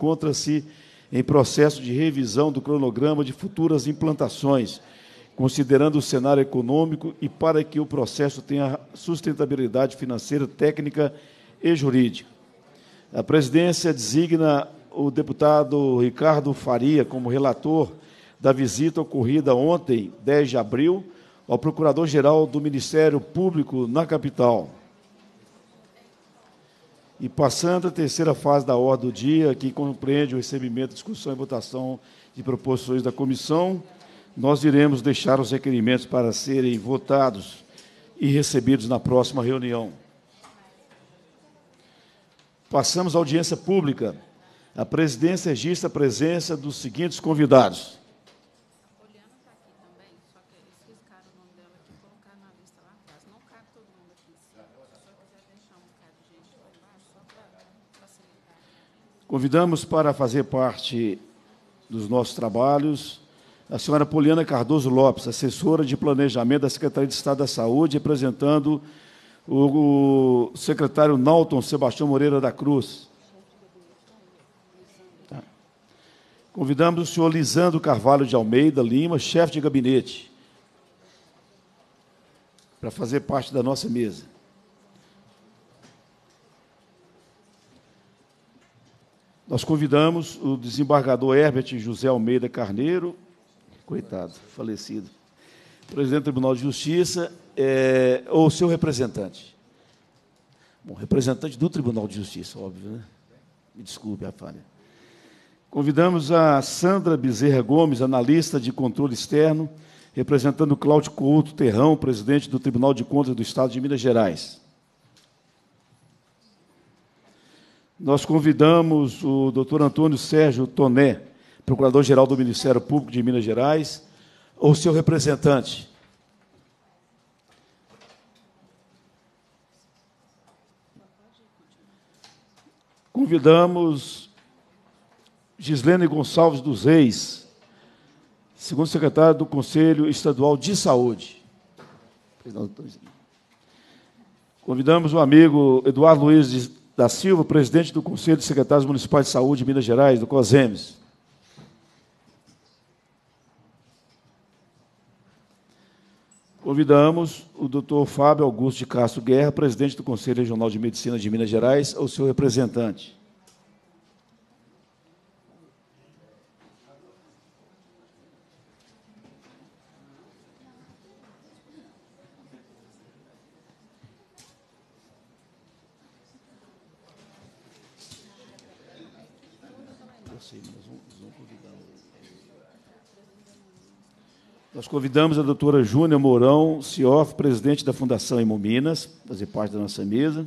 encontra-se em processo de revisão do cronograma de futuras implantações, considerando o cenário econômico e para que o processo tenha sustentabilidade financeira, técnica e jurídica. A presidência designa o deputado Ricardo Faria como relator da visita ocorrida ontem, 10 de abril, ao Procurador-Geral do Ministério Público na capital e passando a terceira fase da ordem do dia, que compreende o recebimento, discussão e votação de proposições da comissão, nós iremos deixar os requerimentos para serem votados e recebidos na próxima reunião. Passamos à audiência pública. A presidência registra a presença dos seguintes convidados: Convidamos para fazer parte dos nossos trabalhos a senhora Poliana Cardoso Lopes, assessora de planejamento da Secretaria de Estado da Saúde, apresentando o secretário Nalton Sebastião Moreira da Cruz. Tá. Convidamos o senhor Lisandro Carvalho de Almeida Lima, chefe de gabinete, para fazer parte da nossa mesa. Nós convidamos o desembargador Herbert José Almeida Carneiro, coitado, falecido, presidente do Tribunal de Justiça, é, ou seu representante. Bom, representante do Tribunal de Justiça, óbvio, né? Me desculpe a falha. Convidamos a Sandra Bezerra Gomes, analista de controle externo, representando Cláudio Couto Terrão, presidente do Tribunal de Contas do Estado de Minas Gerais. nós convidamos o doutor Antônio Sérgio Toné, procurador-geral do Ministério Público de Minas Gerais, ou seu representante. Convidamos Gislene Gonçalves dos Reis, segundo secretário do Conselho Estadual de Saúde. Convidamos o amigo Eduardo Luiz da Silva, presidente do Conselho de Secretários Municipais de Saúde de Minas Gerais, do COSEMES. Convidamos o doutor Fábio Augusto de Castro Guerra, presidente do Conselho Regional de Medicina de Minas Gerais, ao seu representante. Nós convidamos a doutora Júnia Mourão Cioff, presidente da Fundação Imo fazer parte da nossa mesa.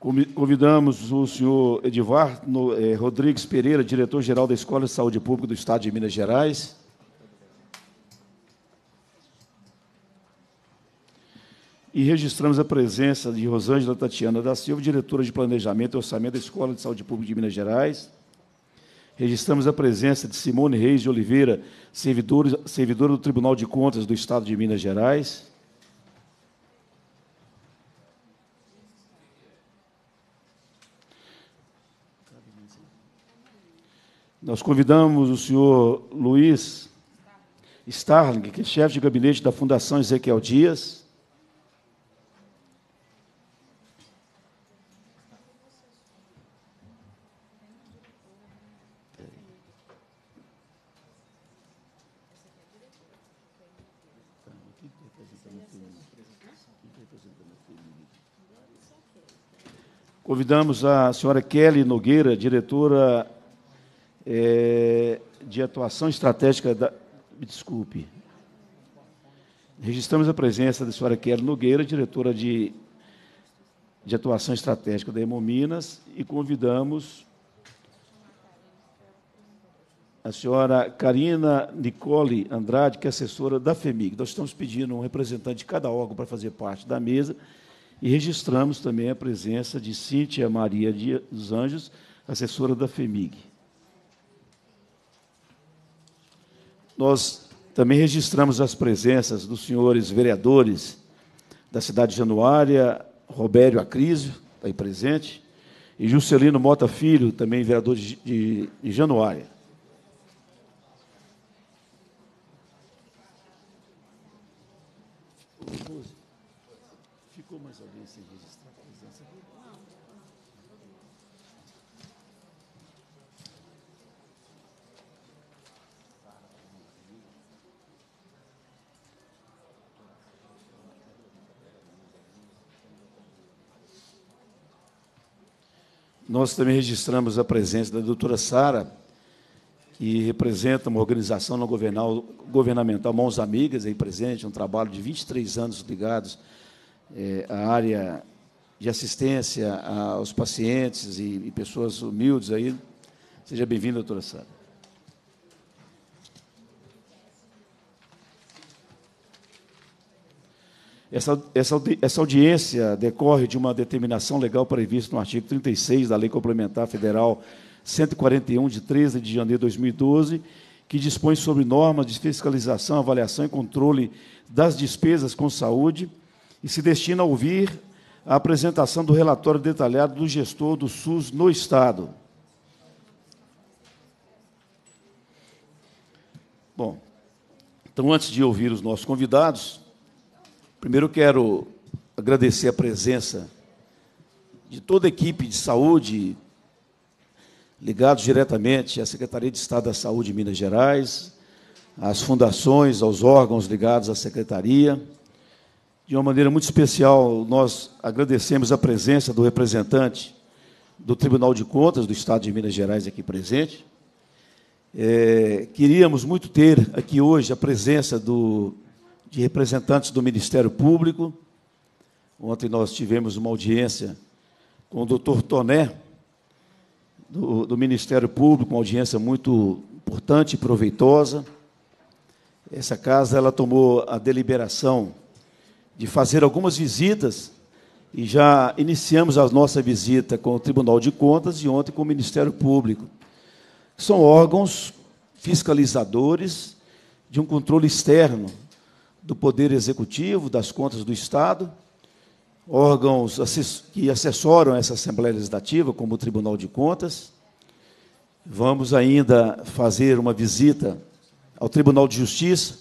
Convidamos o senhor Edivar eh, Rodrigues Pereira, diretor-geral da Escola de Saúde Pública do Estado de Minas Gerais. e registramos a presença de Rosângela Tatiana da Silva, diretora de Planejamento e Orçamento da Escola de Saúde Pública de Minas Gerais. Registramos a presença de Simone Reis de Oliveira, servidora, servidora do Tribunal de Contas do Estado de Minas Gerais. Nós convidamos o senhor Luiz Starling, que é chefe de gabinete da Fundação Ezequiel Dias. Convidamos a senhora Kelly Nogueira, diretora é, de atuação estratégica da. Me desculpe. Registramos a presença da senhora Kelly Nogueira, diretora de, de atuação estratégica da Hemominas, e convidamos a senhora Karina Nicole Andrade, que é assessora da FEMIG. Nós estamos pedindo um representante de cada órgão para fazer parte da mesa e registramos também a presença de Cíntia Maria dos Anjos, assessora da FEMIG. Nós também registramos as presenças dos senhores vereadores da cidade de Januária, Robério Acrísio, está aí presente, e Juscelino Mota Filho, também vereador de, de Januária. Nós também registramos a presença da doutora Sara, que representa uma organização não governamental Mãos Amigas, aí presente, um trabalho de 23 anos ligados é, à área de assistência aos pacientes e, e pessoas humildes aí. Seja bem-vinda, doutora Sara. Essa, essa, essa audiência decorre de uma determinação legal prevista no artigo 36 da Lei Complementar Federal 141, de 13 de janeiro de 2012, que dispõe sobre normas de fiscalização, avaliação e controle das despesas com saúde e se destina a ouvir a apresentação do relatório detalhado do gestor do SUS no Estado. Bom, então, antes de ouvir os nossos convidados, Primeiro quero agradecer a presença de toda a equipe de saúde, ligados diretamente à Secretaria de Estado da Saúde de Minas Gerais, às fundações, aos órgãos ligados à Secretaria. De uma maneira muito especial, nós agradecemos a presença do representante do Tribunal de Contas do Estado de Minas Gerais aqui presente. É, queríamos muito ter aqui hoje a presença do de representantes do Ministério Público. Ontem nós tivemos uma audiência com o doutor Toné, do, do, Ministério Público, uma audiência muito importante e proveitosa. Essa casa ela tomou a deliberação de fazer algumas visitas e já iniciamos a nossa visita com o Tribunal de Contas e ontem com o Ministério Público. São órgãos fiscalizadores de um controle externo do Poder Executivo, das contas do Estado, órgãos que assessoram essa Assembleia Legislativa, como o Tribunal de Contas. Vamos ainda fazer uma visita ao Tribunal de Justiça.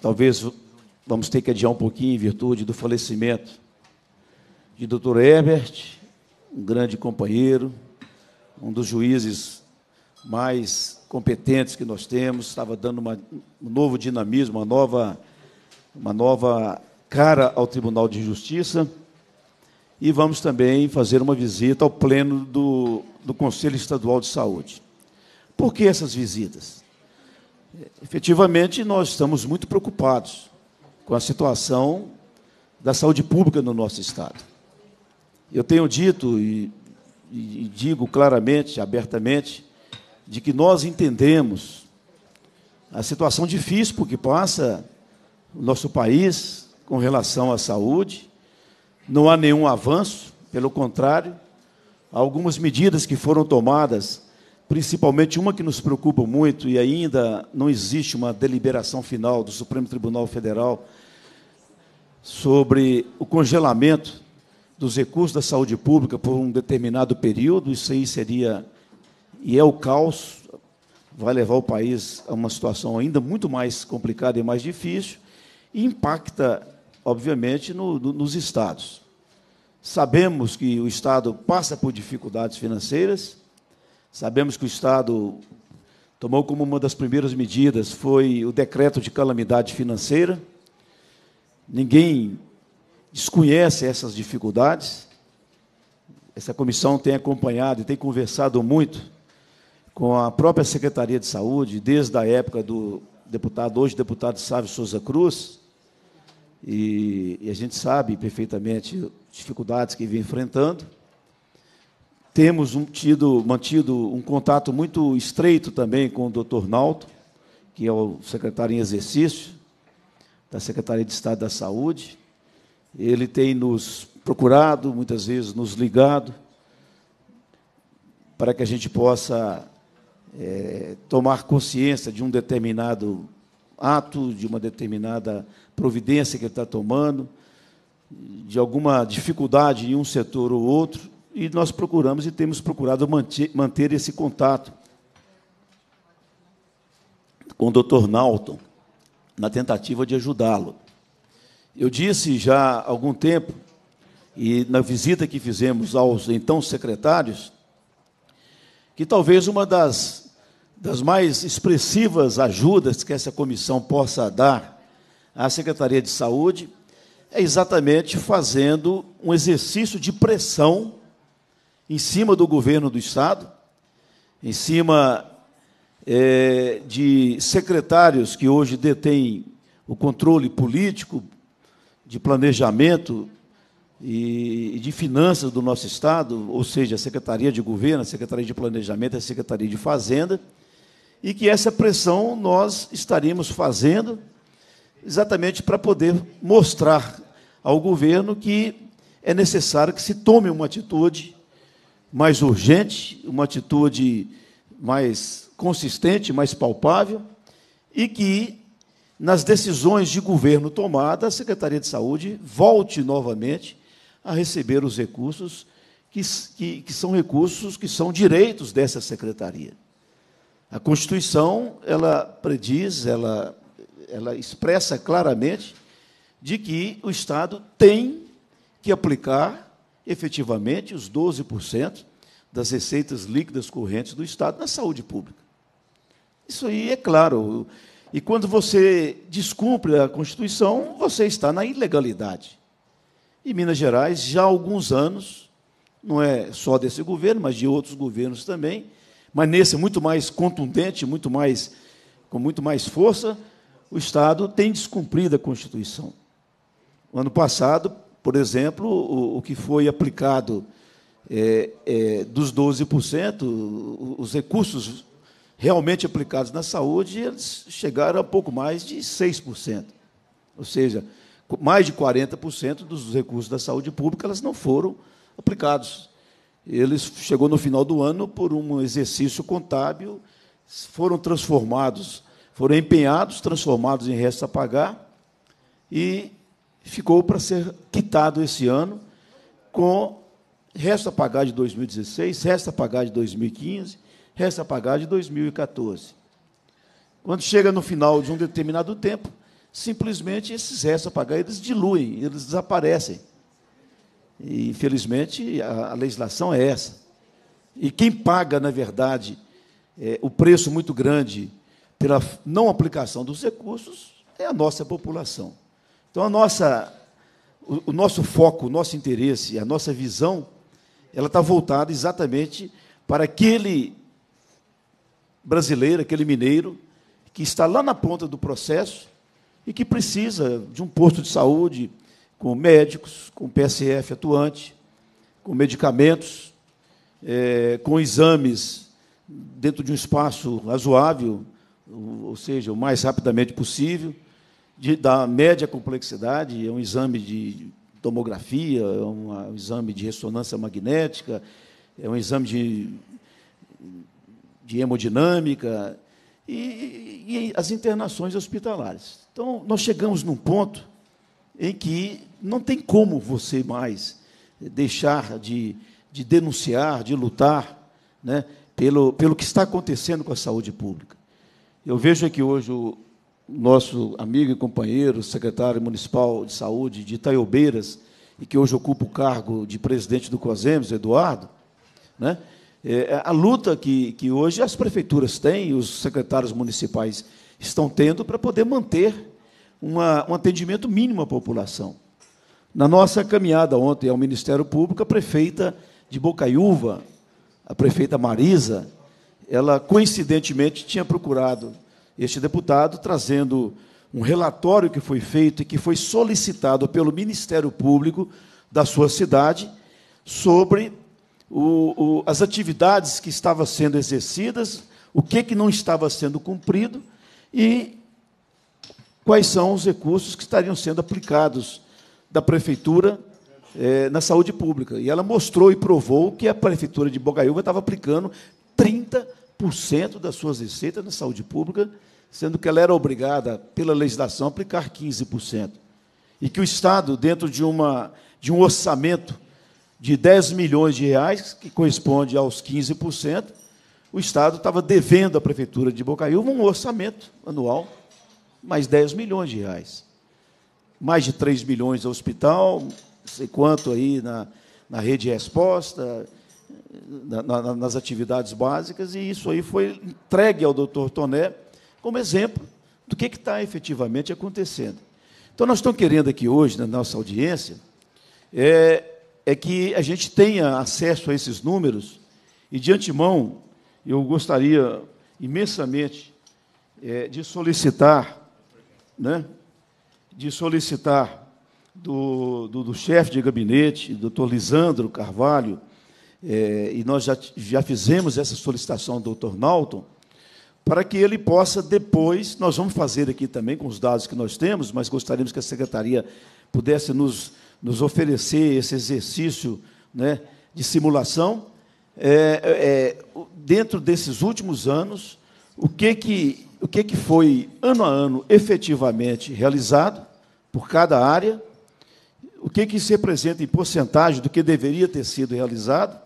Talvez vamos ter que adiar um pouquinho em virtude do falecimento de Dr. Herbert, um grande companheiro, um dos juízes mais competentes que nós temos, estava dando uma, um novo dinamismo, uma nova, uma nova cara ao Tribunal de Justiça. E vamos também fazer uma visita ao Pleno do, do Conselho Estadual de Saúde. Por que essas visitas? Efetivamente, nós estamos muito preocupados com a situação da saúde pública no nosso Estado. Eu tenho dito e, e digo claramente, abertamente, de que nós entendemos a situação difícil por que passa o nosso país com relação à saúde. Não há nenhum avanço, pelo contrário, algumas medidas que foram tomadas, principalmente uma que nos preocupa muito e ainda não existe uma deliberação final do Supremo Tribunal Federal sobre o congelamento dos recursos da saúde pública por um determinado período, isso aí seria e é o caos, vai levar o país a uma situação ainda muito mais complicada e mais difícil, e impacta, obviamente, no, no, nos estados. Sabemos que o Estado passa por dificuldades financeiras, sabemos que o Estado tomou como uma das primeiras medidas foi o decreto de calamidade financeira. Ninguém desconhece essas dificuldades. Essa comissão tem acompanhado e tem conversado muito com a própria Secretaria de Saúde, desde a época do deputado, hoje deputado Sávio Souza Cruz, e, e a gente sabe perfeitamente dificuldades que vem enfrentando. Temos um, tido, mantido um contato muito estreito também com o doutor Naldo, que é o secretário em exercício da Secretaria de Estado da Saúde. Ele tem nos procurado, muitas vezes nos ligado, para que a gente possa é, tomar consciência de um determinado ato, de uma determinada providência que ele está tomando, de alguma dificuldade em um setor ou outro, e nós procuramos e temos procurado manter, manter esse contato com o Dr. Nalton, na tentativa de ajudá-lo. Eu disse já há algum tempo, e na visita que fizemos aos então secretários, que talvez uma das, das mais expressivas ajudas que essa comissão possa dar à Secretaria de Saúde é exatamente fazendo um exercício de pressão em cima do governo do Estado, em cima é, de secretários que hoje detêm o controle político, de planejamento e de Finanças do nosso Estado, ou seja, a Secretaria de Governo, a Secretaria de Planejamento, a Secretaria de Fazenda, e que essa pressão nós estaríamos fazendo exatamente para poder mostrar ao governo que é necessário que se tome uma atitude mais urgente, uma atitude mais consistente, mais palpável, e que nas decisões de governo tomadas, a Secretaria de Saúde volte novamente a receber os recursos que, que, que são recursos que são direitos dessa secretaria. A Constituição, ela prediz, ela, ela expressa claramente de que o Estado tem que aplicar efetivamente os 12% das receitas líquidas correntes do Estado na saúde pública. Isso aí é claro. E quando você descumpre a Constituição, você está na ilegalidade e Minas Gerais já há alguns anos, não é só desse governo, mas de outros governos também, mas nesse muito mais contundente, muito mais com muito mais força, o Estado tem descumprido a Constituição. O ano passado, por exemplo, o, o que foi aplicado é, é, dos 12%, os recursos realmente aplicados na saúde, eles chegaram a pouco mais de 6%. Ou seja, mais de 40% dos recursos da saúde pública elas não foram aplicados. Eles chegou no final do ano por um exercício contábil, foram transformados, foram empenhados, transformados em resto a pagar e ficou para ser quitado esse ano com resto a pagar de 2016, resto a pagar de 2015, resto a pagar de 2014. Quando chega no final de um determinado tempo, simplesmente esses restos a pagar eles diluem, eles desaparecem. E, infelizmente, a, a legislação é essa. E quem paga, na verdade, é, o preço muito grande pela não aplicação dos recursos é a nossa população. Então, a nossa, o, o nosso foco, o nosso interesse, a nossa visão, ela está voltada exatamente para aquele brasileiro, aquele mineiro, que está lá na ponta do processo e que precisa de um posto de saúde com médicos, com PSF atuante, com medicamentos, é, com exames dentro de um espaço razoável, ou seja, o mais rapidamente possível, de, da média complexidade, é um exame de tomografia, é um, um exame de ressonância magnética, é um exame de, de hemodinâmica, e, e as internações hospitalares. Então, nós chegamos num ponto em que não tem como você mais deixar de, de denunciar, de lutar né, pelo, pelo que está acontecendo com a saúde pública. Eu vejo aqui hoje o nosso amigo e companheiro, secretário municipal de saúde de Itaiobeiras, e que hoje ocupa o cargo de presidente do COSEMES, Eduardo, né, é, é, a luta que, que hoje as prefeituras têm, os secretários municipais estão tendo para poder manter uma, um atendimento mínimo à população. Na nossa caminhada ontem ao Ministério Público, a prefeita de Bocaiúva, a prefeita Marisa, ela coincidentemente tinha procurado este deputado, trazendo um relatório que foi feito e que foi solicitado pelo Ministério Público da sua cidade sobre o, o, as atividades que estavam sendo exercidas, o que, que não estava sendo cumprido e quais são os recursos que estariam sendo aplicados da prefeitura é, na saúde pública. E ela mostrou e provou que a prefeitura de Bogaiúva estava aplicando 30% das suas receitas na saúde pública, sendo que ela era obrigada, pela legislação, a aplicar 15%. E que o Estado, dentro de, uma, de um orçamento de 10 milhões de reais, que corresponde aos 15%, o Estado estava devendo à Prefeitura de Bocaiúva um orçamento anual, mais 10 milhões de reais. Mais de 3 milhões ao hospital, não sei quanto aí na, na rede resposta, na, na, nas atividades básicas, e isso aí foi entregue ao doutor Toné como exemplo do que, que está efetivamente acontecendo. Então, nós estamos querendo aqui hoje, na nossa audiência, é, é que a gente tenha acesso a esses números e, de antemão, eu gostaria imensamente é, de solicitar, né, de solicitar do, do, do chefe de gabinete, doutor Lisandro Carvalho, é, e nós já, já fizemos essa solicitação ao doutor Nalton, para que ele possa depois, nós vamos fazer aqui também com os dados que nós temos, mas gostaríamos que a secretaria pudesse nos nos oferecer esse exercício né, de simulação. É, é, dentro desses últimos anos, o que que, o que que foi ano a ano efetivamente realizado por cada área, o que que se representa em porcentagem do que deveria ter sido realizado,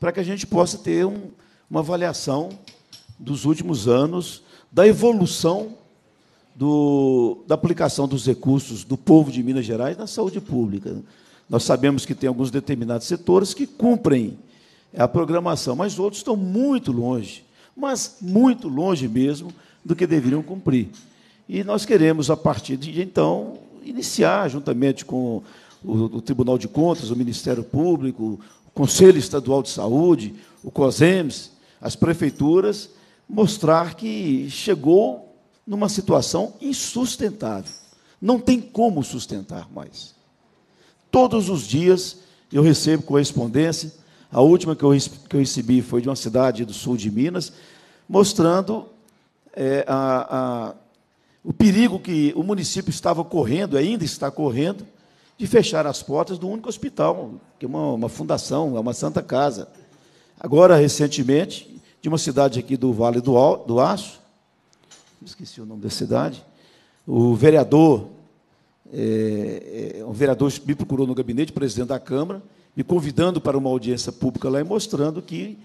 para que a gente possa ter um, uma avaliação dos últimos anos da evolução do, da aplicação dos recursos do povo de Minas Gerais na saúde pública. Nós sabemos que tem alguns determinados setores que cumprem é, a programação, mas outros estão muito longe, mas muito longe mesmo do que deveriam cumprir. E nós queremos, a partir de então, iniciar, juntamente com o, o Tribunal de Contas, o Ministério Público, o Conselho Estadual de Saúde, o COSEMS, as prefeituras, mostrar que chegou numa situação insustentável. Não tem como sustentar mais. Todos os dias eu recebo correspondência. A última que eu, que eu recebi foi de uma cidade do sul de Minas, mostrando é, a, a, o perigo que o município estava correndo, ainda está correndo, de fechar as portas do único hospital, que é uma, uma fundação, é uma santa casa. Agora, recentemente, de uma cidade aqui do Vale do, do Aço, esqueci o nome da cidade, o vereador, é, um é, vereador me procurou no gabinete, presidente da Câmara, me convidando para uma audiência pública lá e mostrando que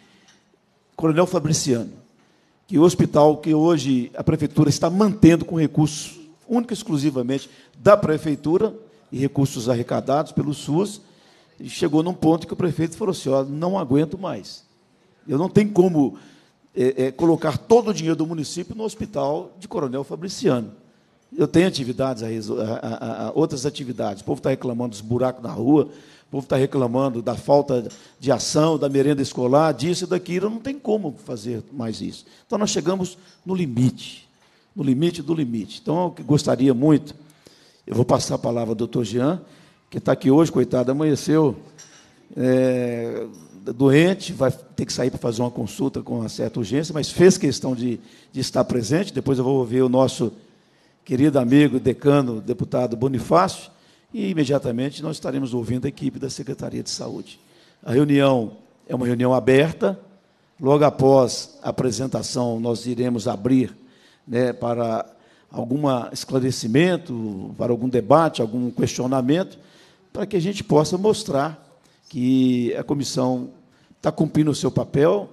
Coronel Fabriciano, que o hospital que hoje a prefeitura está mantendo com recursos única e exclusivamente da prefeitura e recursos arrecadados pelo SUS, chegou num ponto que o prefeito falou assim: não aguento mais. Eu não tenho como é, é, colocar todo o dinheiro do município no hospital de Coronel Fabriciano. Eu tenho atividades, a, a, a, outras atividades. O povo está reclamando dos buracos na rua, o povo está reclamando da falta de ação, da merenda escolar, disso e daquilo. Não tem como fazer mais isso. Então, nós chegamos no limite, no limite do limite. Então, o que gostaria muito, eu vou passar a palavra ao doutor Jean, que está aqui hoje, coitado, amanheceu. É, doente, vai ter que sair para fazer uma consulta com uma certa urgência, mas fez questão de, de estar presente. Depois eu vou ouvir o nosso querido amigo, decano, deputado Bonifácio, e imediatamente nós estaremos ouvindo a equipe da Secretaria de Saúde. A reunião é uma reunião aberta. Logo após a apresentação, nós iremos abrir né, para algum esclarecimento, para algum debate, algum questionamento, para que a gente possa mostrar que a comissão está cumprindo o seu papel.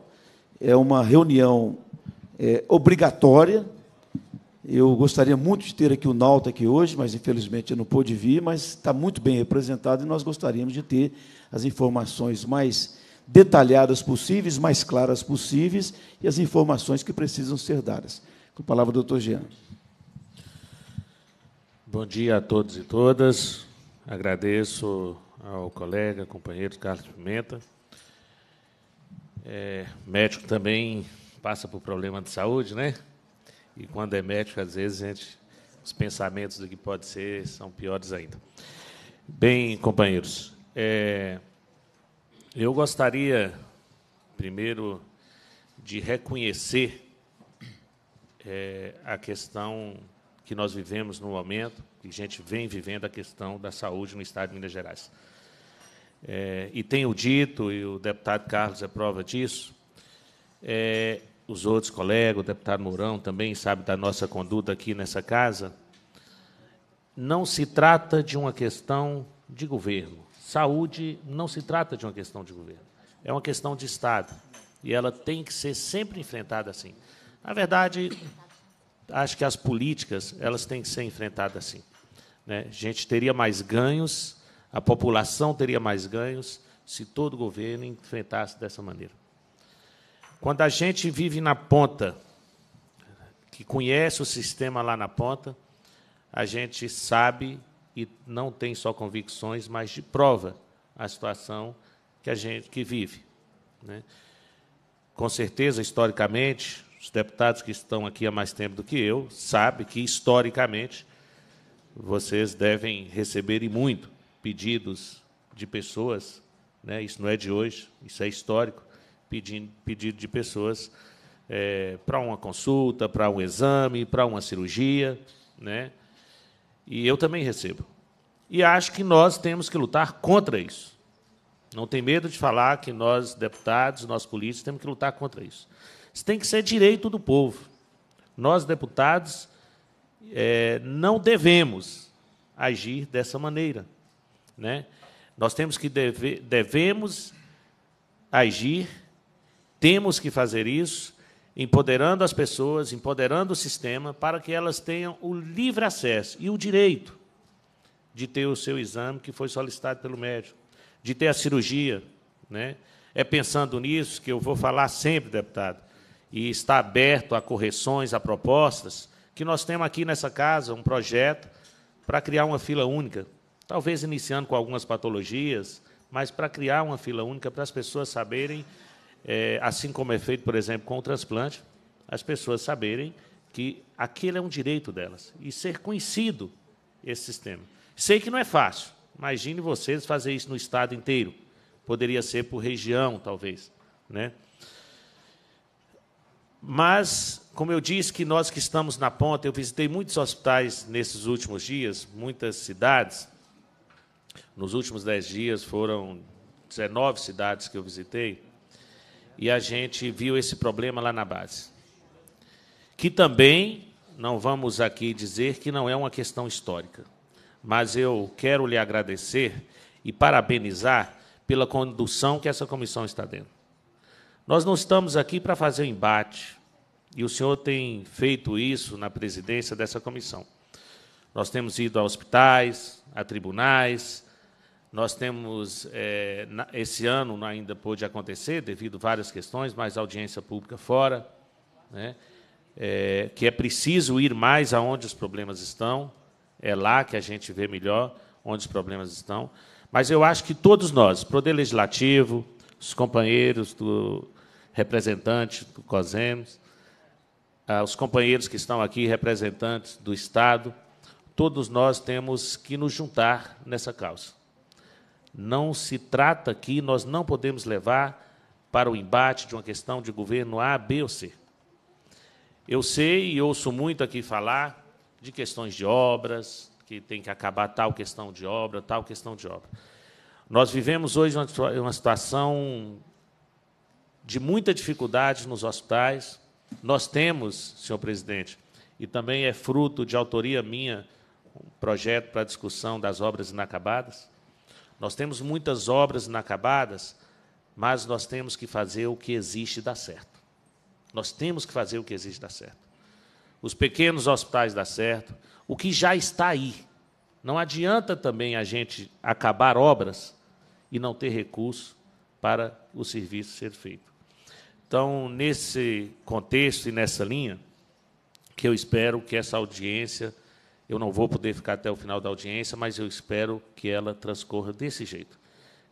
É uma reunião é, obrigatória. Eu gostaria muito de ter aqui o Nauta aqui hoje, mas infelizmente eu não pude vir, mas está muito bem representado e nós gostaríamos de ter as informações mais detalhadas possíveis, mais claras possíveis e as informações que precisam ser dadas. Com a palavra, doutor Jean. Bom dia a todos e todas. Agradeço ao colega, companheiro Carlos Pimenta, é, médico também passa por problema de saúde, né? E quando é médico, às vezes, gente, os pensamentos do que pode ser são piores ainda. Bem, companheiros, é, eu gostaria, primeiro, de reconhecer é, a questão que nós vivemos no momento, que a gente vem vivendo a questão da saúde no Estado de Minas Gerais é, e tenho dito, e o deputado Carlos é prova disso, é, os outros colegas, o deputado Mourão também sabe da nossa conduta aqui nessa casa, não se trata de uma questão de governo. Saúde não se trata de uma questão de governo, é uma questão de Estado. E ela tem que ser sempre enfrentada assim. Na verdade, acho que as políticas elas têm que ser enfrentadas assim. Né? A gente teria mais ganhos a população teria mais ganhos se todo governo enfrentasse dessa maneira. Quando a gente vive na ponta, que conhece o sistema lá na ponta, a gente sabe e não tem só convicções, mas de prova a situação que a gente que vive. Né? Com certeza, historicamente, os deputados que estão aqui há mais tempo do que eu sabem que historicamente vocês devem receber e muito pedidos de pessoas, né? isso não é de hoje, isso é histórico, pedindo, pedido de pessoas é, para uma consulta, para um exame, para uma cirurgia, né? e eu também recebo. E acho que nós temos que lutar contra isso. Não tem medo de falar que nós, deputados, nós políticos, temos que lutar contra isso. Isso tem que ser direito do povo. Nós, deputados, é, não devemos agir dessa maneira. Né? Nós temos que deve, devemos agir, temos que fazer isso, empoderando as pessoas, empoderando o sistema, para que elas tenham o livre acesso e o direito de ter o seu exame que foi solicitado pelo médico, de ter a cirurgia. Né? É pensando nisso que eu vou falar sempre, deputado, e está aberto a correções, a propostas, que nós temos aqui nessa casa um projeto para criar uma fila única talvez iniciando com algumas patologias, mas para criar uma fila única para as pessoas saberem, é, assim como é feito, por exemplo, com o transplante, as pessoas saberem que aquele é um direito delas e ser conhecido esse sistema. Sei que não é fácil. Imagine vocês fazer isso no estado inteiro. Poderia ser por região, talvez, né? Mas, como eu disse, que nós que estamos na ponta, eu visitei muitos hospitais nesses últimos dias, muitas cidades, nos últimos dez dias foram 19 cidades que eu visitei e a gente viu esse problema lá na base. Que também não vamos aqui dizer que não é uma questão histórica, mas eu quero lhe agradecer e parabenizar pela condução que essa comissão está dando. Nós não estamos aqui para fazer um embate, e o senhor tem feito isso na presidência dessa comissão. Nós temos ido a hospitais, a tribunais, nós temos, é, esse ano ainda pôde acontecer, devido a várias questões, mais audiência pública fora, né? É, que é preciso ir mais aonde os problemas estão, é lá que a gente vê melhor onde os problemas estão. Mas eu acho que todos nós, Poder Legislativo, os companheiros do representante do COSEMES, ah, os companheiros que estão aqui, representantes do Estado, todos nós temos que nos juntar nessa causa. Não se trata aqui, nós não podemos levar para o embate de uma questão de governo A, B ou C. Eu sei e ouço muito aqui falar de questões de obras, que tem que acabar tal questão de obra, tal questão de obra. Nós vivemos hoje uma situação de muita dificuldade nos hospitais. Nós temos, senhor presidente, e também é fruto de autoria minha, um projeto para discussão das obras inacabadas. Nós temos muitas obras inacabadas, mas nós temos que fazer o que existe dar certo. Nós temos que fazer o que existe dar certo. Os pequenos hospitais dar certo, o que já está aí. Não adianta também a gente acabar obras e não ter recurso para o serviço ser feito. Então, nesse contexto e nessa linha, que eu espero que essa audiência eu não vou poder ficar até o final da audiência, mas eu espero que ela transcorra desse jeito,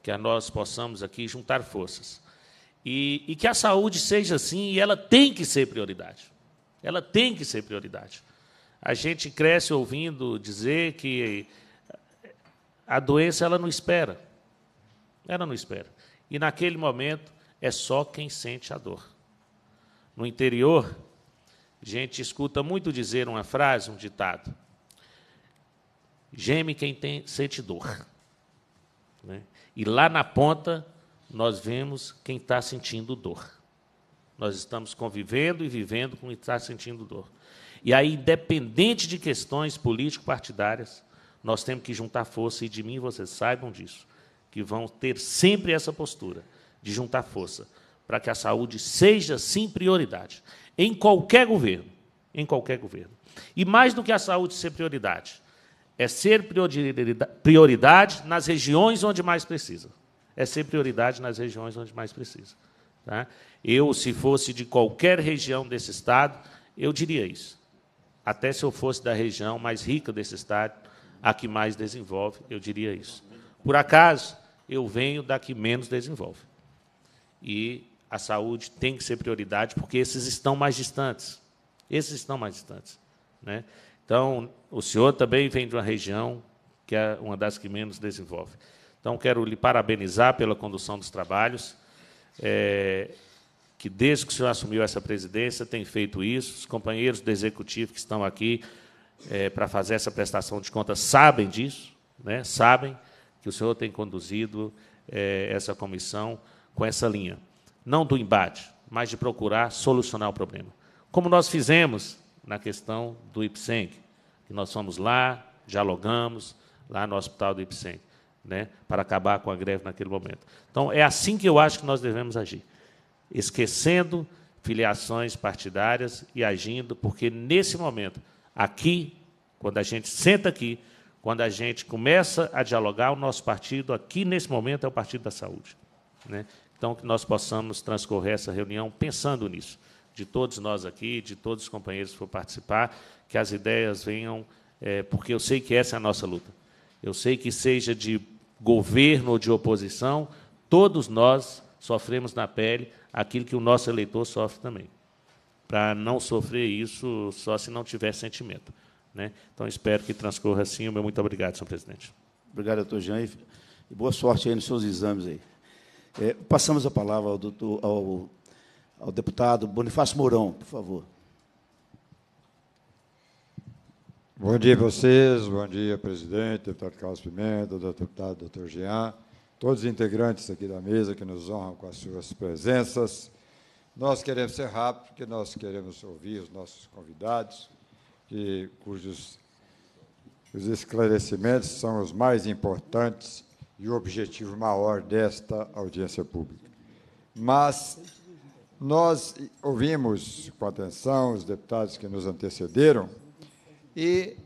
que nós possamos aqui juntar forças. E, e que a saúde seja assim, e ela tem que ser prioridade. Ela tem que ser prioridade. A gente cresce ouvindo dizer que a doença ela não espera. Ela não espera. E naquele momento é só quem sente a dor. No interior, a gente escuta muito dizer uma frase, um ditado: geme quem tem, sente dor. Né? E lá na ponta, nós vemos quem está sentindo dor. Nós estamos convivendo e vivendo com quem está sentindo dor. E aí, independente de questões político-partidárias, nós temos que juntar força, e de mim vocês saibam disso, que vão ter sempre essa postura de juntar força para que a saúde seja, sim, prioridade, em qualquer governo, em qualquer governo. E mais do que a saúde ser prioridade, é ser prioridade nas regiões onde mais precisa. É ser prioridade nas regiões onde mais precisa. Tá? Eu, se fosse de qualquer região desse Estado, eu diria isso. Até se eu fosse da região mais rica desse Estado, a que mais desenvolve, eu diria isso. Por acaso, eu venho da que menos desenvolve. E a saúde tem que ser prioridade, porque esses estão mais distantes. Esses estão mais distantes. Né? Então, o senhor também vem de uma região que é uma das que menos desenvolve. Então, quero lhe parabenizar pela condução dos trabalhos, é, que desde que o senhor assumiu essa presidência tem feito isso. Os companheiros do executivo que estão aqui é, para fazer essa prestação de contas sabem disso, né? sabem que o senhor tem conduzido é, essa comissão com essa linha. Não do embate, mas de procurar solucionar o problema. Como nós fizemos na questão do IPSENC, que nós fomos lá, dialogamos, lá no hospital do IPSENC, né, para acabar com a greve naquele momento. Então, é assim que eu acho que nós devemos agir, esquecendo filiações partidárias e agindo, porque nesse momento, aqui, quando a gente senta aqui, quando a gente começa a dialogar, o nosso partido, aqui nesse momento, é o Partido da Saúde. Né? Então, que nós possamos transcorrer essa reunião pensando nisso de todos nós aqui, de todos os companheiros que for participar, que as ideias venham, é, porque eu sei que essa é a nossa luta. Eu sei que seja de governo ou de oposição, todos nós sofremos na pele aquilo que o nosso eleitor sofre também. Para não sofrer isso só se não tiver sentimento. Né? Então, espero que transcorra assim. O meu muito obrigado, senhor presidente. Obrigado, doutor Jean. E boa sorte aí nos seus exames aí. É, passamos a palavra ao, doutor, ao ao deputado Bonifácio Mourão, por favor. Bom dia a vocês, bom dia, presidente, deputado Carlos Pimenta, deputado doutor Jean, todos os integrantes aqui da mesa que nos honram com as suas presenças. Nós queremos ser rápidos, porque nós queremos ouvir os nossos convidados, que, cujos os esclarecimentos são os mais importantes e o objetivo maior desta audiência pública. Mas nós ouvimos com atenção os deputados que nos antecederam e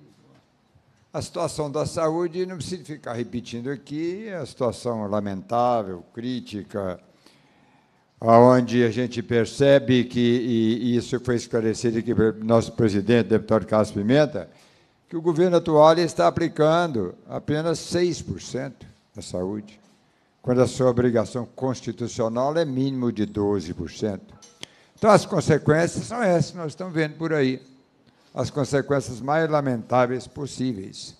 a situação da saúde, não preciso ficar repetindo aqui, é a situação lamentável, crítica, onde a gente percebe que, e isso foi esclarecido aqui pelo nosso presidente, deputado Carlos Pimenta, que o governo atual está aplicando apenas 6% da saúde quando a sua obrigação constitucional é mínimo de 12%. Então, as consequências são essas nós estamos vendo por aí. As consequências mais lamentáveis possíveis.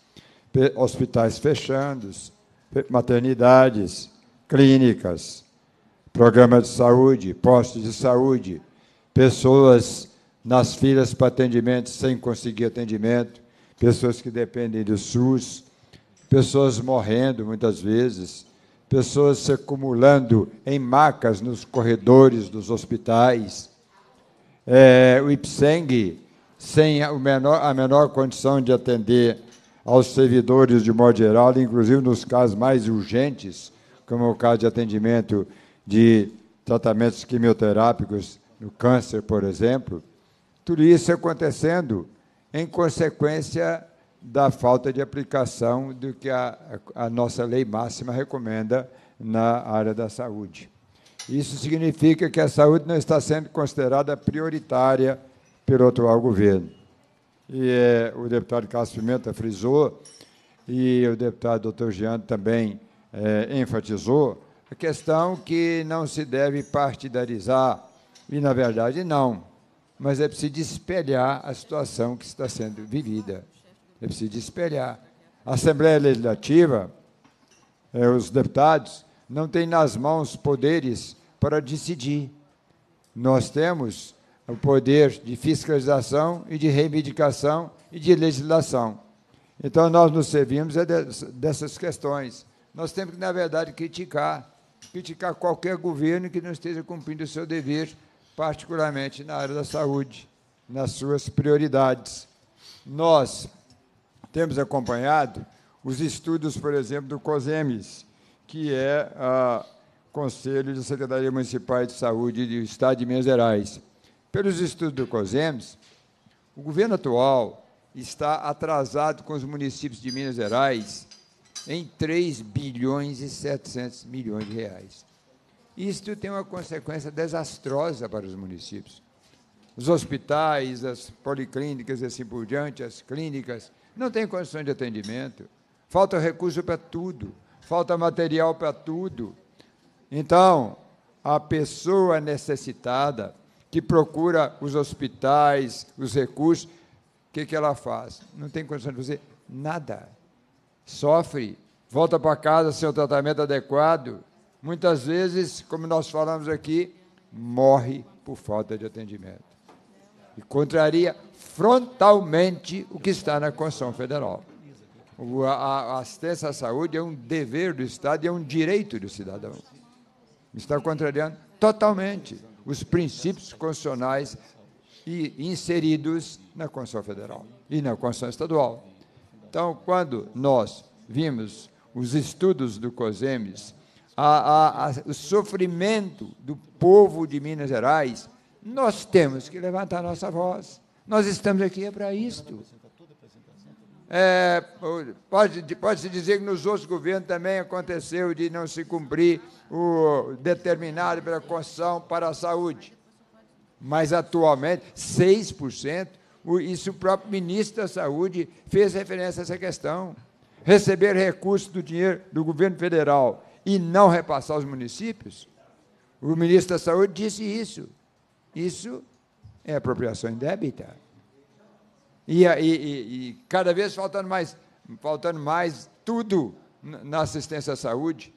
Hospitais fechando, maternidades, clínicas, programas de saúde, postos de saúde, pessoas nas filas para atendimento sem conseguir atendimento, pessoas que dependem do SUS, pessoas morrendo muitas vezes pessoas se acumulando em macas nos corredores dos hospitais. É, o IPSENG, sem a menor, a menor condição de atender aos servidores de modo geral, inclusive nos casos mais urgentes, como é o caso de atendimento de tratamentos quimioterápicos no câncer, por exemplo. Tudo isso acontecendo em consequência da falta de aplicação do que a, a nossa lei máxima recomenda na área da saúde. Isso significa que a saúde não está sendo considerada prioritária pelo atual governo. E é, o deputado Carlos Pimenta frisou, e o deputado doutor Jean também é, enfatizou, a questão que não se deve partidarizar, e na verdade não, mas é preciso espelhar a situação que está sendo vivida é preciso espelhar. A Assembleia Legislativa, eh, os deputados, não têm nas mãos poderes para decidir. Nós temos o poder de fiscalização e de reivindicação e de legislação. Então, nós nos servimos é dessas questões. Nós temos que, na verdade, criticar, criticar qualquer governo que não esteja cumprindo o seu dever, particularmente na área da saúde, nas suas prioridades. Nós, temos acompanhado os estudos, por exemplo, do COSEMES, que é o ah, Conselho da Secretaria Municipal de Saúde do Estado de Minas Gerais. Pelos estudos do COSEMES, o governo atual está atrasado com os municípios de Minas Gerais em 3 bilhões e 700 milhões de reais. Isto tem uma consequência desastrosa para os municípios. Os hospitais, as policlínicas e assim por diante, as clínicas, não tem condições de atendimento, falta recurso para tudo, falta material para tudo. Então, a pessoa necessitada que procura os hospitais, os recursos, o que, que ela faz? Não tem condições de fazer nada. Sofre, volta para casa sem o tratamento adequado. Muitas vezes, como nós falamos aqui, morre por falta de atendimento. E contraria frontalmente o que está na Constituição Federal. A assistência à saúde é um dever do Estado e é um direito do cidadão. Está contrariando totalmente os princípios constitucionais e inseridos na Constituição Federal e na Constituição Estadual. Então, quando nós vimos os estudos do COSEMES, a, a, a, o sofrimento do povo de Minas Gerais, nós temos que levantar nossa voz. Nós estamos aqui é para isto. É, Pode-se pode dizer que nos outros governos também aconteceu de não se cumprir o determinado pela Constituição para a saúde. Mas, atualmente, 6%, isso o próprio ministro da Saúde fez referência a essa questão. Receber recursos do dinheiro do governo federal e não repassar aos municípios, o ministro da Saúde disse isso. Isso é apropriação indébita. E, e, e, e cada vez faltando mais, faltando mais tudo na assistência à saúde.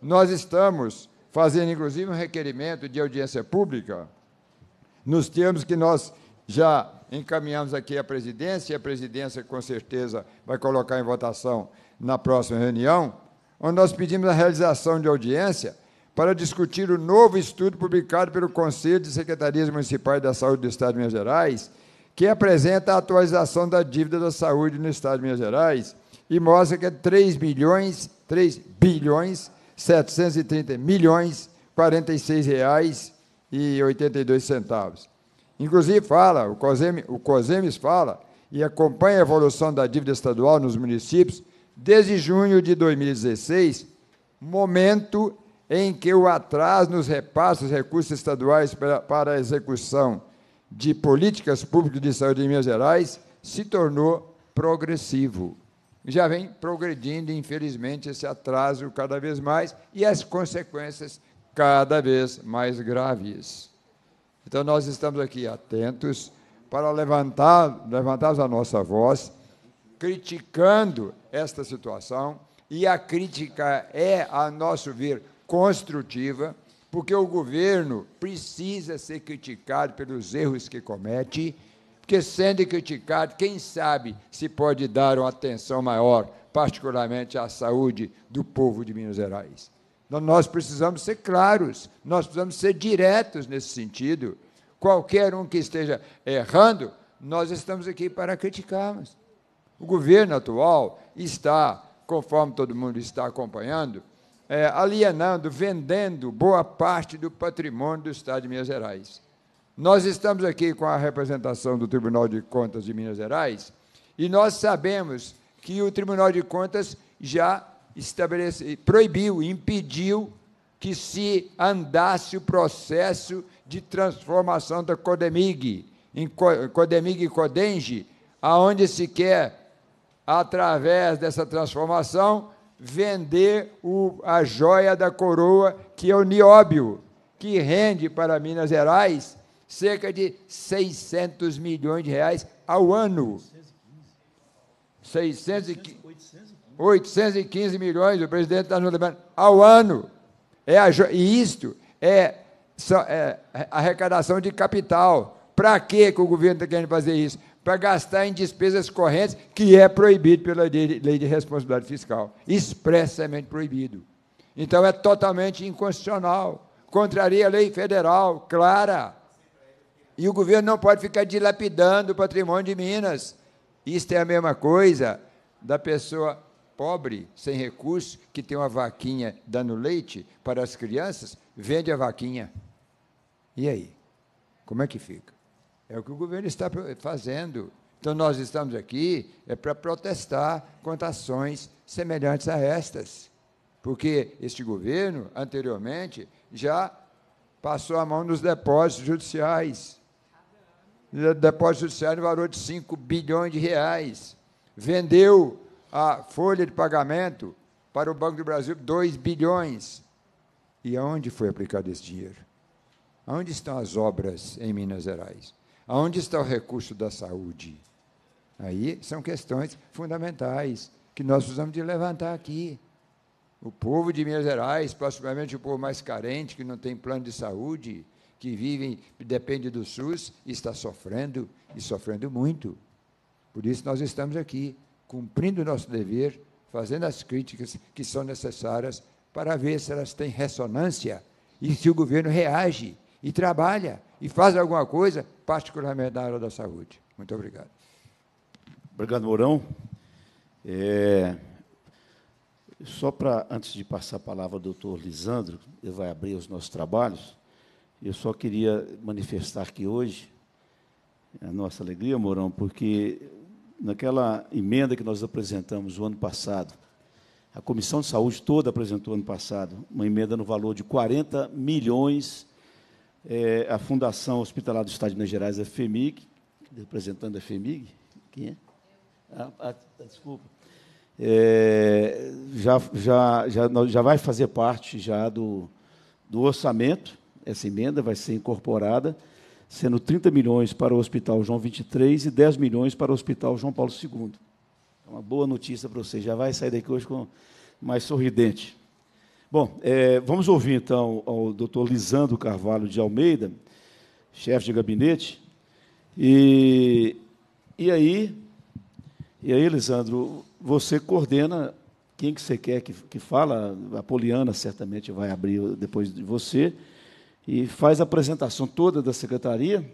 Nós estamos fazendo, inclusive, um requerimento de audiência pública, nos termos que nós já encaminhamos aqui à presidência, e a presidência, com certeza, vai colocar em votação na próxima reunião, onde nós pedimos a realização de audiência para discutir o novo estudo publicado pelo Conselho de Secretarias Municipais da Saúde do Estado de Minas Gerais, que apresenta a atualização da dívida da saúde no Estado de Minas Gerais e mostra que é 3 bilhões, 3 bilhões, 730 milhões, 46 reais e 82 centavos. Inclusive fala, o COSEMES, o fala e acompanha a evolução da dívida estadual nos municípios desde junho de 2016, momento em que o atraso nos repasses de recursos estaduais para, a execução de políticas públicas de saúde em Minas Gerais se tornou progressivo. Já vem progredindo, infelizmente, esse atraso cada vez mais e as consequências cada vez mais graves. Então, nós estamos aqui atentos para levantar, levantarmos a nossa voz, criticando esta situação, e a crítica é, a nosso ver, construtiva, porque o governo precisa ser criticado pelos erros que comete, porque sendo criticado, quem sabe se pode dar uma atenção maior, particularmente à saúde do povo de Minas Gerais. Então, nós precisamos ser claros, nós precisamos ser diretos nesse sentido. Qualquer um que esteja errando, nós estamos aqui para criticarmos. O governo atual está, conforme todo mundo está acompanhando, é, alienando, vendendo boa parte do patrimônio do Estado de Minas Gerais. Nós estamos aqui com a representação do Tribunal de Contas de Minas Gerais e nós sabemos que o Tribunal de Contas já estabeleceu, proibiu, impediu que se andasse o processo de transformação da Codemig, em Codemig e Codenge, aonde se quer, através dessa transformação, vender o, a joia da coroa, que é o nióbio, que rende para Minas Gerais cerca de 600 milhões de reais ao ano. 615, 815 milhões, o presidente está nos lembrando, ao ano. É a, e isto é, é arrecadação de capital. Para que o governo está querendo fazer isso? para gastar em despesas correntes, que é proibido pela lei de responsabilidade fiscal expressamente proibido. Então é totalmente inconstitucional, contraria a lei federal, clara. E o governo não pode ficar dilapidando o patrimônio de Minas. Isto é a mesma coisa da pessoa pobre, sem recurso, que tem uma vaquinha dando leite para as crianças, vende a vaquinha. E aí? Como é que fica? É o que o governo está fazendo. Então, nós estamos aqui é para protestar contra ações semelhantes a estas, porque este governo, anteriormente, já passou a mão nos depósitos judiciais. Depósito judiciário no valor de 5 bilhões de reais. Vendeu a folha de pagamento para o Banco do Brasil 2 bilhões. E aonde foi aplicado esse dinheiro? Aonde estão as obras em Minas Gerais? Onde está o recurso da saúde? Aí são questões fundamentais que nós precisamos de levantar aqui. O povo de Minas Gerais, possivelmente o povo mais carente, que não tem plano de saúde, que vive, depende do SUS, está sofrendo e sofrendo muito. Por isso nós estamos aqui, cumprindo o nosso dever, fazendo as críticas que são necessárias para ver se elas têm ressonância e se o governo reage e trabalha e faz alguma coisa particularmente na área da saúde. Muito obrigado. Obrigado, Mourão. É, só para, antes de passar a palavra ao doutor Lisandro, ele vai abrir os nossos trabalhos, eu só queria manifestar aqui hoje a nossa alegria, Mourão, porque naquela emenda que nós apresentamos o ano passado, a Comissão de Saúde toda apresentou ano passado uma emenda no valor de 40 milhões é, a Fundação Hospitalar do Estado de Minas Gerais, a FEMIG, representando a FEMIG, quem é? Ah, ah, desculpa. É, já, já, já, já vai fazer parte já do, do orçamento, essa emenda vai ser incorporada, sendo 30 milhões para o Hospital João 23 e 10 milhões para o Hospital João Paulo II. É uma boa notícia para você, já vai sair daqui hoje com mais sorridente. Bom, é, vamos ouvir então ao doutor Lisandro Carvalho de Almeida, chefe de gabinete. E, e aí, e aí, Lisandro, você coordena quem que você quer que, que fala, a Poliana certamente vai abrir depois de você, e faz a apresentação toda da secretaria,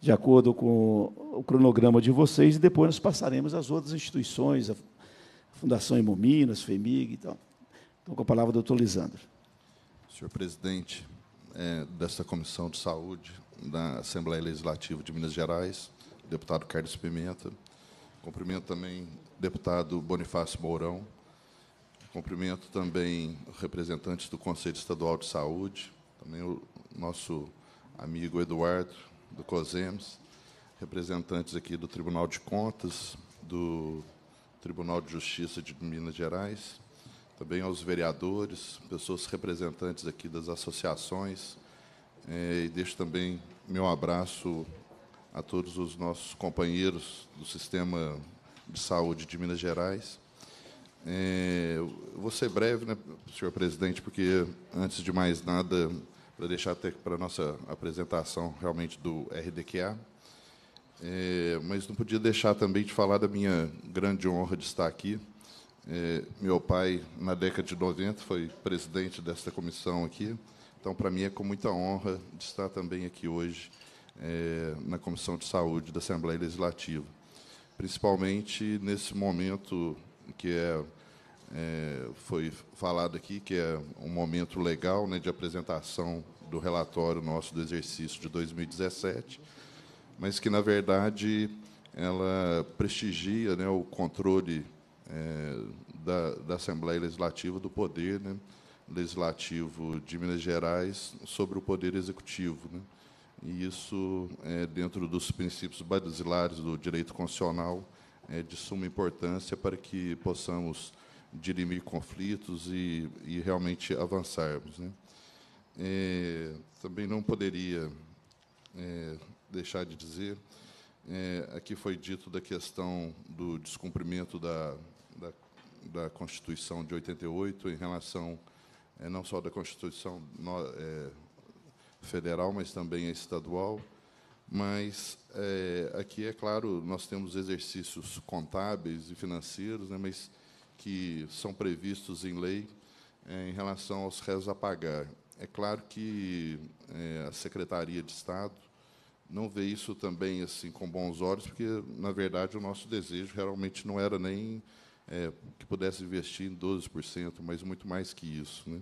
de acordo com o cronograma de vocês, e depois nós passaremos às outras instituições, a Fundação Hemominas, FEMIG e tal. Estou com a palavra do doutor Lisandro. Senhor presidente é, desta Comissão de Saúde da Assembleia Legislativa de Minas Gerais, deputado Carlos Pimenta, cumprimento também deputado Bonifácio Mourão, cumprimento também representantes do Conselho Estadual de Saúde, também o nosso amigo Eduardo, do COSEMS, representantes aqui do Tribunal de Contas, do Tribunal de Justiça de Minas Gerais, também aos vereadores, pessoas representantes aqui das associações, é, e deixo também meu abraço a todos os nossos companheiros do sistema de saúde de Minas Gerais. É, vou ser breve, né, senhor presidente, porque, antes de mais nada, para deixar até para a nossa apresentação realmente do RDQA, é, eh, mas não podia deixar também de falar da minha grande honra de estar aqui. Eh, meu pai, na década de 90, foi presidente desta comissão aqui. Então, para mim, é com muita honra de estar também aqui hoje é, na Comissão de Saúde da Assembleia Legislativa. Principalmente nesse momento que é, é, foi falado aqui, que é um momento legal né, de apresentação do relatório nosso do exercício de 2017, mas que, na verdade, ela prestigia né, o controle é, da, da, Assembleia Legislativa do Poder né, Legislativo de Minas Gerais sobre o Poder Executivo. Né, e isso, é, dentro dos princípios basilares do direito constitucional, é de suma importância para que possamos dirimir conflitos e, e realmente avançarmos. Né. É, também não poderia é, deixar de dizer, é, aqui foi dito da questão do descumprimento da da, da Constituição de 88 em relação é, não só da Constituição no, é, federal, mas também a estadual. Mas é, aqui, é claro, nós temos exercícios contábeis e financeiros, né, mas que são previstos em lei em relação aos réus a pagar. É claro que a Secretaria de Estado não vê isso também assim com bons olhos, porque, na verdade, o nosso desejo realmente não era nem é, que pudesse investir em 12%, mas muito mais que isso. Né?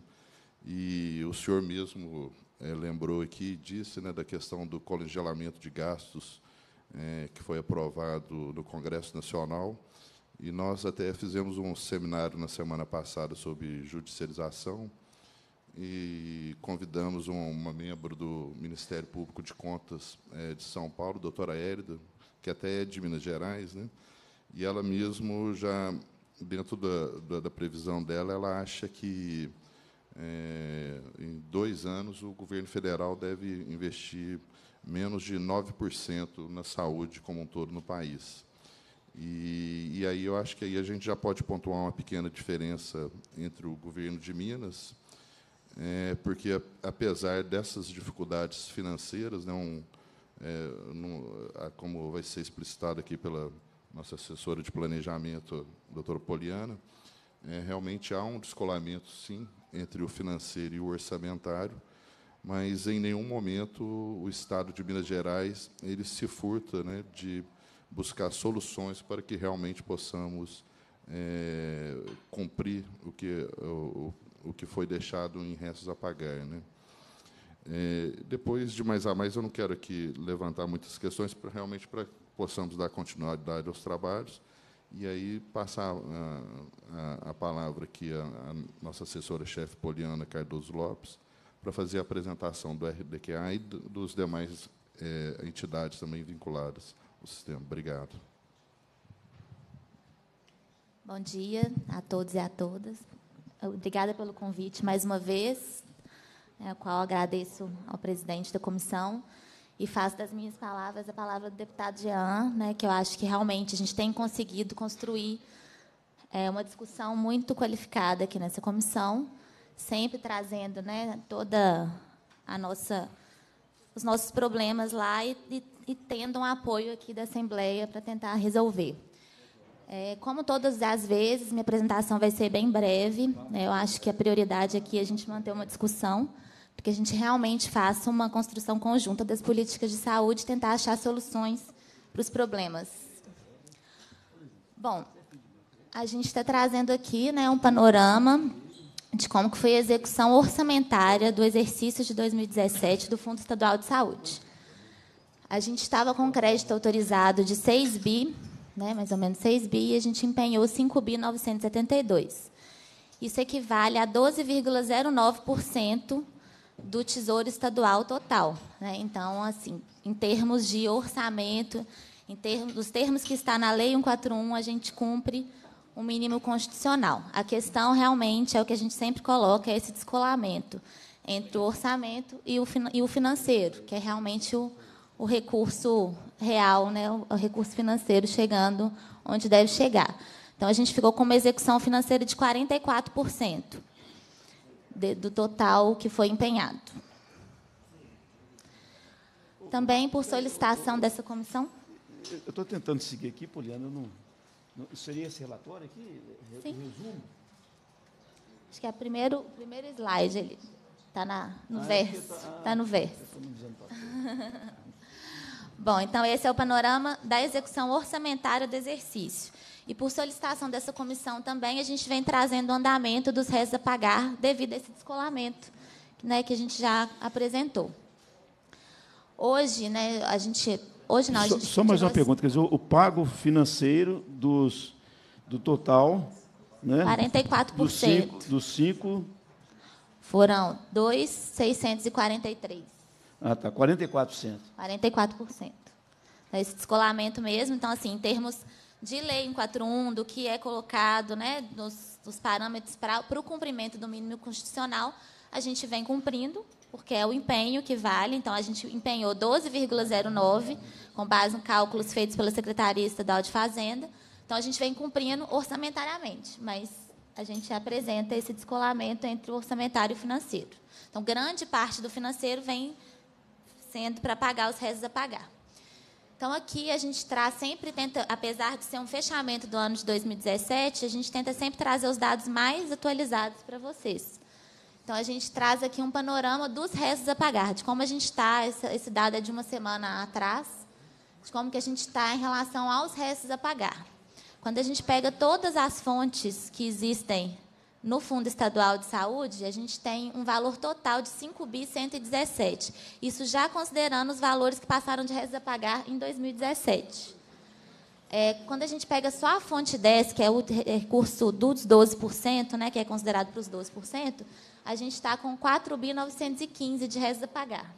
E o senhor mesmo é, lembrou aqui, disse né, da questão do congelamento de gastos, é, que foi aprovado no Congresso Nacional, e nós até fizemos um seminário na semana passada sobre judicialização, e convidamos uma membro do Ministério Público de Contas é, de São Paulo, doutora Érida, que até é de Minas Gerais, né? e ela mesmo já dentro da, da, da previsão dela, ela acha que é, em dois anos o governo federal deve investir menos de 9% na saúde como um todo no país. E, e, aí eu acho que aí a gente já pode pontuar uma pequena diferença entre o governo de Minas, é, porque apesar dessas dificuldades financeiras, né, um, é, não, como vai ser explicitado aqui pela, nossa assessora de planejamento, doutora Poliana, é, realmente há um descolamento, sim, entre o financeiro e o orçamentário, mas em nenhum momento o Estado de Minas Gerais ele se furta né, de buscar soluções para que realmente possamos é, cumprir o que, o, o que foi deixado em restos a pagar. Né? É, depois de mais a mais, eu não quero aqui levantar muitas questões, pra, realmente para possamos dar continuidade aos trabalhos. E aí passar a, ah, a, ah, a palavra aqui à, à nossa assessora-chefe Poliana Cardoso Lopes para fazer a apresentação do RDQA e dos demais é, entidades também vinculadas ao sistema. Obrigado. Bom dia a todos e a todas. Obrigada pelo convite mais uma vez, né, ao qual agradeço ao presidente da comissão e faço das minhas palavras a palavra do deputado Jean, né, que eu acho que realmente a gente tem conseguido construir é, uma discussão muito qualificada aqui nessa comissão, sempre trazendo né, toda a nossa os nossos problemas lá e, e, e tendo um apoio aqui da Assembleia para tentar resolver. É, como todas as vezes, minha apresentação vai ser bem breve. Né, eu acho que a prioridade aqui é a gente manter uma discussão porque a gente realmente faça uma construção conjunta das políticas de saúde e tentar achar soluções para os problemas. Bom, a gente está trazendo aqui né, um panorama de como que foi a execução orçamentária do exercício de 2017 do Fundo Estadual de Saúde. A gente estava com crédito autorizado de 6 bi, né, mais ou menos 6 bi, e a gente empenhou 5 bi 972. Isso equivale a 12,09% do Tesouro Estadual total. Né? Então, assim, em termos de orçamento, em termos, os termos que está na Lei 141, a gente cumpre o um mínimo constitucional. A questão realmente é o que a gente sempre coloca, é esse descolamento entre o orçamento e o, e o financeiro, que é realmente o, o recurso real, né, o, o recurso financeiro chegando onde deve chegar. Então, a gente ficou com uma execução financeira de 44% de, do total que foi empenhado. Também por solicitação dessa comissão? Eu estou tentando seguir aqui, Poliana. Não, não, seria esse relatório aqui? Sim. Resumo? Acho que é o primeiro, primeiro slide ali. Está ah, é tá- tá no ah, verso. Está tá no verso. Bom, então esse é o panorama da execução orçamentária do exercício. E por solicitação dessa comissão também, a gente vem trazendo o andamento dos restos a pagar devido a esse descolamento né, que a gente já apresentou. Hoje, né, a gente. Hoje não, gente, só, só, mais uma pergunta, quer dizer, o, pago financeiro dos, do total. Né, 44%. Dos cinco, dos cinco foram 2,643. Ah, tá. 44%. 44%. Esse descolamento mesmo. Então, assim, em termos de lei em 41, do que é colocado né, nos, nos parâmetros para o cumprimento do mínimo constitucional, a gente vem cumprindo, porque é o empenho que vale. Então, a gente empenhou 12,09, com base em cálculos feitos pela Secretaria Estadual de Fazenda. Então, a gente vem cumprindo orçamentariamente, mas a gente apresenta esse descolamento entre o orçamentário e o financeiro. Então, grande parte do financeiro vem sendo para pagar os restos a pagar. Então, aqui a gente traz sempre, tenta, apesar de ser um fechamento do ano de 2017, a gente tenta sempre trazer os dados mais atualizados para vocês. Então, a gente traz aqui um panorama dos restos a pagar, de como a gente está, esse dado é de uma semana atrás, de como que a gente está em relação aos restos a pagar. Quando a gente pega todas as fontes que existem no Fundo Estadual de Saúde, a gente tem um valor total de 5 bi 117. Isso já considerando os valores que passaram de restos a pagar em 2017. É, quando a gente pega só a fonte 10, que é o recurso dos 12%, né, que é considerado para os 12%, a gente está com 4 bi 915 de restos a pagar.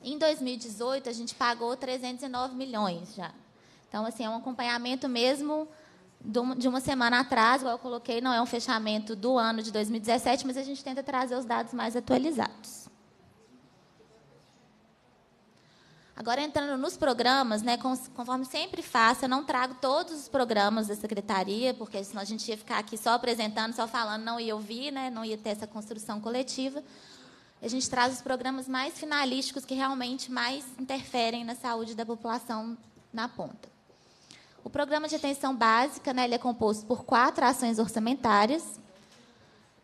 Em 2018, a gente pagou 309 milhões já. Então, assim, é um acompanhamento mesmo de uma semana atrás, igual eu coloquei, não é um fechamento do ano de 2017, mas a gente tenta trazer os dados mais atualizados. Agora, entrando nos programas, né, conforme sempre faço, eu não trago todos os programas da secretaria, porque senão a gente ia ficar aqui só apresentando, só falando, não ia ouvir, né, não ia ter essa construção coletiva. A gente traz os programas mais finalísticos que realmente mais interferem na saúde da população na ponta. O programa de atenção básica né, ele é composto por quatro ações orçamentárias.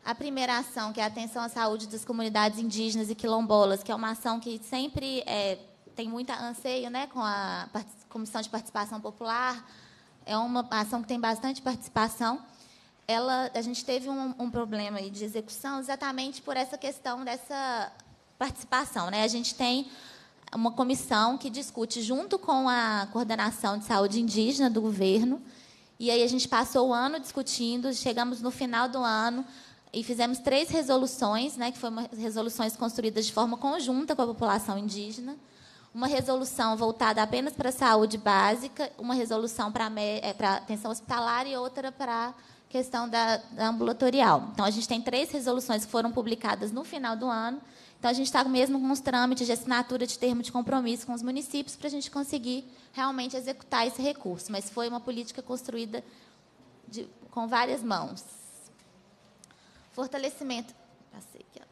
A primeira ação, que é a atenção à saúde das comunidades indígenas e quilombolas, que é uma ação que sempre é, tem muito anseio né, com a Comissão de Participação Popular. É uma ação que tem bastante participação. Ela, a gente teve um, um problema de execução exatamente por essa questão dessa participação. Né? A gente tem uma comissão que discute junto com a coordenação de saúde indígena do governo. E aí a gente passou o ano discutindo, chegamos no final do ano e fizemos três resoluções, né, que foram resoluções construídas de forma conjunta com a população indígena. Uma resolução voltada apenas para a saúde básica, uma resolução para, é, para atenção hospitalar e outra para questão da, da ambulatorial. Então, a gente tem três resoluções que foram publicadas no final do ano então, a gente está mesmo com os trâmites de assinatura de termo de compromisso com os municípios para a gente conseguir realmente executar esse recurso. Mas foi uma política construída de, com várias mãos. Fortalecimento. Passei aqui,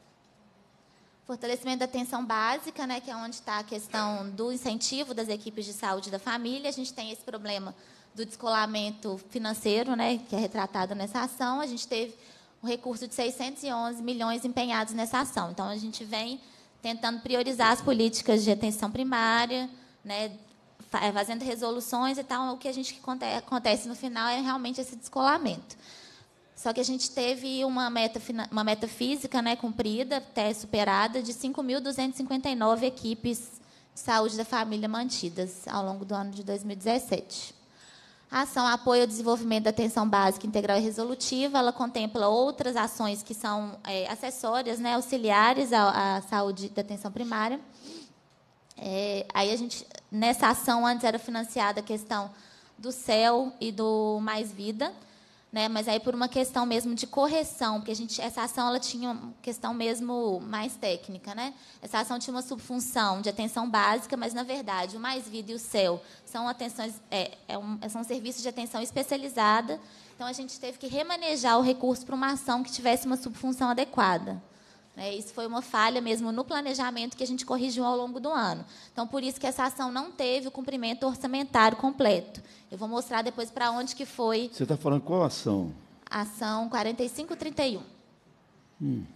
Fortalecimento da atenção básica, né, que é onde está a questão do incentivo das equipes de saúde da família. A gente tem esse problema do descolamento financeiro, né, que é retratado nessa ação. A gente teve um recurso de 611 milhões empenhados nessa ação. Então, a gente vem tentando priorizar as políticas de atenção primária, né, eh, fazendo resoluções e tal. O que a gente acontece no final é realmente esse descolamento. Só que a gente teve uma meta, uma meta física né, cumprida, até superada, de 5.259 equipes de saúde da família mantidas ao longo do ano de 2017. A ação apoia o desenvolvimento da atenção básica integral e resolutiva. Ela contempla outras ações que são é, acessórias, né, auxiliares à, à saúde da atenção primária. É, aí a gente nessa ação antes era financiada a questão do céu e do mais vida né? Mas aí por uma questão mesmo de correção, porque a gente essa ação ela tinha uma questão mesmo mais técnica, né? Essa ação tinha uma subfunção de atenção básica, mas na verdade o Mais Vida e o Céu são atenções é, é um, são serviços de atenção especializada. Então a gente teve que remanejar o recurso para uma ação que tivesse uma subfunção adequada. Né? Isso foi uma falha mesmo no planejamento que a gente corrigiu ao longo do ano. Então, por isso que essa ação não teve o cumprimento orçamentário completo. Eu vou mostrar depois para onde que foi. Você está falando qual ação? Ação 4531. Hum.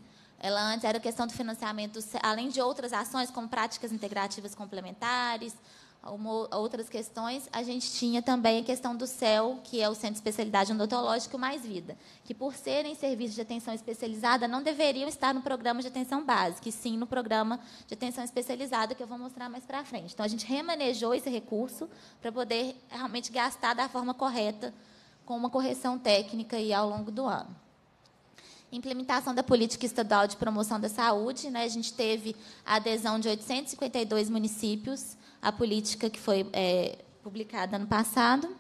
Ela antes era questão do financiamento, além de outras ações, como práticas integrativas complementares, uma, outras questões, a gente tinha também a questão do CEL, que é o Centro de Especialidade Odontológico Mais Vida, que por serem serviços de atenção especializada, não deveriam estar no programa de atenção básica, e sim no programa de atenção especializada, que eu vou mostrar mais para frente. Então, a gente remanejou esse recurso para poder realmente gastar da forma correta, com uma correção técnica e ao longo do ano implementação da política estadual de promoção da saúde. Né? A gente teve a adesão de 852 municípios, a política que foi é, publicada ano passado,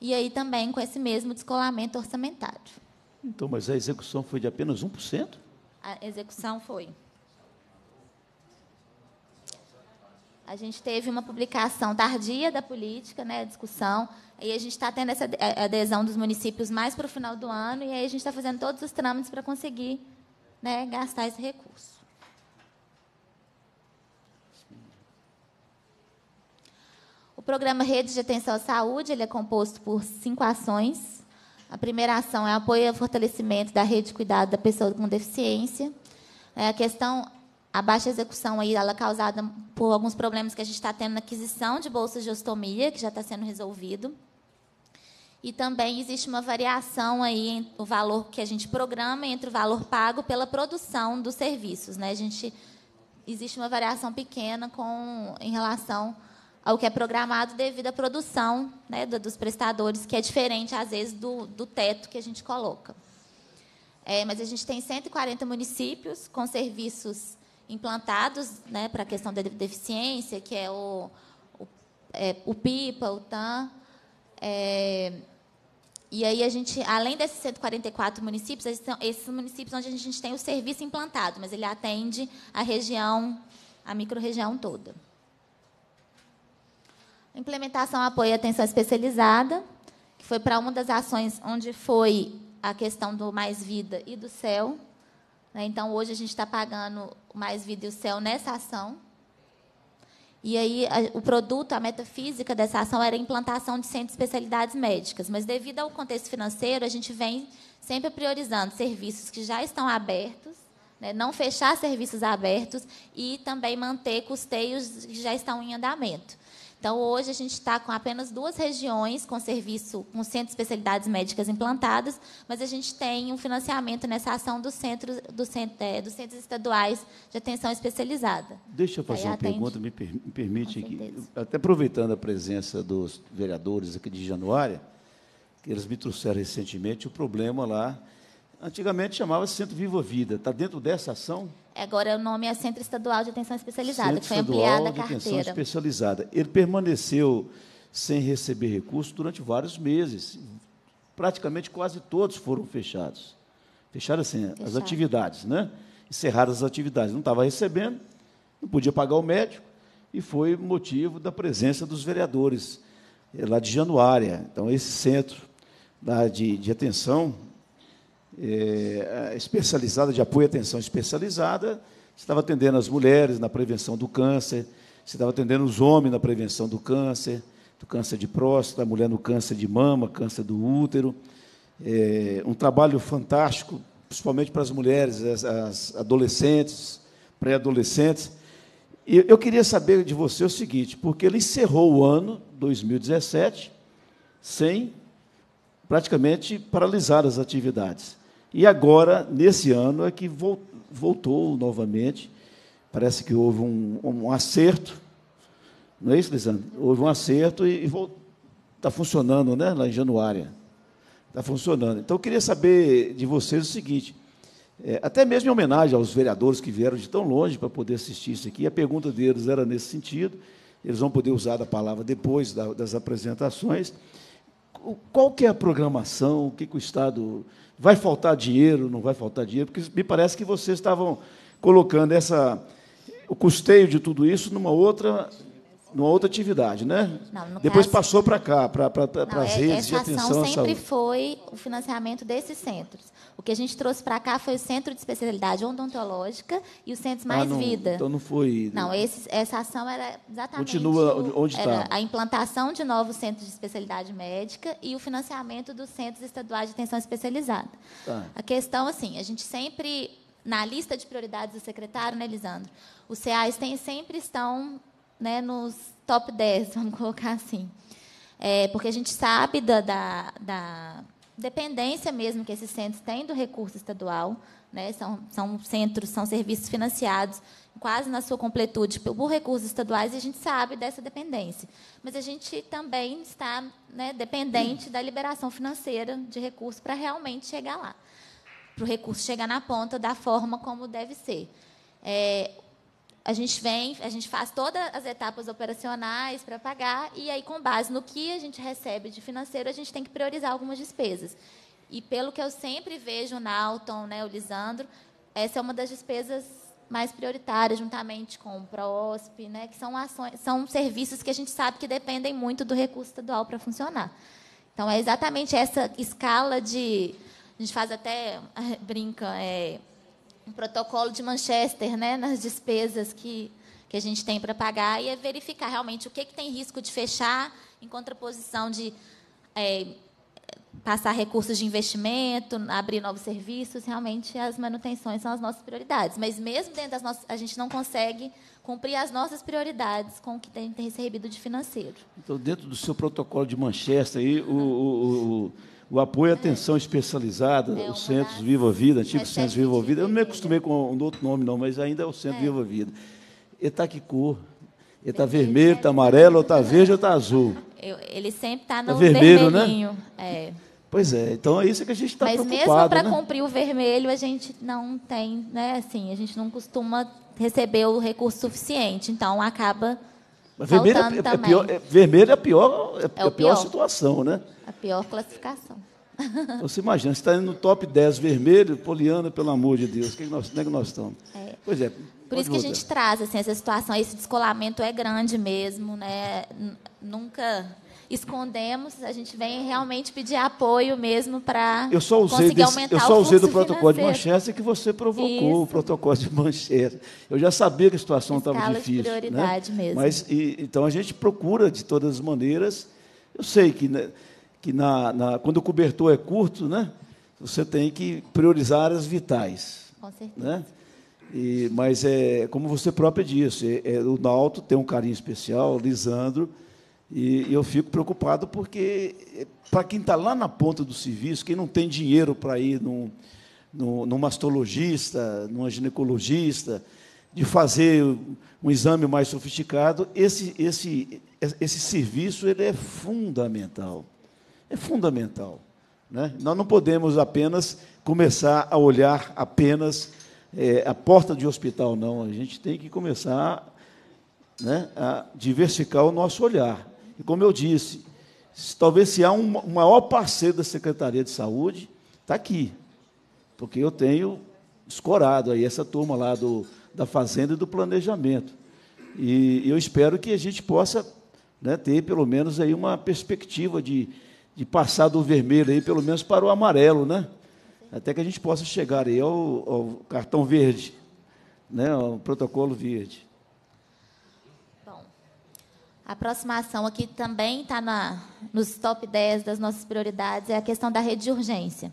e aí também com esse mesmo descolamento orçamentário. Então, mas a execução foi de apenas 1%? A execução foi. A gente teve uma publicação tardia da política, né, discussão, e a gente está tendo essa adesão dos municípios mais para o final do ano, e aí a gente está fazendo todos os trâmites para conseguir né, gastar esse recurso. programa Rede de Atenção à Saúde ele é composto por cinco ações. A primeira ação é apoio ao fortalecimento da rede de cuidado da pessoa com deficiência. É a questão, a baixa execução aí, ela é causada por alguns problemas que a gente está tendo na aquisição de bolsas de ostomia, que já está sendo resolvido. E também existe uma variação aí o valor que a gente programa entre o valor pago pela produção dos serviços, né? A gente existe uma variação pequena com em relação ao que é programado devido à produção né, dos prestadores, que é diferente, às vezes, do, do teto que a gente coloca. É, mas a gente tem 140 municípios com serviços implantados né, para a questão da deficiência, que é o, o, é, o PIPA, o TAM. É, e aí a gente, além desses 144 municípios, esses são esses municípios onde a gente tem o serviço implantado, mas ele atende a região, a microrregião toda. Implementação, apoio e atenção especializada, que foi para uma das ações onde foi a questão do Mais Vida e do Céu. Né? Então, hoje a gente está pagando o Mais Vida e o Céu nessa ação. E aí, o produto, a metafísica dessa ação era a implantação de 100 especialidades médicas. Mas, devido ao contexto financeiro, a gente vem sempre priorizando serviços que já estão abertos, né? não fechar serviços abertos e também manter custeios que já estão em andamento. Então, hoje a gente está com apenas duas regiões com serviço, com centro de especialidades médicas implantadas, mas a gente tem um financiamento nessa ação dos centros, do centro, é, dos centros estaduais de atenção especializada. Deixa eu fazer uma pergunta, me, per, me permite aqui. Até aproveitando a presença dos vereadores aqui de Januária, eles me trouxeram recentemente o problema lá Antigamente chamava-se Centro Viva Vida. Está dentro dessa ação? É, agora o nome é Centro Estadual de Atenção Especializada, Centro que foi Estadual ampliada a carteira. Atenção Especializada. Ele permaneceu sem receber recursos durante vários meses. Praticamente quase todos foram fechados. Fecharam assim Fechado. as atividades, né? Encerraram as atividades. Não estava recebendo, não podia pagar o médico e foi motivo da presença dos vereadores eh, lá de Januária. Então esse centro de, de atenção é, especializada, de apoio à atenção especializada, você estava atendendo as mulheres na prevenção do câncer, você estava atendendo os homens na prevenção do câncer, do câncer de próstata, a mulher no câncer de mama, câncer do útero. É, um trabalho fantástico, principalmente para as mulheres, as, as adolescentes, pré-adolescentes. E eu queria saber de você o seguinte, porque ele encerrou o ano 2017 sem praticamente paralisar as atividades. E agora, nesse ano, é que voltou novamente. Parece que houve um, um acerto. Não é isso, Lisandro? Houve um acerto e está funcionando, né? Lá em Januária. Está funcionando. Então, eu queria saber de vocês o seguinte. É, até mesmo em homenagem aos vereadores que vieram de tão longe para poder assistir isso aqui. A pergunta deles era nesse sentido. Eles vão poder usar a palavra depois da, das apresentações qual que é a programação, o que, que o Estado. Vai faltar dinheiro, não vai faltar dinheiro? Porque me parece que vocês estavam colocando essa, o custeio de tudo isso numa outra numa outra atividade, né? Não, Depois caso, passou para cá, para as é- redes de atenção à saúde. sempre foi o financiamento desses centros. O que a gente trouxe para cá foi o Centro de Especialidade Odontológica e o Centro Mais ah, não, Vida. Então não foi... Não, esse, essa ação era exatamente... Continua onde está. A implantação de novos centros de especialidade médica e o financiamento dos Centros Estaduais de Atenção Especializada. Tá. A questão, assim, a gente sempre... Na lista de prioridades do secretário, né, Lisandro? Os CAs têm, sempre estão né, nos top 10, vamos colocar assim. É, porque a gente sabe da, da, da, dependência mesmo que esses centros têm do recurso estadual, né, são, são centros, são serviços financiados quase na sua completude por recursos estaduais e a gente sabe dessa dependência. Mas a gente também está né, dependente da liberação financeira de recursos para realmente chegar lá, para o recurso chegar na ponta da forma como deve ser. É, a gente vem, a gente faz todas as etapas operacionais para pagar e aí com base no que a gente recebe de financeiro, a gente tem que priorizar algumas despesas. E pelo que eu sempre vejo o Alton né, o Lisandro, essa é uma das despesas mais prioritárias, juntamente com o PROSP, né, que são ações, são serviços que a gente sabe que dependem muito do recurso estadual para funcionar. Então é exatamente essa escala de a gente faz até brinca, é, um protocolo de Manchester né, nas despesas que, que a gente tem para pagar e é verificar realmente o que, que tem risco de fechar, em contraposição de é, passar recursos de investimento, abrir novos serviços, realmente as manutenções são as nossas prioridades. Mas mesmo dentro das nossas, a gente não consegue cumprir as nossas prioridades com o que tem, tem recebido de financeiro. Então, dentro do seu protocolo de Manchester, aí, o, o, o o apoio à é atenção especializada, é os centros Viva Vida, antigos centros Viva Vida. Eu não me acostumei com um outro nome, não, mas ainda é o Centro é. Viva Vida. Tá ele está que cor? Ele está vermelho, está tá amarelo, ou está verde ou está azul? ele sempre está tá no tá vermelho, né? vermelhinho. Né? É. Pois é, então é isso que a gente está preocupado. Mas mesmo para né? cumprir o vermelho, a gente não tem, né? Assim, a gente não costuma receber o recurso suficiente. Então, acaba mas vermelho é, é, pior, é, vermelho é a pior, é, a é é pior, pior, situação, né? A pior classificação. Você imagina, você está indo no top 10 vermelho, Poliana, pelo amor de Deus, que que nós, onde é que nós estamos? É. Pois é. Por isso que a gente traz assim, essa situação, esse descolamento é grande mesmo, né? Nunca escondemos, a gente vem realmente pedir apoio mesmo para conseguir desse, aumentar o Eu só usei o do protocolo financeiro. de Manchester que você provocou, Isso. o protocolo de Manchester. Eu já sabia que a situação estava difícil. De né? prioridade né? mesmo. Mas, e, então, a gente procura, de todas as maneiras, eu sei que, né, que na, na, quando o cobertor é curto, né, você tem que priorizar as vitais. Com certeza. Né? E, mas, é, como você própria disse, é, é o Nauto tem um carinho especial, o Lisandro... E eu fico preocupado porque, para quem está lá na ponta do serviço, quem não tem dinheiro para ir num, num, num mastologista, numa ginecologista, de fazer um exame mais sofisticado, esse, esse, esse serviço ele é fundamental. É fundamental. Né? Nós não podemos apenas começar a olhar apenas é, a porta de hospital, não. A gente tem que começar né, a diversificar o nosso olhar. E como eu disse, talvez se há um, um maior parceiro da Secretaria de Saúde, está aqui. Porque eu tenho escorado aí essa turma lá do, da Fazenda e do Planejamento. E eu espero que a gente possa né, ter pelo menos aí uma perspectiva de, de passar do vermelho aí, pelo menos para o amarelo, né? Até que a gente possa chegar aí ao, ao cartão verde, né, ao protocolo verde. A aproximação aqui também está nos top 10 das nossas prioridades, é a questão da rede de urgência.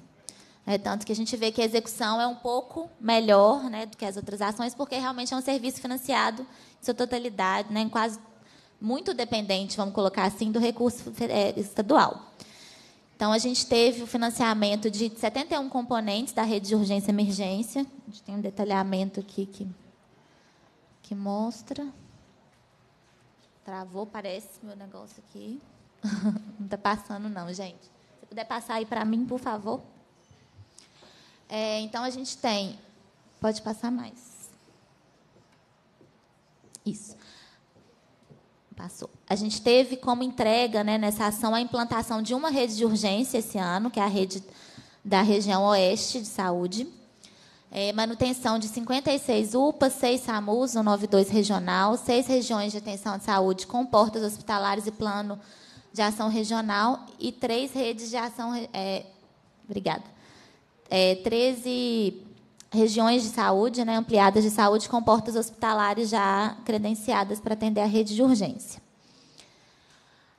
É, tanto que a gente vê que a execução é um pouco melhor né, do que as outras ações, porque realmente é um serviço financiado em sua totalidade, né, em quase muito dependente, vamos colocar assim, do recurso é, estadual. Então, a gente teve o financiamento de 71 componentes da rede de urgência e emergência. A gente tem um detalhamento aqui que, que mostra. Travou, parece, meu negócio aqui. não está passando, não, gente. Se puder passar aí para mim, por favor. É, então, a gente tem... Pode passar mais. Isso. Passou. A gente teve como entrega né, nessa ação a implantação de uma rede de urgência esse ano, que é a rede da região oeste de saúde é, manutenção de 56 UPAs, 6 SAMUs no 92 regional, 6 regiões de atenção de saúde com portas hospitalares e plano de ação regional e 3 redes de ação. É, obrigada. É, 13 regiões de saúde, né, ampliadas de saúde, com portas hospitalares já credenciadas para atender a rede de urgência.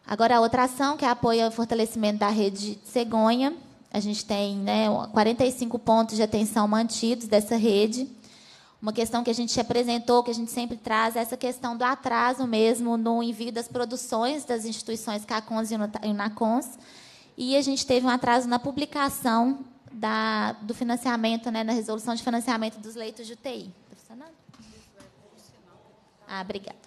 Agora, a outra ação, que apoia o fortalecimento da rede cegonha, a gente tem né, 45 pontos de atenção mantidos dessa rede. Uma questão que a gente apresentou, que a gente sempre traz, é essa questão do atraso mesmo no envio das produções das instituições CACONS e UNACONS. E a gente teve um atraso na publicação da, do financiamento, né, na resolução de financiamento dos leitos de UTI. Tá ah, obrigada.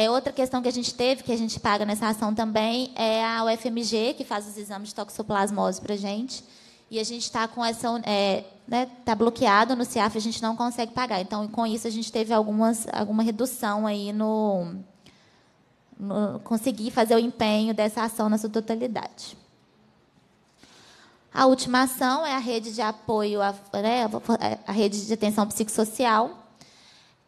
É, outra questão que a gente teve, que a gente paga nessa ação também, é a UFMG, que faz os exames de toxoplasmose para a gente. E a gente está com essa. É, né, tá bloqueado no CIAF, a gente não consegue pagar. Então, com isso, a gente teve algumas, alguma redução aí no, no. Conseguir fazer o empenho dessa ação na sua totalidade. A última ação é a rede de apoio, né, a rede de atenção psicossocial,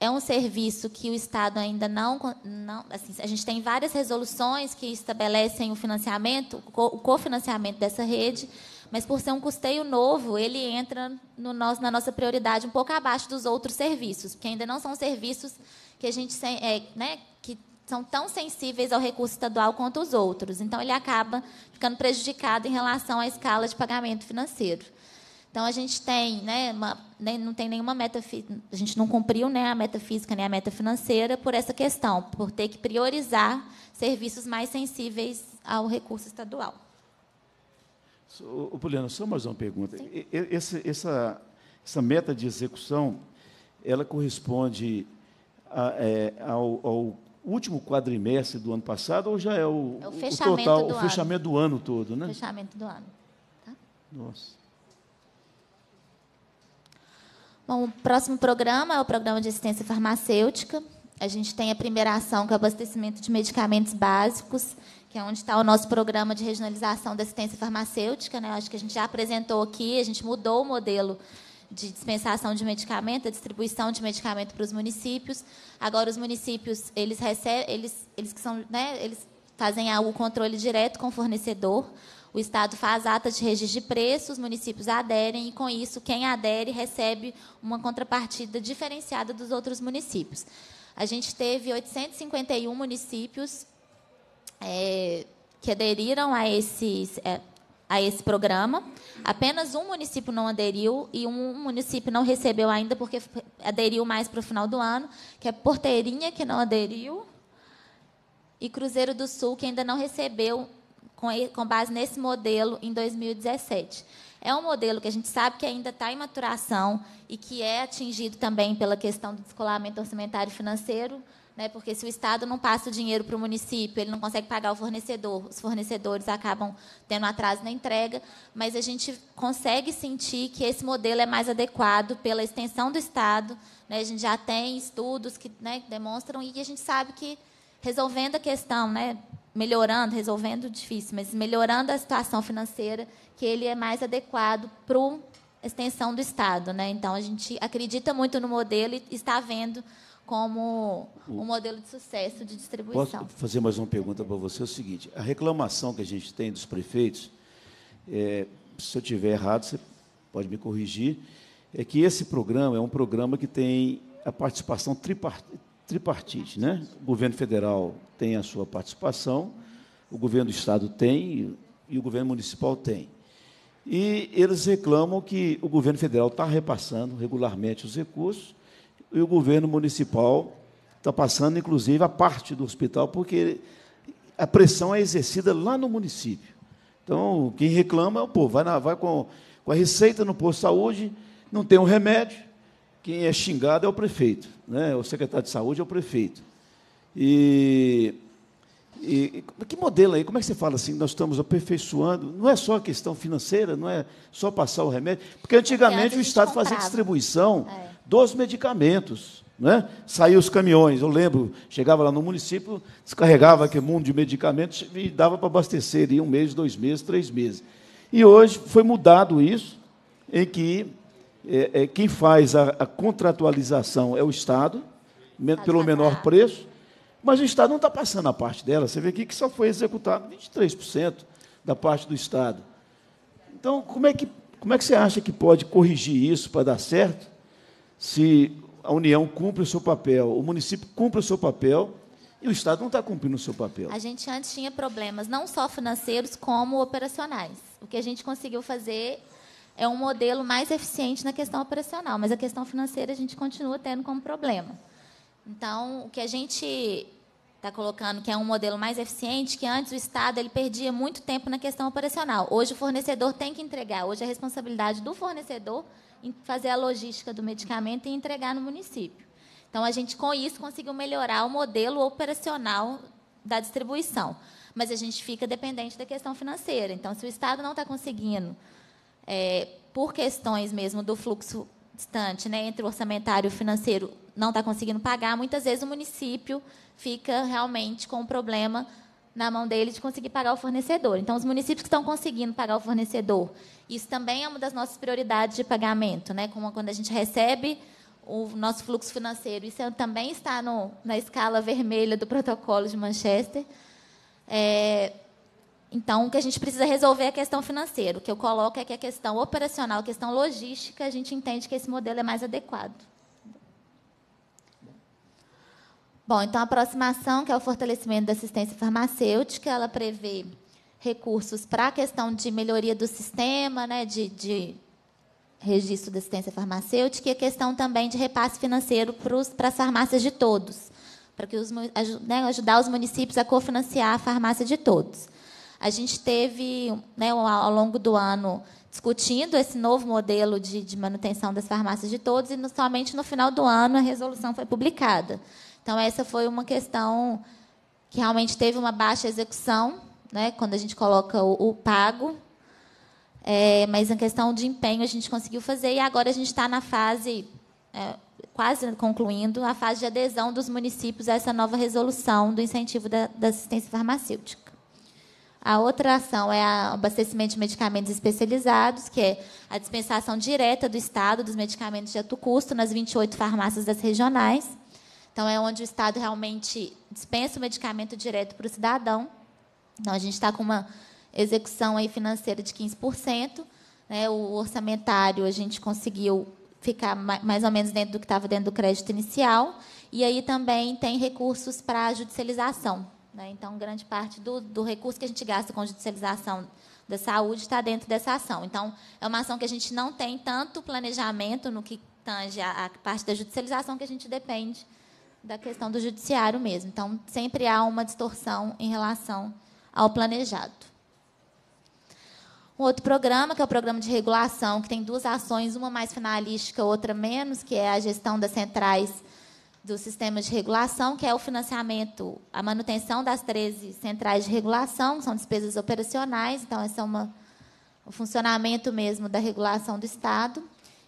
é um serviço que o Estado ainda não. não assim, a gente tem várias resoluções que estabelecem o financiamento, o cofinanciamento dessa rede, mas por ser um custeio novo, ele entra no nosso, na nossa prioridade um pouco abaixo dos outros serviços, porque ainda não são serviços que a gente é, né, que são tão sensíveis ao recurso estadual quanto os outros. Então ele acaba ficando prejudicado em relação à escala de pagamento financeiro. Então a gente tem, né, uma, não tem nenhuma meta, a gente não cumpriu né, a meta física nem a meta financeira por essa questão, por ter que priorizar serviços mais sensíveis ao recurso estadual. O Poliana, só mais uma pergunta. Esse, essa, essa meta de execução, ela corresponde a, é, ao, ao, último quadrimestre do ano passado ou já é o, é o, fechamento, o total, do o fechamento ano. do ano todo, né? Fechamento do ano. Tá? Nossa. Bom, o próximo programa é o programa de assistência farmacêutica. A gente tem a primeira ação, que é o abastecimento de medicamentos básicos, que é onde está o nosso programa de regionalização da assistência farmacêutica. Né? acho que a gente já apresentou aqui, a gente mudou o modelo de dispensação de medicamento, a distribuição de medicamento para os municípios. Agora, os municípios, eles recebem, eles, eles que são, né, eles fazem o controle direto com o fornecedor. O Estado faz ata de registro de preço, os municípios aderem e, com isso, quem adere recebe uma contrapartida diferenciada dos outros municípios. A gente teve 851 municípios é, que aderiram a esse é, a esse programa. Apenas um município não aderiu e um município não recebeu ainda, porque aderiu mais para o final do ano, que é Porteirinha, que não aderiu, e Cruzeiro do Sul, que ainda não recebeu com, base nesse modelo em 2017. É um modelo que a gente sabe que ainda está em maturação e que é atingido também pela questão do descolamento orçamentário financeiro, né, porque se o Estado não passa o dinheiro para o município, ele não consegue pagar o fornecedor, os fornecedores acabam tendo atraso na entrega, mas a gente consegue sentir que esse modelo é mais adequado pela extensão do Estado. Né, a gente já tem estudos que né, demonstram e a gente sabe que, resolvendo a questão né, melhorando, resolvendo difícil, mas melhorando a situação financeira, que ele é mais adequado para a extensão do Estado. Né? Então, a gente acredita muito no modelo e está vendo como um modelo de sucesso de distribuição. Posso fazer mais uma pergunta para você? É o seguinte, a reclamação que a gente tem dos prefeitos, é, se eu tiver errado, você pode me corrigir, é que esse programa é um programa que tem a participação tripartite tripartite, né? O governo federal tem a sua participação, o governo do estado tem e o governo municipal tem. E eles reclamam que o governo federal está repassando regularmente os recursos e o governo municipal está passando, inclusive, a parte do hospital, porque a pressão é exercida lá no município. Então, quem reclama é o povo, vai, na, vai com, com a receita no posto de saúde, não tem um remédio, quem é xingado é o prefeito, né? o secretário de saúde é o prefeito. E, e que modelo aí? Como é que você fala assim? Nós estamos aperfeiçoando. Não é só a questão financeira, não é só passar o remédio. Porque antigamente o Estado comprava. fazia distribuição é. dos medicamentos. Né? Saíam os caminhões, eu lembro, chegava lá no município, descarregava aquele mundo de medicamentos e dava para abastecer em um mês, dois meses, três meses. E hoje foi mudado isso, em que é, é, quem faz a, a, contratualização é o Estado, tá pelo menor preço, mas o Estado não está passando a parte dela. Você vê aqui que só foi executado 23% da parte do Estado. Então, como é, que, como é que você acha que pode corrigir isso para dar certo? Se a União cumpre o seu papel, o município cumpre o seu papel e o Estado não está cumprindo o seu papel. A gente antes tinha problemas, não só financeiros, como operacionais. O que a gente conseguiu fazer é um modelo mais eficiente na questão operacional, mas a questão financeira a gente continua tendo como problema. Então, o que a gente está colocando que é um modelo mais eficiente, que antes o Estado ele perdia muito tempo na questão operacional. Hoje o fornecedor tem que entregar, hoje é a responsabilidade do fornecedor em fazer a logística do medicamento e entregar no município. Então, a gente, com isso, conseguiu melhorar o modelo operacional da distribuição. Mas a gente fica dependente da questão financeira. Então, se o Estado não está conseguindo é, por questões mesmo do fluxo distante, né, entre o orçamentário e o financeiro, não está conseguindo pagar, muitas vezes o município fica realmente com o um problema na mão dele de conseguir pagar o fornecedor. Então, os municípios que estão conseguindo pagar o fornecedor, isso também é uma das nossas prioridades de pagamento, né? Como quando a gente recebe o nosso fluxo financeiro, isso também está no, na escala vermelha do protocolo de Manchester. É, então, o que a gente precisa resolver é a questão financeira. O que eu coloco é que a questão operacional, a questão logística, a gente entende que esse modelo é mais adequado. Bom, então a próxima ação que é o fortalecimento da assistência farmacêutica, ela prevê recursos para a questão de melhoria do sistema, né, de, de registro da assistência farmacêutica, e a questão também de repasse financeiro para, os, para as farmácias de todos, para que os, né, ajudar os municípios a cofinanciar a farmácia de todos. A gente teve, né, ao longo do ano, discutindo esse novo modelo de, de manutenção das farmácias de todos, e no, somente no final do ano a resolução foi publicada. Então, essa foi uma questão que realmente teve uma baixa execução, né, quando a gente coloca o, o pago, é, mas a questão de empenho a gente conseguiu fazer, e agora a gente está na fase, é, quase concluindo, a fase de adesão dos municípios a essa nova resolução do incentivo da, da assistência farmacêutica. A outra ação é o abastecimento de medicamentos especializados, que é a dispensação direta do Estado dos medicamentos de alto custo nas 28 farmácias das regionais. Então, é onde o Estado realmente dispensa o medicamento direto para o cidadão. Então, a gente está com uma execução aí financeira de 15%. Né? O orçamentário, a gente conseguiu ficar mais ou menos dentro do que estava dentro do crédito inicial. E aí também tem recursos para a judicialização. Né? Então, grande parte do, do, recurso que a gente gasta com judicialização da saúde está dentro dessa ação. Então, é uma ação que a gente não tem tanto planejamento no que tange a, a parte da judicialização, que a gente depende da questão do judiciário mesmo. Então, sempre há uma distorção em relação ao planejado. Um outro programa, que é o programa de regulação, que tem duas ações, uma mais finalística, outra menos, que é a gestão das centrais do sistema de regulação, que é o financiamento, a manutenção das 13 centrais de regulação, que são despesas operacionais, então esse é uma, o funcionamento mesmo da regulação do Estado.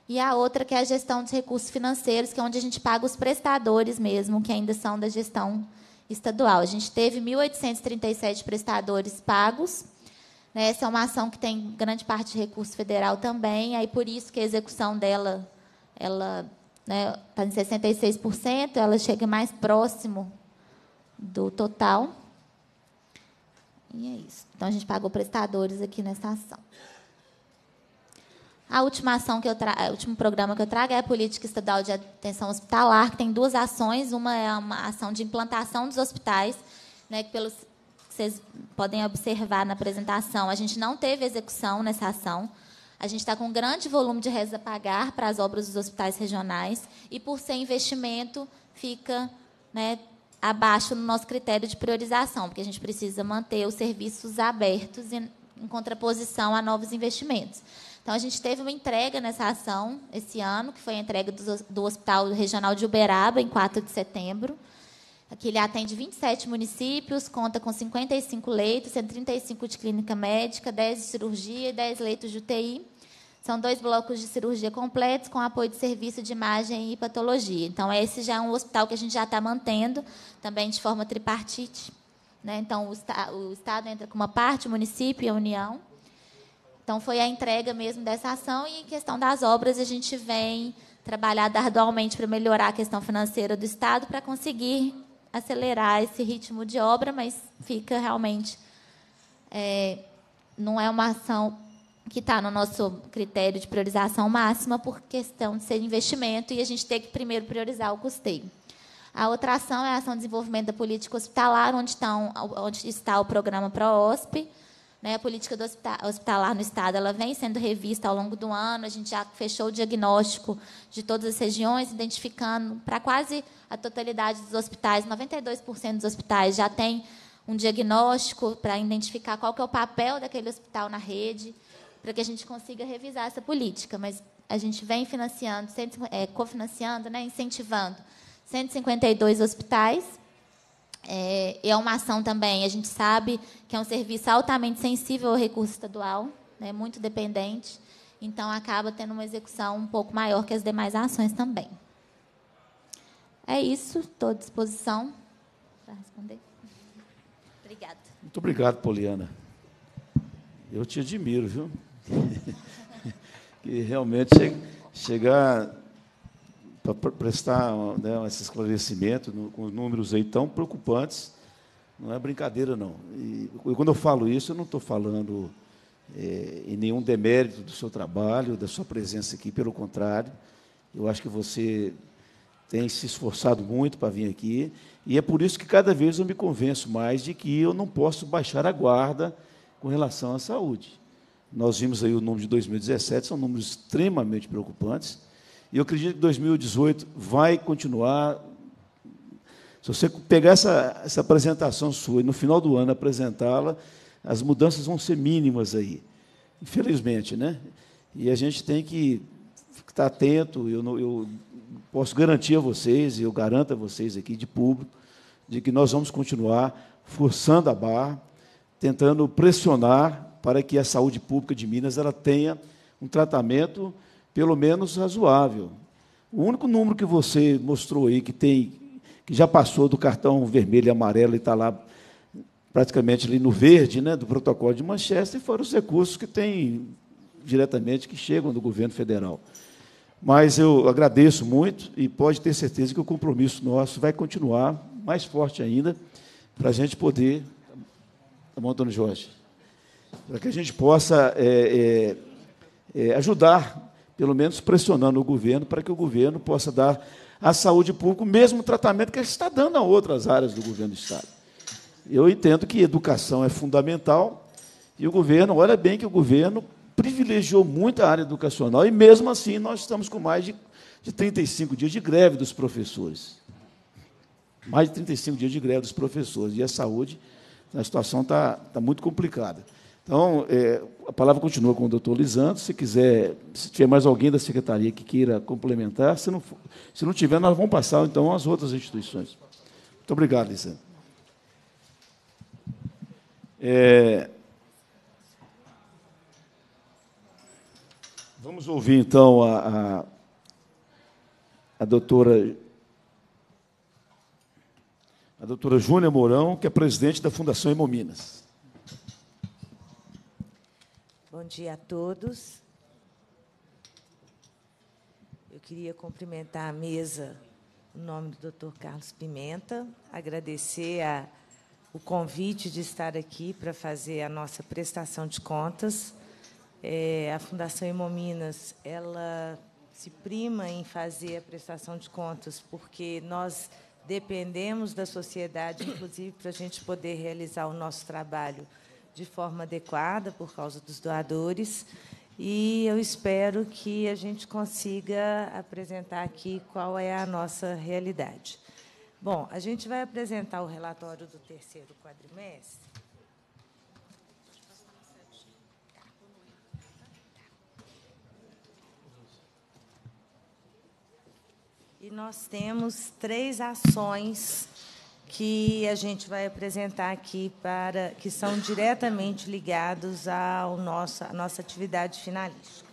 E a outra que é a gestão dos recursos financeiros, que é onde a gente paga os prestadores mesmo, que ainda são da gestão estadual. A gente teve 1.837 prestadores pagos. Né? Essa é uma ação que tem grande parte de recurso federal também, aí por isso que a execução dela ela né, está em 66%, ela chega mais próximo do total. E é isso. Então, a gente pagou prestadores aqui nessa ação. A última ação que eu trago, o último programa que eu trago é a Política Estadual de Atenção Hospitalar, que tem duas ações. Uma é uma ação de implantação dos hospitais, né, que pelos que vocês podem observar na apresentação, a gente não teve execução nessa ação. A gente está com um grande volume de reza a pagar para as obras dos hospitais regionais e, por ser investimento, fica né, abaixo no nosso critério de priorização, porque a gente precisa manter os serviços abertos em, em contraposição a novos investimentos. Então, a gente teve uma entrega nessa ação esse ano, que foi a entrega do, do Hospital Regional de Uberaba, em 4 de setembro que ele atende 27 municípios, conta com 55 leitos, 135 de clínica médica, 10 de cirurgia e 10 leitos de UTI. São dois blocos de cirurgia completos com apoio de serviço de imagem e patologia. Então, esse já é um hospital que a gente já está mantendo, também de forma tripartite. Né? Então, o, esta o Estado entra com uma parte, o município e a União. Então, foi a entrega mesmo dessa ação. E, em questão das obras, a gente vem trabalhar arduamente para melhorar a questão financeira do Estado, para conseguir acelerar esse ritmo de obra, mas fica realmente. É, não é uma ação que está no nosso critério de priorização máxima por questão de ser investimento e a gente tem que primeiro priorizar o custeio. A outra ação é a ação de desenvolvimento da política hospitalar, onde, estão, onde está o programa ProOSP. Né, a política hospitalar no Estado ela vem sendo revista ao longo do ano. A gente já fechou o diagnóstico de todas as regiões, identificando para quase a totalidade dos hospitais, 92% dos hospitais já tem um diagnóstico para identificar qual que é o papel daquele hospital na rede para que a gente consiga revisar essa política. Mas a gente vem financiando, é, cofinanciando, né, incentivando 152 hospitais. É, é uma ação também, a gente sabe que é um serviço altamente sensível ao recurso estadual, né, muito dependente, então acaba tendo uma execução um pouco maior que as demais ações também. É isso, estou à disposição para responder. Obrigada. Muito obrigado, Poliana. Eu te admiro, viu? que realmente che chegar para prestar né, esse esclarecimento no, com números aí tão preocupantes, não é brincadeira, não. E, e quando eu falo isso, eu não estou falando é, em nenhum demérito do seu trabalho, da sua presença aqui, pelo contrário, eu acho que você tem se esforçado muito para vir aqui, e é por isso que cada vez eu me convenço mais de que eu não posso baixar a guarda com relação à saúde. Nós vimos aí o número de 2017, são números extremamente preocupantes. E eu acredito que 2018 vai continuar. Se você pegar essa, essa apresentação sua e no final do ano apresentá-la, as mudanças vão ser mínimas aí. Infelizmente, né? E a gente tem que estar atento. Eu, não, eu posso garantir a vocês, e eu garanto a vocês aqui de público, de que nós vamos continuar forçando a barra, tentando pressionar para que a saúde pública de Minas ela tenha um tratamento pelo menos razoável. O único número que você mostrou aí que tem que já passou do cartão vermelho e amarelo e está lá praticamente ali no verde, né, do protocolo de Manchester, foram os recursos que tem diretamente que chegam do governo federal. Mas eu agradeço muito e pode ter certeza que o compromisso nosso vai continuar mais forte ainda para a gente poder. Tá bom, Antônio Jorge? para que a gente possa é, é, é, ajudar, pelo menos pressionando o governo, para que o governo possa dar à saúde pública o mesmo tratamento que ele está dando a outras áreas do governo do Estado. Eu entendo que educação é fundamental e o governo, olha bem que o governo privilegiou muito a área educacional e, mesmo assim, nós estamos com mais de, de 35 dias de greve dos professores. Mais de 35 dias de greve dos professores. E a saúde, a situação está, está muito complicada. Então, é, a palavra continua com o doutor Lisandro. Se quiser, se tiver mais alguém da secretaria que queira complementar, se não, se não tiver, nós vamos passar então às outras instituições. Muito obrigado, Lisandro. É, vamos ouvir então a, a, a doutora a doutora Júlia Mourão, que é presidente da Fundação Hemominas. Bom dia a todos. Eu queria cumprimentar a mesa em nome do Dr. Carlos Pimenta, agradecer a, o convite de estar aqui para fazer a nossa prestação de contas. É, a Fundação Emominas, ela se prima em fazer a prestação de contas, porque nós dependemos da sociedade, inclusive, para a gente poder realizar o nosso trabalho de forma adequada por causa dos doadores. E eu espero que a gente consiga apresentar aqui qual é a nossa realidade. Bom, a gente vai apresentar o relatório do terceiro quadrimestre. E nós temos três ações que a gente vai apresentar aqui para que são diretamente ligados ao nossa à nossa atividade finalística.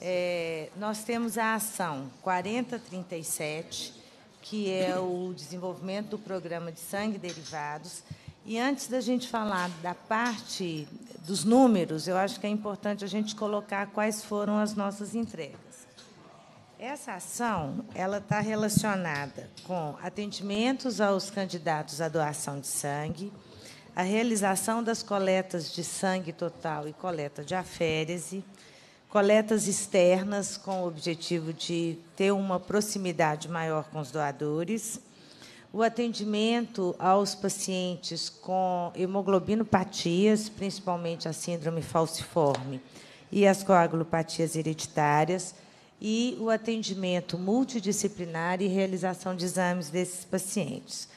É, nós temos a ação 4037, que é o desenvolvimento do programa de sangue derivados. E antes da gente falar da parte dos números, eu acho que é importante a gente colocar quais foram as nossas entregas. Essa ação ela está relacionada com atendimentos aos candidatos à doação de sangue, a realização das coletas de sangue total e coleta de aférese, coletas externas com o objetivo de ter uma proximidade maior com os doadores, o atendimento aos pacientes com hemoglobinopatias, principalmente a síndrome falciforme e as coagulopatias hereditárias e o atendimento multidisciplinar e realização de exames desses pacientes.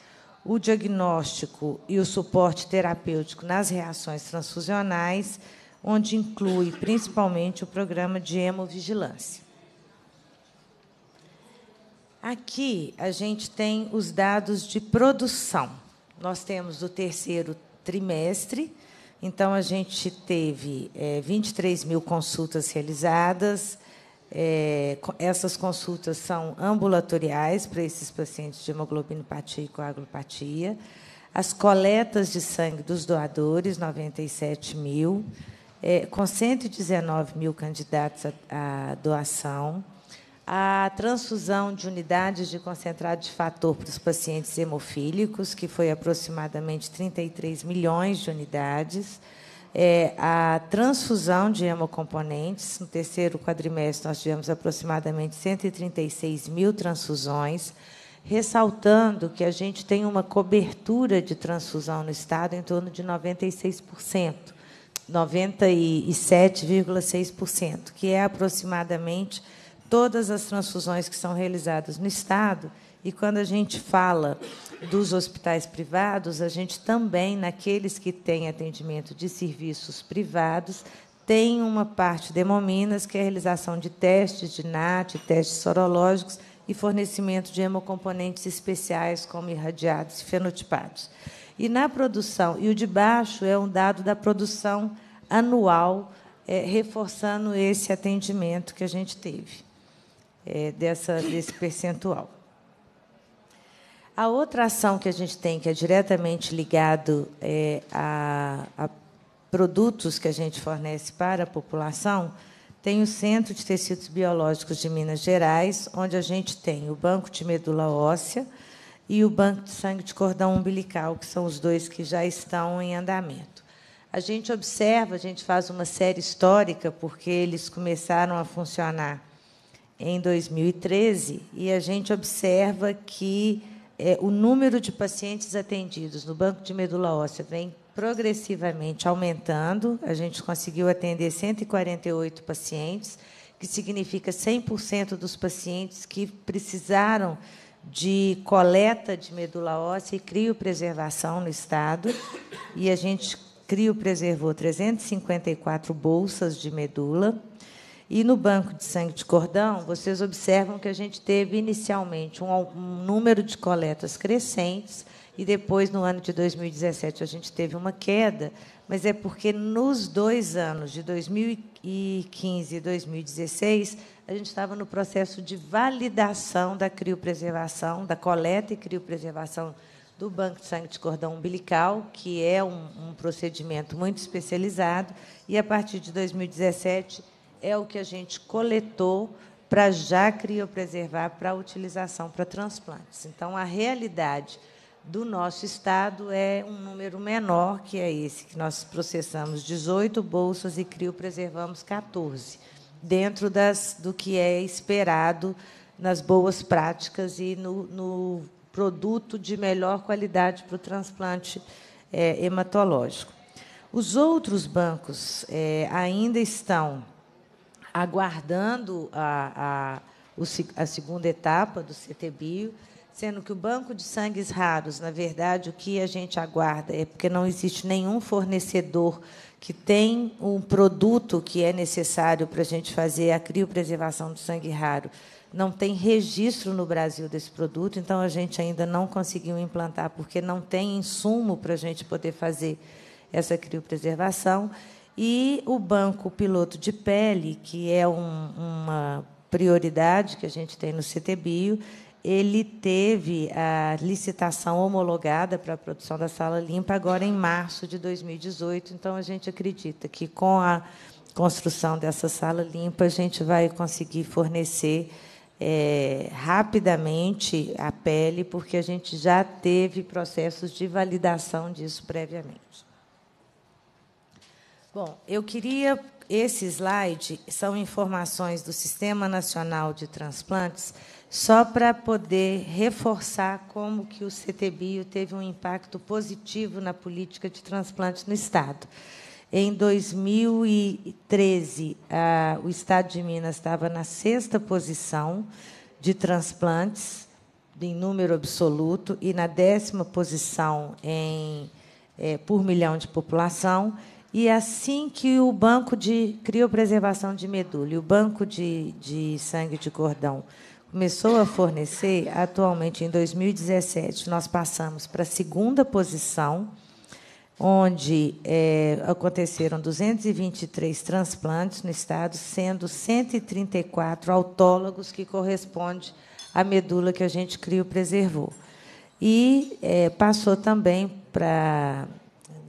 O diagnóstico e o suporte terapêutico nas reações transfusionais, onde inclui principalmente o programa de hemovigilância. Aqui a gente tem os dados de produção. Nós temos do terceiro trimestre, então a gente teve é, eh, 23 mil consultas realizadas, é, essas consultas são ambulatoriais para esses pacientes de hemoglobinopatia e coagulopatia. As coletas de sangue dos doadores, 97 mil, é, com 119 mil candidatos à doação. A transfusão de unidades de concentrado de fator para os pacientes hemofílicos, que foi aproximadamente 33 milhões de unidades é, a transfusão de hemocomponentes. No terceiro quadrimestre, nós tivemos aproximadamente 136 mil transfusões, ressaltando que a gente tem uma cobertura de transfusão no Estado em torno de 96%, 97,6%, que é aproximadamente todas as transfusões que são realizadas no Estado. E quando a gente fala dos hospitais privados, a gente também, naqueles que têm atendimento de serviços privados, tem uma parte de hemominas, que é a realização de testes de NAT, testes sorológicos e fornecimento de hemocomponentes especiais, como irradiados e fenotipados. E na produção, e o de baixo é um dado da produção anual, é, reforçando esse atendimento que a gente teve, é, dessa, desse percentual. A outra ação que a gente tem, que é diretamente ligado é, a, a produtos que a gente fornece para a população, tem o Centro de Tecidos Biológicos de Minas Gerais, onde a gente tem o Banco de Medula Óssea e o Banco de Sangue de Cordão Umbilical, que são os dois que já estão em andamento. A gente observa, a gente faz uma série histórica, porque eles começaram a funcionar em 2013, e a gente observa que é, o número de pacientes atendidos no banco de medula óssea vem progressivamente aumentando. A gente conseguiu atender 148 pacientes, que significa 100% dos pacientes que precisaram de coleta de medula óssea e criopreservação no estado. E a gente criopreservou 354 bolsas de medula e no banco de sangue de cordão, vocês observam que a gente teve inicialmente um, um número de coletas crescentes e depois, no ano de 2017, a gente teve uma queda, mas é porque nos dois anos, de 2015 e 2016, a gente estava no processo de validação da criopreservação, da coleta e criopreservação do banco de sangue de cordão umbilical, que é um, um procedimento muito especializado, e a partir de 2017 é o que a gente coletou para já criopreservar para utilização para transplantes. Então, a realidade do nosso estado é um número menor, que é esse, que nós processamos 18 bolsas e criopreservamos 14, dentro das, do que é esperado nas boas práticas e no, no produto de melhor qualidade para o transplante é, hematológico. Os outros bancos é, ainda estão aguardando a, a, a segunda etapa do CTBio, sendo que o banco de sangues raros, na verdade, o que a gente aguarda é porque não existe nenhum fornecedor que tem um produto que é necessário para a gente fazer a criopreservação do sangue raro. Não tem registro no Brasil desse produto, então a gente ainda não conseguiu implantar, porque não tem insumo para a gente poder fazer essa criopreservação. E o banco piloto de pele, que é um, uma prioridade que a gente tem no CTBio, ele teve a licitação homologada para a produção da sala limpa agora em março de 2018. Então, a gente acredita que, com a construção dessa sala limpa, a gente vai conseguir fornecer é, rapidamente a pele, porque a gente já teve processos de validação disso previamente. Bom, eu queria. Esse slide são informações do Sistema Nacional de Transplantes, só para poder reforçar como que o CTBio teve um impacto positivo na política de transplante no Estado. Em 2013, a, o Estado de Minas estava na sexta posição de transplantes, em número absoluto, e na décima posição em, é, por milhão de população. E é assim que o banco de criopreservação de medula e o banco de, de sangue de cordão começou a fornecer, atualmente em 2017, nós passamos para a segunda posição, onde é, aconteceram 223 transplantes no estado, sendo 134 autólogos, que corresponde à medula que a gente criopreservou. E é, passou também para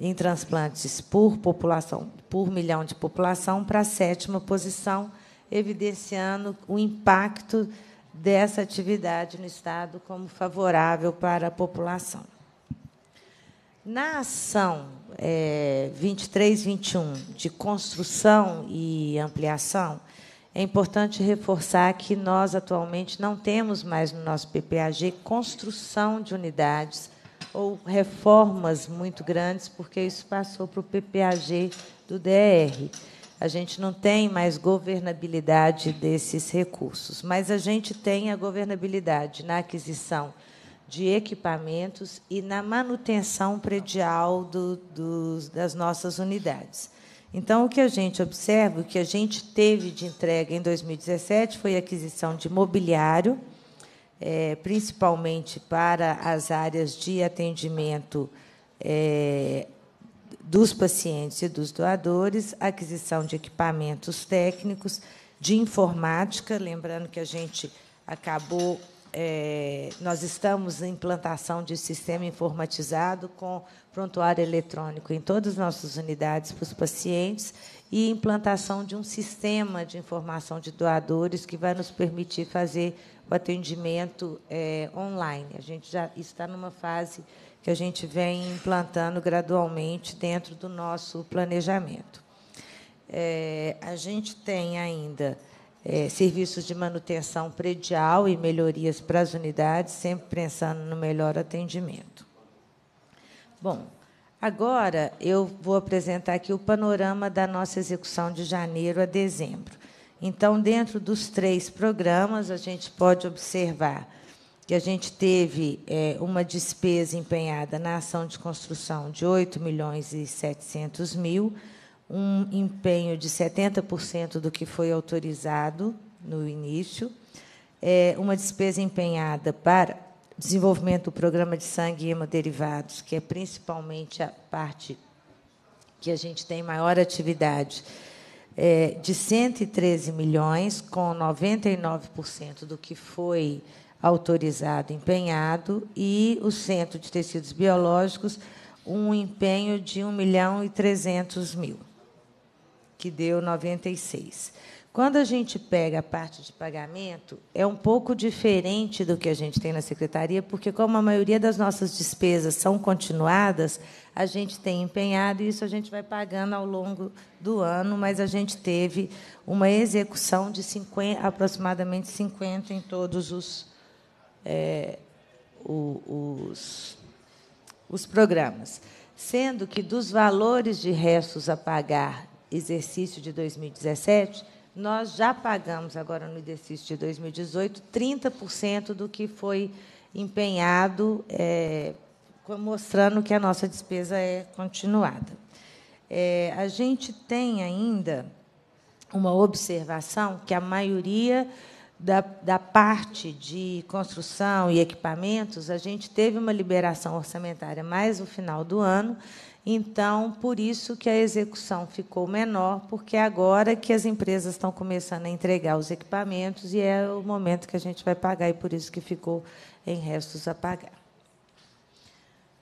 em transplantes por população, por milhão de população para a sétima posição, evidenciando o impacto dessa atividade no estado como favorável para a população. Na ação é, 2321 de construção e ampliação, é importante reforçar que nós atualmente não temos mais no nosso PPAG construção de unidades ou reformas muito grandes, porque isso passou para o PPAG do DR. A gente não tem mais governabilidade desses recursos, mas a gente tem a governabilidade na aquisição de equipamentos e na manutenção predial do, do, das nossas unidades. Então, o que a gente observa, o que a gente teve de entrega em 2017 foi a aquisição de mobiliário, é, principalmente para as áreas de atendimento é, dos pacientes e dos doadores, aquisição de equipamentos técnicos, de informática, lembrando que a gente acabou, é, nós estamos em implantação de sistema informatizado com prontuário eletrônico em todas as nossas unidades para os pacientes e implantação de um sistema de informação de doadores que vai nos permitir fazer o atendimento é, online. A gente já está numa fase que a gente vem implantando gradualmente dentro do nosso planejamento. É, a gente tem ainda é, serviços de manutenção predial e melhorias para as unidades, sempre pensando no melhor atendimento. Bom, Agora, eu vou apresentar aqui o panorama da nossa execução de janeiro a dezembro. Então, dentro dos três programas, a gente pode observar que a gente teve é, uma despesa empenhada na ação de construção de 8 milhões e 700 mil, um empenho de 70% do que foi autorizado no início, é, uma despesa empenhada para desenvolvimento do programa de sangue e hemoderivados, que é principalmente a parte que a gente tem maior atividade, é, de 113 milhões, com 99% do que foi autorizado, empenhado, e o Centro de Tecidos Biológicos, um empenho de 1 milhão e 300 mil, que deu 96. Quando a gente pega a parte de pagamento, é um pouco diferente do que a gente tem na secretaria, porque, como a maioria das nossas despesas são continuadas, a gente tem empenhado e isso a gente vai pagando ao longo do ano, mas a gente teve uma execução de 50, aproximadamente 50 em todos os, é, os, os programas. Sendo que, dos valores de restos a pagar exercício de 2017 nós já pagamos agora no exercício de 2018 30% do que foi empenhado, é, mostrando que a nossa despesa é continuada. É, a gente tem ainda uma observação que a maioria da, da parte de construção e equipamentos, a gente teve uma liberação orçamentária mais no final do ano, então, por isso que a execução ficou menor, porque é agora que as empresas estão começando a entregar os equipamentos e é o momento que a gente vai pagar, e por isso que ficou em restos a pagar.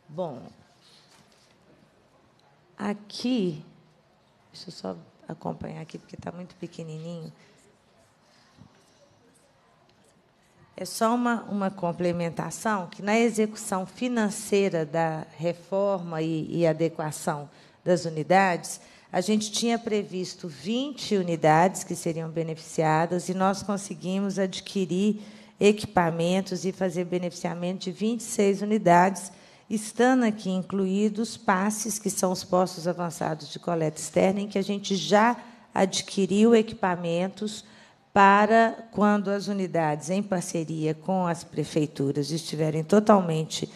Bom, aqui, deixa eu só acompanhar aqui, porque está muito pequenininho. É só uma, uma complementação que na execução financeira da reforma e, e adequação das unidades, a gente tinha previsto 20 unidades que seriam beneficiadas e nós conseguimos adquirir equipamentos e fazer beneficiamento de 26 unidades, estando aqui incluídos passes, que são os postos avançados de coleta externa, em que a gente já adquiriu equipamentos para quando as unidades, em parceria com as prefeituras, estiverem totalmente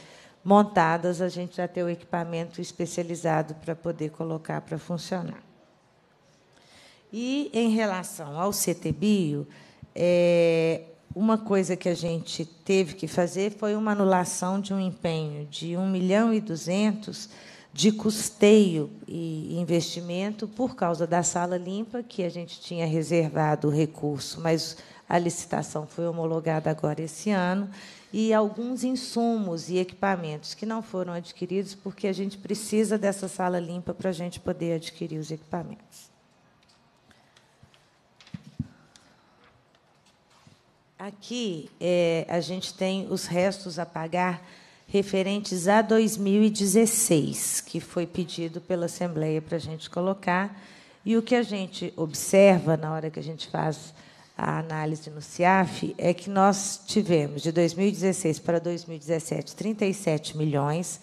montadas, a gente já ter o equipamento especializado para poder colocar para funcionar. E, em relação ao CTBio, é, uma coisa que a gente teve que fazer foi uma anulação de um empenho de 1 milhão e 200 de custeio e investimento por causa da sala limpa, que a gente tinha reservado o recurso, mas a licitação foi homologada agora esse ano, e alguns insumos e equipamentos que não foram adquiridos, porque a gente precisa dessa sala limpa para a gente poder adquirir os equipamentos. Aqui é, a gente tem os restos a pagar referentes a 2016, que foi pedido pela Assembleia para a gente colocar. E o que a gente observa na hora que a gente faz a análise no CIAF é que nós tivemos, de 2016 para 2017, 37 milhões.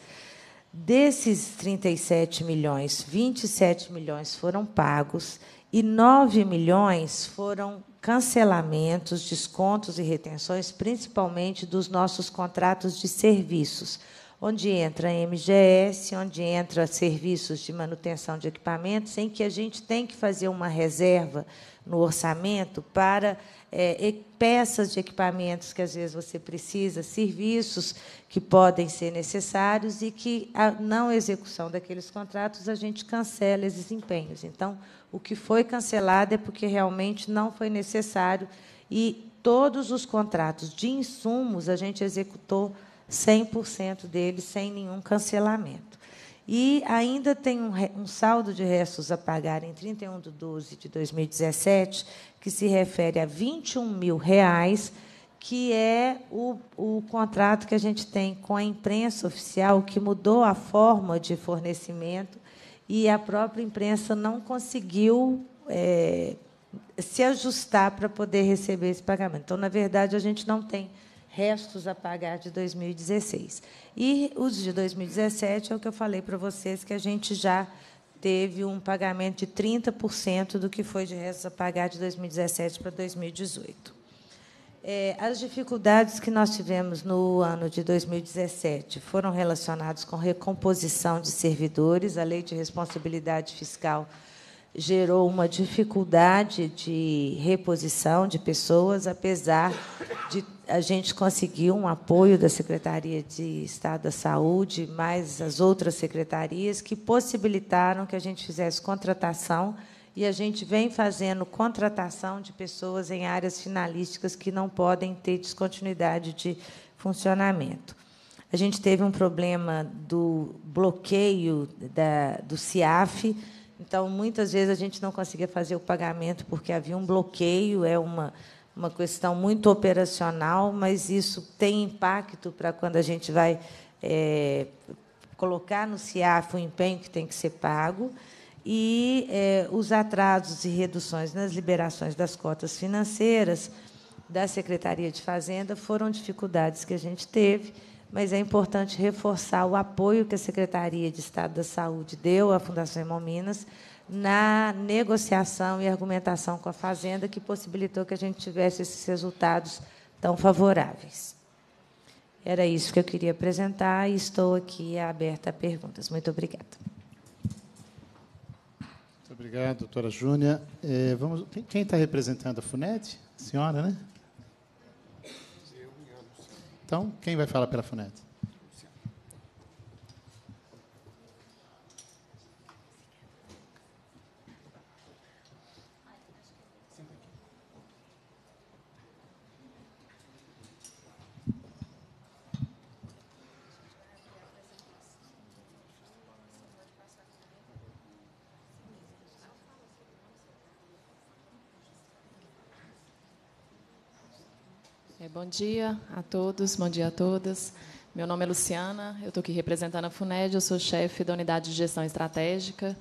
Desses 37 milhões, 27 milhões foram pagos e 9 milhões foram cancelamentos, descontos e retenções, principalmente dos nossos contratos de serviços, onde entra a MGS, onde entra serviços de manutenção de equipamentos, em que a gente tem que fazer uma reserva no orçamento para é, peças de equipamentos que às vezes você precisa, serviços que podem ser necessários e que a não execução daqueles contratos a gente cancela esses empenhos. Então, o que foi cancelado é porque realmente não foi necessário e todos os contratos de insumos a gente executou 100% deles sem nenhum cancelamento. E ainda tem um, um, saldo de restos a pagar em 31 de 12 de 2017, que se refere a 21 mil reais, que é o, o contrato que a gente tem com a imprensa oficial, que mudou a forma de fornecimento e a própria imprensa não conseguiu é, se ajustar para poder receber esse pagamento. Então, na verdade, a gente não tem restos a pagar de 2016. E os de 2017 é o que eu falei para vocês, que a gente já teve um pagamento de 30% do que foi de restos a pagar de 2017 para 2018. É, as dificuldades que nós tivemos no ano de 2017 foram relacionadas com recomposição de servidores. A lei de responsabilidade fiscal gerou uma dificuldade de reposição de pessoas, apesar de a gente conseguir um apoio da Secretaria de Estado da Saúde, mais as outras secretarias, que possibilitaram que a gente fizesse contratação e a gente vem fazendo contratação de pessoas em áreas finalísticas que não podem ter descontinuidade de funcionamento. A gente teve um problema do bloqueio da, do CIAF, então muitas vezes a gente não conseguia fazer o pagamento porque havia um bloqueio, é uma, uma questão muito operacional, mas isso tem impacto para quando a gente vai é, colocar no CIAF o empenho que tem que ser pago e é, os atrasos e reduções nas liberações das cotas financeiras da Secretaria de Fazenda foram dificuldades que a gente teve, mas é importante reforçar o apoio que a Secretaria de Estado da Saúde deu à Fundação Irmão na negociação e argumentação com a Fazenda, que possibilitou que a gente tivesse esses resultados tão favoráveis. Era isso que eu queria apresentar e estou aqui aberta a perguntas. Muito obrigada. Obrigado, doutora Júnia. É, vamos, quem está representando a FUNED? A senhora, né? Então, quem vai falar pela FUNED? Bom dia a todos, bom dia a todas. Meu nome é Luciana, eu estou aqui representando a FUNED, eu sou chefe da Unidade de Gestão Estratégica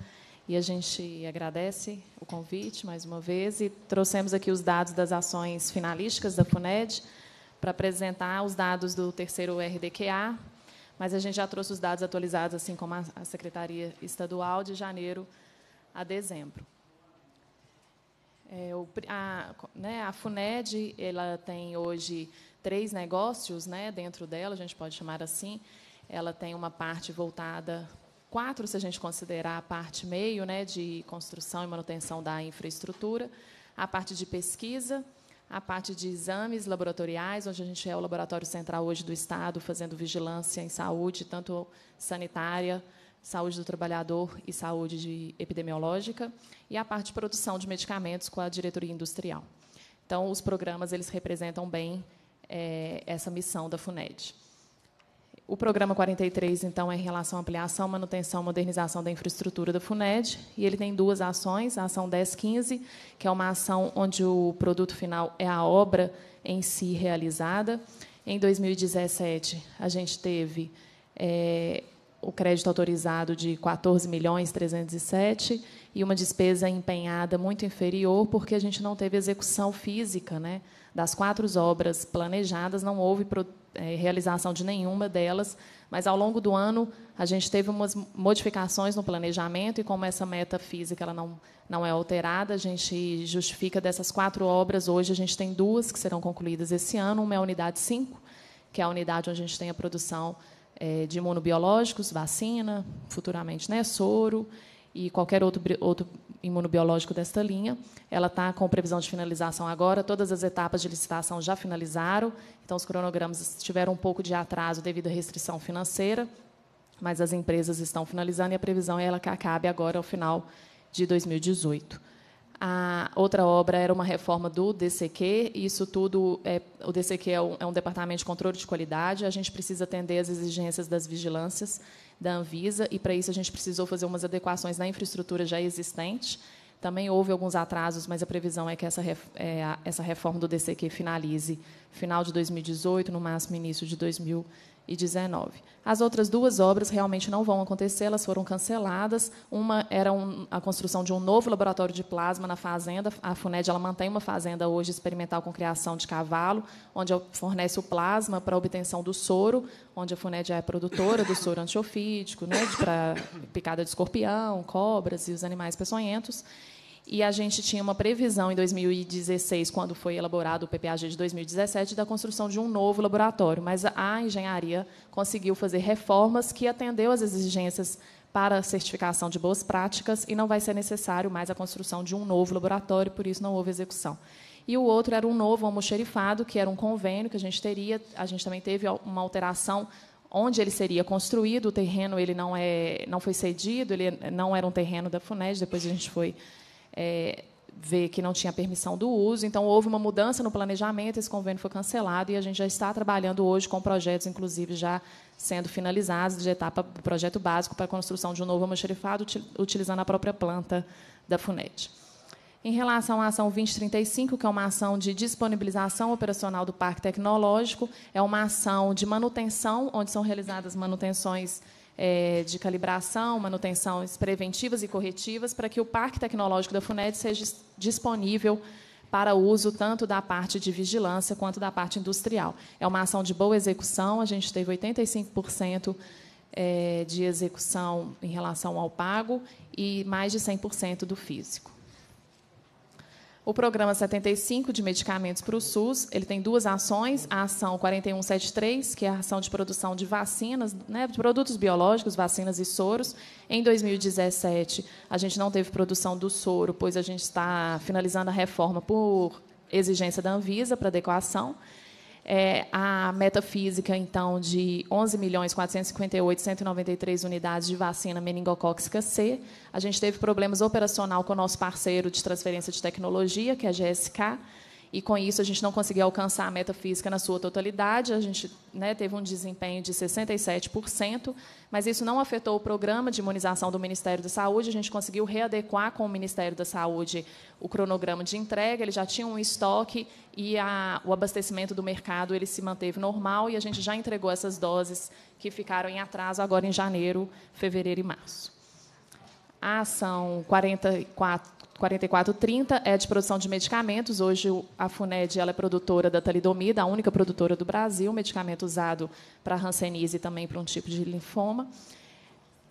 e a gente agradece o convite mais uma vez e trouxemos aqui os dados das ações finalísticas da FUNED para apresentar os dados do terceiro RDQA, mas a gente já trouxe os dados atualizados, assim como a Secretaria Estadual, de janeiro a dezembro. É, o, a, né, a FUNED ela tem hoje três negócios né, dentro dela, a gente pode chamar assim. Ela tem uma parte voltada, quatro se a gente considerar a parte meio, né, de construção e manutenção da infraestrutura, a parte de pesquisa, a parte de exames laboratoriais, onde a gente é o laboratório central hoje do Estado, fazendo vigilância em saúde, tanto sanitária saúde do trabalhador e saúde de epidemiológica, e a parte de produção de medicamentos com a diretoria industrial. Então, os programas eles representam bem é, essa missão da FUNED. O programa 43, então, é em relação à ampliação, manutenção e modernização da infraestrutura da FUNED, e ele tem duas ações, a ação 1015, que é uma ação onde o produto final é a obra em si realizada. Em 2017, a gente teve é, o crédito autorizado de 14 milhões 307 e uma despesa empenhada muito inferior, porque a gente não teve execução física né? das quatro obras planejadas, não houve eh, realização de nenhuma delas, mas ao longo do ano a gente teve umas modificações no planejamento e como essa meta física ela não, não é alterada, a gente justifica dessas quatro obras, hoje a gente tem duas que serão concluídas esse ano, uma é a unidade 5, que é a unidade onde a gente tem a produção é, de imunobiológicos, vacina, futuramente né, soro e qualquer outro, outro imunobiológico desta linha. Ela está com previsão de finalização agora, todas as etapas de licitação já finalizaram, então os cronogramas tiveram um pouco de atraso devido à restrição financeira, mas as empresas estão finalizando e a previsão é ela que acabe agora ao final de 2018. A outra obra era uma reforma do DCQ, e isso tudo, é, o DCQ é um, é um, departamento de controle de qualidade, a gente precisa atender às exigências das vigilâncias da Anvisa, e para isso a gente precisou fazer umas adequações na infraestrutura já existente. Também houve alguns atrasos, mas a previsão é que essa, é, essa reforma do DCQ finalize final de 2018, no máximo início de 2019 e 19. As outras duas obras realmente não vão acontecer, elas foram canceladas. Uma era um, a construção de um novo laboratório de plasma na fazenda. A FUNED ela mantém uma fazenda hoje experimental com criação de cavalo, onde fornece o plasma para a obtenção do soro, onde a FUNED é produtora do soro antiofídico, né, para picada de escorpião, cobras e os animais peçonhentos. E a gente tinha uma previsão em 2016, quando foi elaborado o PPAG de 2017, da construção de um novo laboratório, mas a engenharia conseguiu fazer reformas que atendeu às exigências para a certificação de boas práticas e não vai ser necessário mais a construção de um novo laboratório, por isso não houve execução. E o outro era um novo almoxerifado, que era um convênio que a gente teria. A gente também teve uma alteração onde ele seria construído. O terreno ele não é, não foi cedido, ele não era um terreno da Funed. Depois a gente foi é, ver que não tinha permissão do uso. Então, houve uma mudança no planejamento, esse convênio foi cancelado e a gente já está trabalhando hoje com projetos, inclusive, já sendo finalizados de etapa do projeto básico para a construção de um novo almoxerifado, utilizando a própria planta da FUNET. Em relação à ação 2035, que é uma ação de disponibilização operacional do Parque Tecnológico, é uma ação de manutenção, onde são realizadas manutenções é, de calibração, manutenções preventivas e corretivas para que o Parque Tecnológico da FUNED seja disponível para uso tanto da parte de vigilância quanto da parte industrial. É uma ação de boa execução, a gente teve 85% é, de execução em relação ao pago e mais de 100% do físico. O programa 75 de medicamentos para o SUS, ele tem duas ações, a ação 4173, que é a ação de produção de vacinas, né, de produtos biológicos, vacinas e soros. Em 2017, a gente não teve produção do soro, pois a gente está finalizando a reforma por exigência da Anvisa para adequação. É, a metafísica, então, de 11 milhões 458 193 unidades de vacina meningocócica C. A gente teve problemas operacional com o nosso parceiro de transferência de tecnologia, que é a GSK e com isso a gente não conseguiu alcançar a meta física na sua totalidade. A gente né, teve um desempenho de 67%, mas isso não afetou o programa de imunização do Ministério da Saúde. A gente conseguiu readequar com o Ministério da Saúde o cronograma de entrega. Ele já tinha um estoque e a, o abastecimento do mercado ele se manteve normal e a gente já entregou essas doses que ficaram em atraso agora em janeiro, fevereiro e março. A ação 44 4430 é de produção de medicamentos. Hoje a FUNED ela é produtora da talidomida, a única produtora do Brasil, medicamento usado para Hanseníase e também para um tipo de linfoma.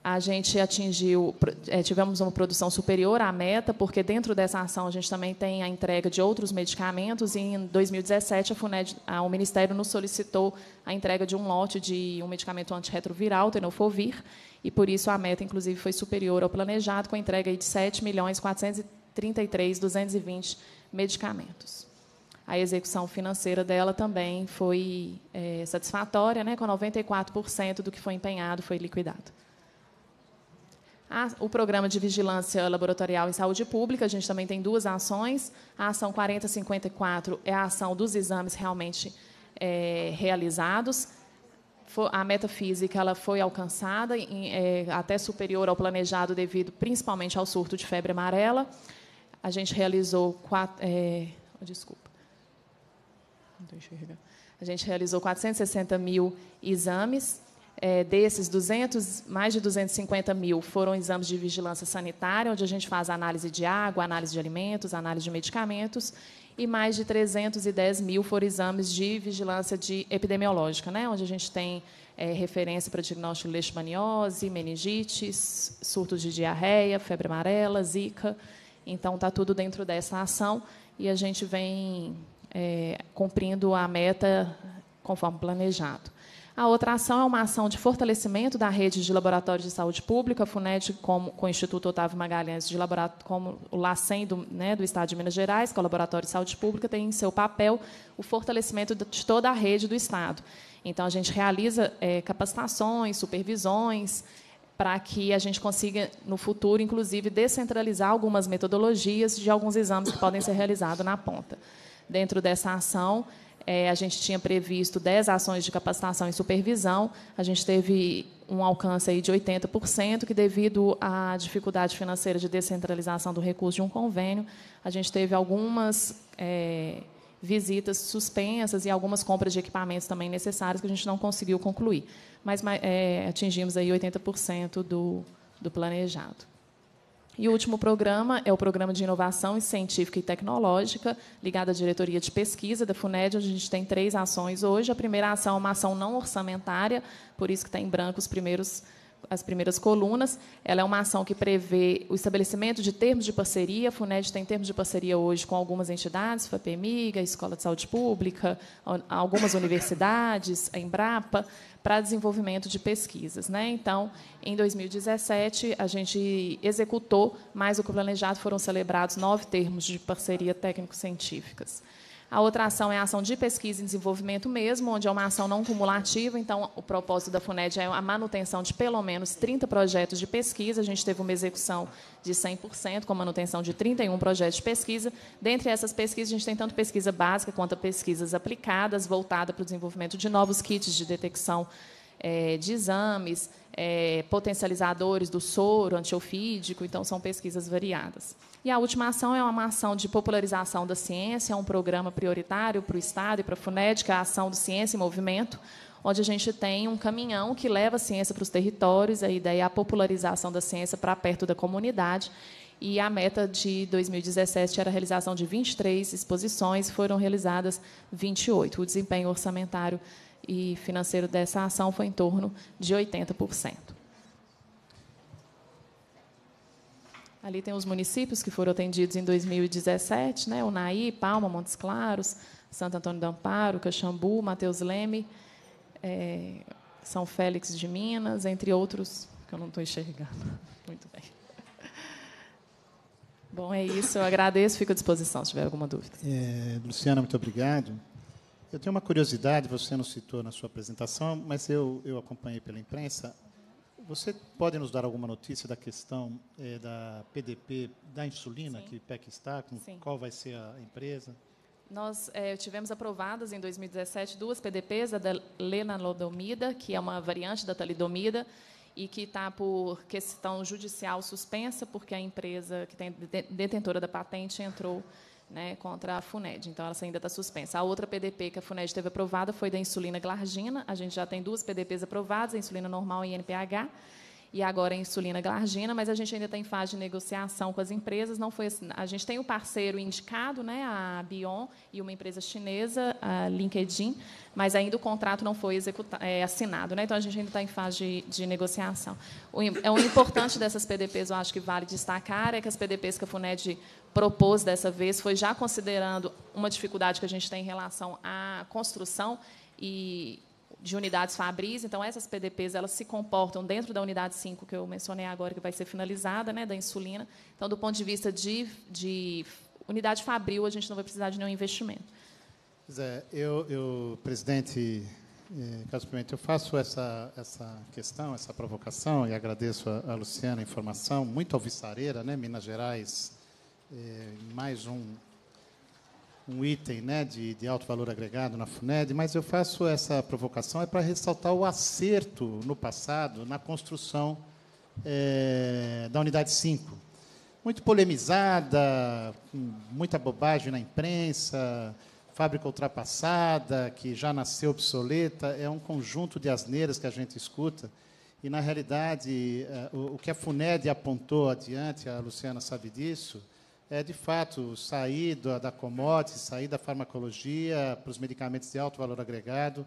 A gente atingiu, é, tivemos uma produção superior à meta, porque dentro dessa ação a gente também tem a entrega de outros medicamentos. E em 2017 a FUNED, a, o Ministério nos solicitou a entrega de um lote de um medicamento antirretroviral, tenofovir, e por isso a meta, inclusive, foi superior ao planejado, com a entrega de 7 milhões 433 medicamentos. A execução financeira dela também foi é, satisfatória, né, com 94% do que foi empenhado foi liquidado. O programa de vigilância laboratorial em saúde pública, a gente também tem duas ações. A ação 4054 é a ação dos exames realmente é, realizados a metafísica ela foi alcançada, em, é, até superior ao planejado, devido principalmente ao surto de febre amarela. A gente realizou quatro, é, oh, desculpa. A gente realizou 460 mil exames. É, desses, 200, mais de 250 mil foram exames de vigilância sanitária, onde a gente faz análise de água, análise de alimentos, análise de medicamentos, e mais de 310 mil foram exames de vigilância de epidemiológica, né? onde a gente tem é, referência para diagnóstico de leishmaniose, meningites, surtos de diarreia, febre amarela, zika. Então, está tudo dentro dessa ação e a gente vem é, cumprindo a meta conforme planejado. A outra ação é uma ação de fortalecimento da rede de laboratórios de saúde pública, a FUNED, como, com o Instituto Otávio Magalhães, de como o LACEN do, né, do Estado de Minas Gerais, que é o Laboratório de Saúde Pública, tem em seu papel o fortalecimento de toda a rede do Estado. Então, a gente realiza é, capacitações, supervisões, para que a gente consiga, no futuro, inclusive, descentralizar algumas metodologias de alguns exames que podem ser realizados na ponta. Dentro dessa ação, é, a gente tinha previsto 10 ações de capacitação e supervisão, a gente teve um alcance aí de 80%, que, devido à dificuldade financeira de descentralização do recurso de um convênio, a gente teve algumas é, visitas suspensas e algumas compras de equipamentos também necessários que a gente não conseguiu concluir. Mas é, atingimos aí 80% do, do planejado. E o último programa é o Programa de Inovação Científica e Tecnológica, ligado à Diretoria de Pesquisa da FUNED, onde a gente tem três ações hoje. A primeira ação é uma ação não orçamentária, por isso que está em branco os primeiros as primeiras colunas. Ela é uma ação que prevê o estabelecimento de termos de parceria. A FUNED tem termos de parceria hoje com algumas entidades, FAPEMIG, a Escola de Saúde Pública, algumas universidades, a Embrapa, para desenvolvimento de pesquisas. Né? Então, em 2017, a gente executou mais do que o planejado, foram celebrados nove termos de parceria técnico-científicas. A outra ação é a ação de pesquisa e desenvolvimento mesmo, onde é uma ação não cumulativa, então o propósito da FUNED é a manutenção de pelo menos 30 projetos de pesquisa. A gente teve uma execução de 100%, com manutenção de 31 projetos de pesquisa. Dentre essas pesquisas, a gente tem tanto pesquisa básica quanto pesquisas aplicadas, voltada para o desenvolvimento de novos kits de detecção é, de exames, é, potencializadores do soro antiofídico, então são pesquisas variadas. E a última ação é uma ação de popularização da ciência, é um programa prioritário para o Estado e para a FUNED, que é a ação do Ciência em Movimento, onde a gente tem um caminhão que leva a ciência para os territórios, a ideia é a popularização da ciência para perto da comunidade. E a meta de 2017 era a realização de 23 exposições, foram realizadas 28. O desempenho orçamentário e financeiro dessa ação foi em torno de 80%. Ali tem os municípios que foram atendidos em 2017, né? Unaí, Palma, Montes Claros, Santo Antônio do Amparo, Caxambu, Mateus Leme, é, São Félix de Minas, entre outros que eu não estou enxergando. Muito bem. Bom, é isso. Eu agradeço, fico à disposição se tiver alguma dúvida. É, Luciana, muito obrigado. Eu tenho uma curiosidade, você não citou na sua apresentação, mas eu, eu acompanhei pela imprensa. Você pode nos dar alguma notícia da questão é, da PDP, da insulina Sim. que o IPEC está, com Sim. qual vai ser a empresa? Nós é, tivemos aprovadas em 2017 duas PDPs, a da lenalodomida, que é uma variante da talidomida, e que está por questão judicial suspensa, porque a empresa que tem detentora da patente entrou né, contra a FUNED. Então, ela ainda está suspensa. A outra PDP que a FUNED teve aprovada foi da insulina glargina. A gente já tem duas PDPs aprovadas, a insulina normal e NPH e agora a insulina glargina, mas a gente ainda está em fase de negociação com as empresas. Não foi, assim, a gente tem o um parceiro indicado, né, a Bion e uma empresa chinesa, a LinkedIn, mas ainda o contrato não foi é, assinado. Né, então, a gente ainda está em fase de, de negociação. O, é, o importante dessas PDPs, eu acho que vale destacar, é que as PDPs que a FUNED propôs dessa vez foi já considerando uma dificuldade que a gente tem em relação à construção e de unidades fabris. Então, essas PDPs elas se comportam dentro da unidade 5 que eu mencionei agora, que vai ser finalizada, né, da insulina. Então, do ponto de vista de, de unidade fabril, a gente não vai precisar de nenhum investimento. Zé, eu, eu presidente eh, Caso Pimenta, eu faço essa, essa questão, essa provocação, e agradeço a, a Luciana a informação, muito alvissareira, né? Minas Gerais, eh, mais um um item né, de, de alto valor agregado na FUNED, mas eu faço essa provocação é para ressaltar o acerto no passado na construção é, da unidade 5. Muito polemizada, muita bobagem na imprensa, fábrica ultrapassada, que já nasceu obsoleta, é um conjunto de asneiras que a gente escuta. E, na realidade, eh, o que a FUNED apontou adiante, a Luciana sabe disso, é, de fato, sair da, da commodity, sair da farmacologia para os medicamentos de alto valor agregado.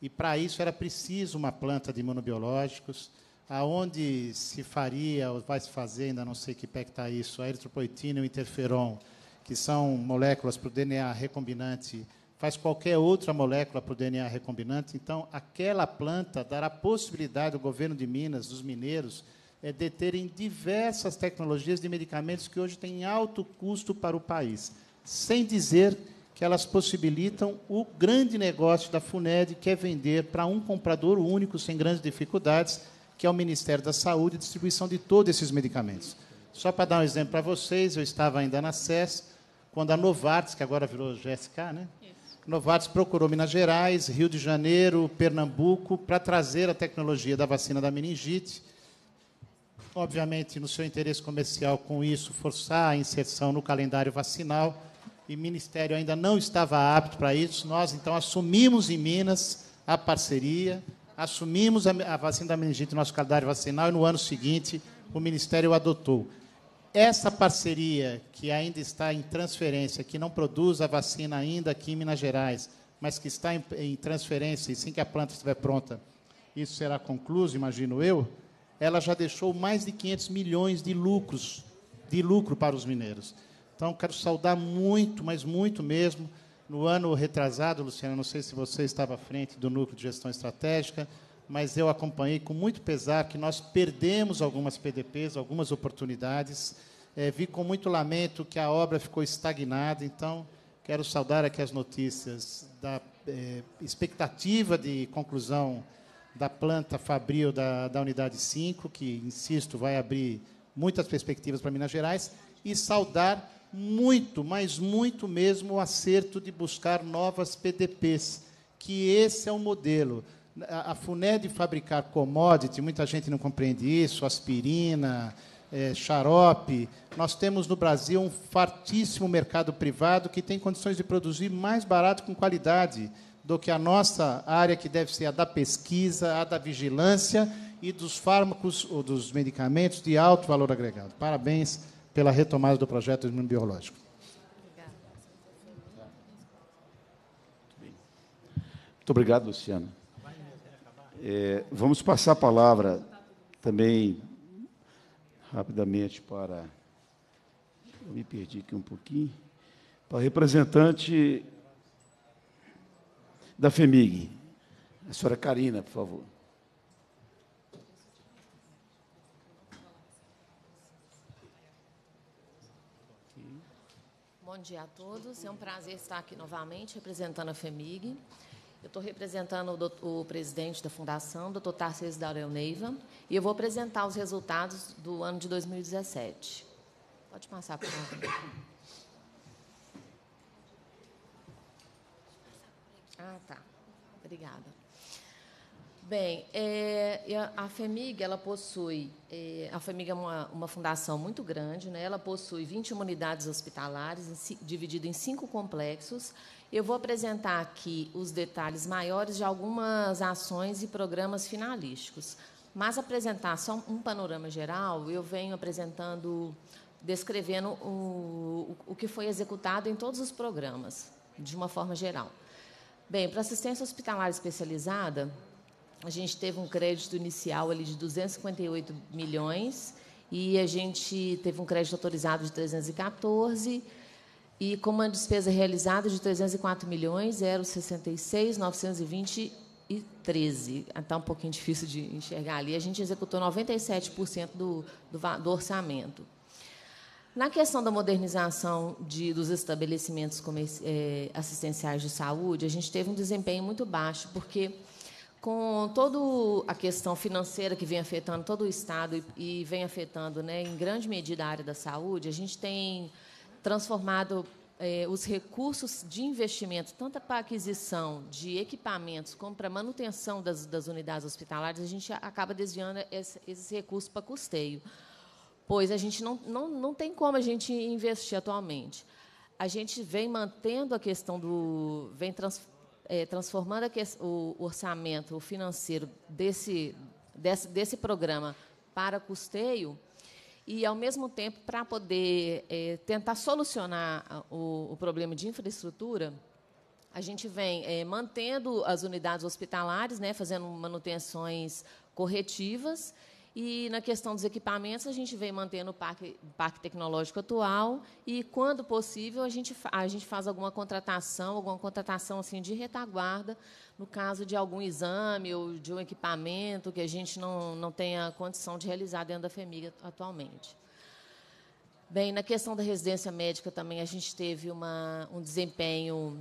E para isso era preciso uma planta de imunobiológicos, aonde se faria, ou vai se fazer, ainda não sei que pé está isso, a eritropoetina e o interferon, que são moléculas para o DNA recombinante, faz qualquer outra molécula para o DNA recombinante. Então, aquela planta dará possibilidade ao governo de Minas, dos mineiros, é, deterem diversas tecnologias de medicamentos que hoje têm alto custo para o país, sem dizer que elas possibilitam o grande negócio da FUNED, que é vender para um comprador único, sem grandes dificuldades, que é o Ministério da Saúde, a distribuição de todos esses medicamentos. Só para dar um exemplo para vocês, eu estava ainda na SES, quando a Novartis, que agora virou GSK, né? Isso. Novartis procurou Minas Gerais, Rio de Janeiro, Pernambuco, para trazer a tecnologia da vacina da meningite obviamente, no seu interesse comercial, com isso, forçar a inserção no calendário vacinal, e o Ministério ainda não estava apto para isso. Nós, então, assumimos em Minas a parceria, assumimos a, a vacina da meningite no nosso calendário vacinal, e no ano seguinte o Ministério adotou. Essa parceria, que ainda está em transferência, que não produz a vacina ainda aqui em Minas Gerais, mas que está em, em transferência, e assim que a planta estiver pronta, isso será concluído, imagino eu, ela já deixou mais de 500 milhões de lucros, de lucro para os mineiros. Então, quero saudar muito, mas muito mesmo. No ano retrasado, Luciana, não sei se você estava à frente do núcleo de gestão estratégica, mas eu acompanhei com muito pesar que nós perdemos algumas PDPs, algumas oportunidades. É, vi com muito lamento que a obra ficou estagnada. Então, quero saudar aqui as notícias da é, expectativa de conclusão da planta Fabril da, da Unidade 5, que, insisto, vai abrir muitas perspectivas para Minas Gerais, e saudar muito, mas muito mesmo o acerto de buscar novas PDPs, que esse é o modelo. A, Funé FUNED fabricar commodity, muita gente não compreende isso, aspirina, é, xarope. Nós temos no Brasil um fartíssimo mercado privado que tem condições de produzir mais barato com qualidade do que a nossa área, que deve ser a da pesquisa, a da vigilância e dos fármacos ou dos medicamentos de alto valor agregado. Parabéns pela retomada do projeto biológico. Muito obrigado, Luciana. É, vamos passar a palavra também rapidamente para. Eu me perdi aqui um pouquinho. Para a representante da FEMIG. A senhora Karina, por favor. Bom dia a todos. É um prazer estar aqui novamente representando a FEMIG. Eu estou representando o, o, presidente da fundação, doutor Tarcísio Daurel Neiva, e eu vou apresentar os resultados do ano de 2017. Pode passar, por favor. Ah, tá. Obrigada. Bem, é, a FEMIG, ela possui, é, a FEMIG é uma, uma, fundação muito grande, né? ela possui 21 unidades hospitalares, dividido em cinco complexos. Eu vou apresentar aqui os detalhes maiores de algumas ações e programas finalísticos. Mas apresentar só um panorama geral, eu venho apresentando, descrevendo o, o que foi executado em todos os programas, de uma forma geral. Bem, para assistência hospitalar especializada, a gente teve um crédito inicial ali de 258 milhões e a gente teve um crédito autorizado de 314 e com uma despesa realizada de 304 milhões 066 920 e 13. Está ah, um pouquinho difícil de enxergar ali. A gente executou 97% do, do, do orçamento. Na questão da modernização de, dos estabelecimentos eh, assistenciais de saúde, a gente teve um desempenho muito baixo, porque com toda a questão financeira que vem afetando todo o Estado e, vem afetando, né, em grande medida, a área da saúde, a gente tem transformado eh, os recursos de investimento, tanto para aquisição de equipamentos como para manutenção das, das unidades hospitalares, a gente acaba desviando esse, esses recursos para custeio pois a gente não, não, não tem como a gente investir atualmente. A gente vem mantendo a questão do. vem trans, é, transformando que, o orçamento o financeiro desse, desse, desse programa para custeio e, ao mesmo tempo, para poder é, tentar solucionar o, o, problema de infraestrutura, a gente vem é, mantendo as unidades hospitalares, né, fazendo manutenções corretivas e na questão dos equipamentos, a gente vem mantendo o parque, parque tecnológico atual e, quando possível, a gente, a gente faz alguma contratação, alguma contratação assim de retaguarda, no caso de algum exame ou de um equipamento que a gente não, não tenha condição de realizar dentro da FEMIG atualmente. Bem, na questão da residência médica também a gente teve uma, um desempenho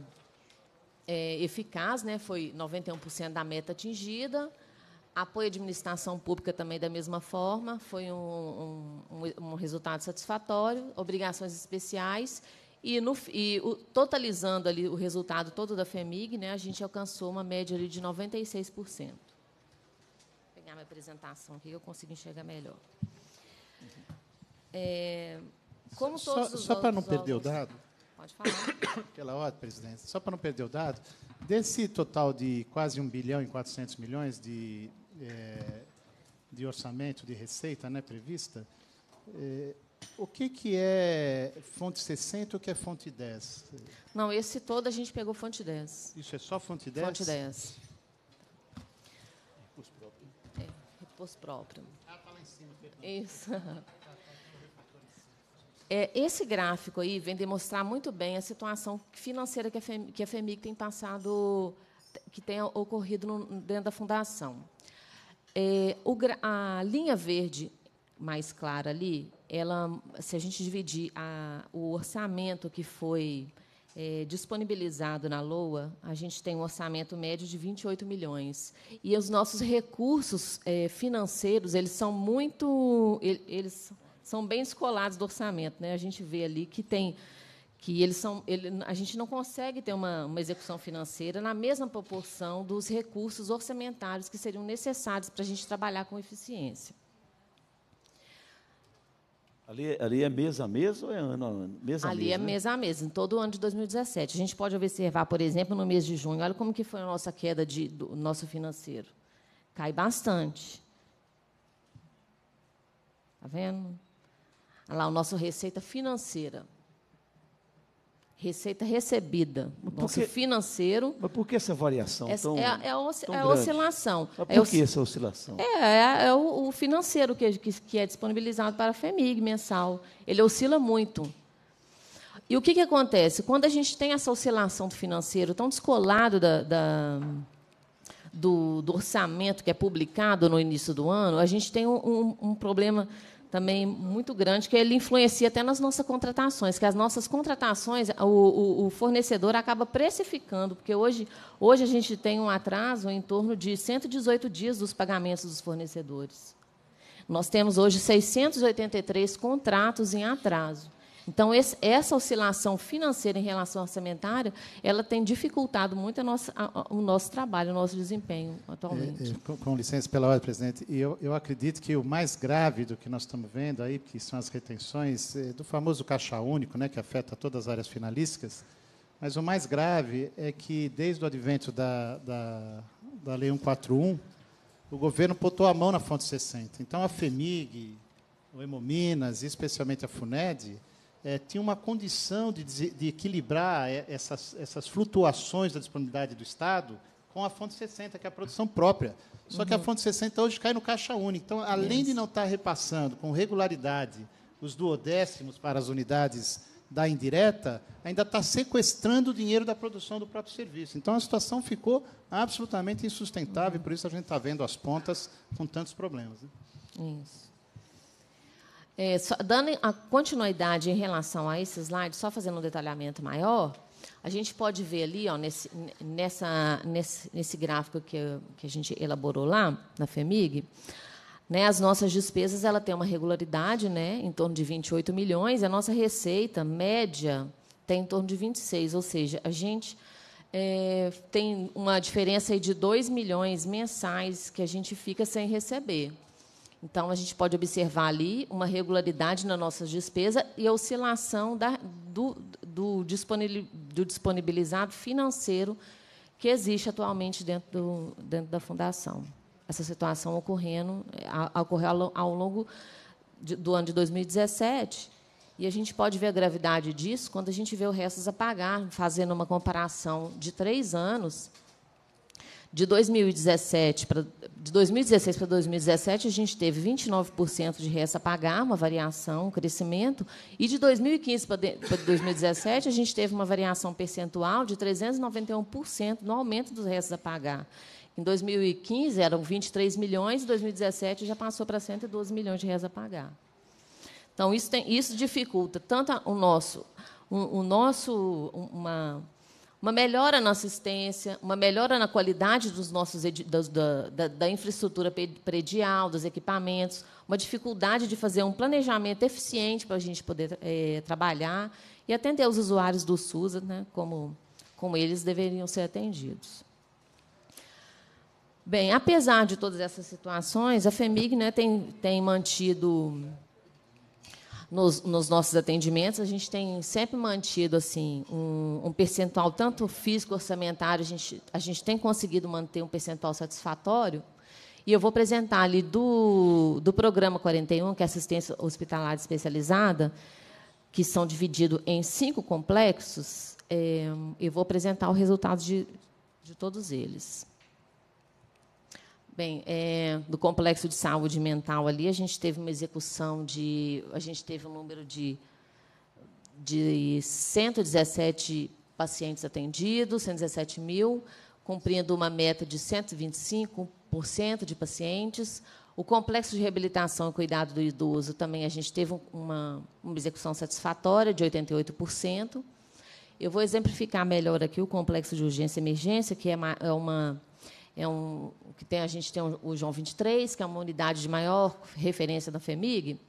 é, eficaz, né? foi 91% da meta atingida. Apoio à administração pública também da mesma forma, foi um, um, um resultado satisfatório. Obrigações especiais. E, no, e o, totalizando ali o resultado todo da FEMIG, né, a gente alcançou uma média ali de 96%. Vou pegar minha apresentação aqui, eu consigo enxergar melhor. É, como só, todos os Só para não perder órgãos, o dado. Pode falar. Pela ordem, presidente. Só para não perder o dado, desse total de quase 1 bilhão e 400 milhões de é, de orçamento, de receita né, prevista, é, o que, que é fonte 60 e o que é fonte 10? Não, esse todo a gente pegou fonte 10. Isso é só fonte 10? Fonte 10. Reposto próprio. É, recurso próprio. Ah, tá lá em cima. Isso. É, esse gráfico aí vem demonstrar muito bem a situação financeira que a FEMIC, que a FEMIC tem passado, que tem ocorrido no, dentro da fundação. É, o, a linha verde mais clara ali, ela, se a gente dividir a, o orçamento que foi é, disponibilizado na LOA, a gente tem um orçamento médio de 28 milhões. E os nossos recursos é, financeiros, eles são muito. Eles são bem escolados do orçamento. Né? A gente vê ali que tem que eles são, ele, a gente não consegue ter uma, uma, execução financeira na mesma proporção dos recursos orçamentários que seriam necessários para a gente trabalhar com eficiência. Ali, ali é mês a mês ou é ano a ano? Mês a ali mês, é né? mês a mês, em todo o ano de 2017. A gente pode observar, por exemplo, no mês de junho, olha como que foi a nossa queda de, do nosso financeiro. Cai bastante. Está vendo? Olha lá, o nosso receita financeira Receita recebida, Porque, porque, financeiro. Mas por que essa variação é, tão, é, é, a, é a é oscilação. Mas é por que essa oscilação? É, é, é, o, o, financeiro que, que, que, é disponibilizado para a FEMIG mensal. Ele oscila muito. E o que, que acontece? Quando a gente tem essa oscilação do financeiro tão descolado da, da do, do, orçamento que é publicado no início do ano, a gente tem um, um, um problema também muito grande, que ele influencia até nas nossas contratações, que as nossas contratações, o, o, o, fornecedor acaba precificando, porque hoje, hoje a gente tem um atraso em torno de 118 dias dos pagamentos dos fornecedores. Nós temos hoje 683 contratos em atraso. Então, esse, essa oscilação financeira em relação orçamentária, ela tem dificultado muito a nossa, a, a, o nosso trabalho, o nosso desempenho atualmente. É, é, com, com, licença pela hora, presidente, e eu, eu acredito que o mais grave do que nós estamos vendo aí, que são as retenções é, do famoso caixa único, né, que afeta todas as áreas finalísticas, mas o mais grave é que, desde o advento da, da, da Lei 141, o governo botou a mão na fonte 60. Então, a FEMIG, o Hemominas, e especialmente a FUNED, é, tinha uma condição de, de equilibrar eh, essas, essas, flutuações da disponibilidade do Estado com a fonte 60, que é a produção própria. Só uhum. que a uhum. fonte 60 hoje cai no caixa único. Então, além yes. de não estar tá repassando com regularidade os duodécimos para as unidades da indireta, ainda está sequestrando o dinheiro da produção do próprio serviço. Então, a situação ficou absolutamente insustentável, uhum. e por isso a gente está vendo as pontas com tantos problemas. Né? Isso. É, só, dando a continuidade em relação a esse slide, só fazendo um detalhamento maior, a gente pode ver ali, ó, nesse, nessa, nesse, nesse gráfico que, que a gente elaborou lá, na FEMIG, né, as nossas despesas ela tem uma regularidade, né, em torno de 28 milhões, a nossa receita média tem em torno de 26, ou seja, a gente é, tem uma diferença de 2 milhões mensais que a gente fica sem receber. Então, a gente pode observar ali uma regularidade nas nossas despesas e a oscilação da, do, do, disponibilizado financeiro que existe atualmente dentro, do, dentro da Fundação. Essa situação ocorrendo, é, ocorreu ao longo do ano de 2017, e a gente pode ver a gravidade disso quando a gente vê o restos a pagar, fazendo uma comparação de três anos, de 2017 para de 2016 para 2017 a gente teve 29% de resta a pagar, uma variação, um crescimento, e de 2015 para 2017 a gente teve uma variação percentual de 391% no aumento dos restos a pagar. Em 2015 eram 23 milhões, em 2017 já passou para 112 milhões de reais a pagar. Então isso, tem, isso dificulta tanto o nosso, o, o nosso uma uma melhora na assistência, uma melhora na qualidade dos nossos da, da, da, infraestrutura predial, dos equipamentos, uma dificuldade de fazer um planejamento eficiente para a gente poder é, trabalhar e atender os usuários do SUS, né, como, como eles deveriam ser atendidos. Bem, apesar de todas essas situações, a FEMIG né, tem, tem mantido nos, nos, nossos atendimentos, a gente tem sempre mantido assim um, um, percentual, tanto físico, orçamentário, a gente, a gente tem conseguido manter um percentual satisfatório. E eu vou apresentar ali do, do programa 41, que é assistência hospitalar especializada, que são divididos em cinco complexos, é, eu vou apresentar o resultado de, de todos eles. Bem, é, do complexo de saúde mental ali, a gente teve uma execução de. A gente teve um número de, de 117 pacientes atendidos, 117 mil, cumprindo uma meta de 125% de pacientes. O complexo de reabilitação e cuidado do idoso também a gente teve uma, uma execução satisfatória de 88%. Eu vou exemplificar melhor aqui o complexo de urgência e emergência, que é uma, é uma é um, que tem, a gente tem o João 23, que é uma unidade de maior referência da FEMIG,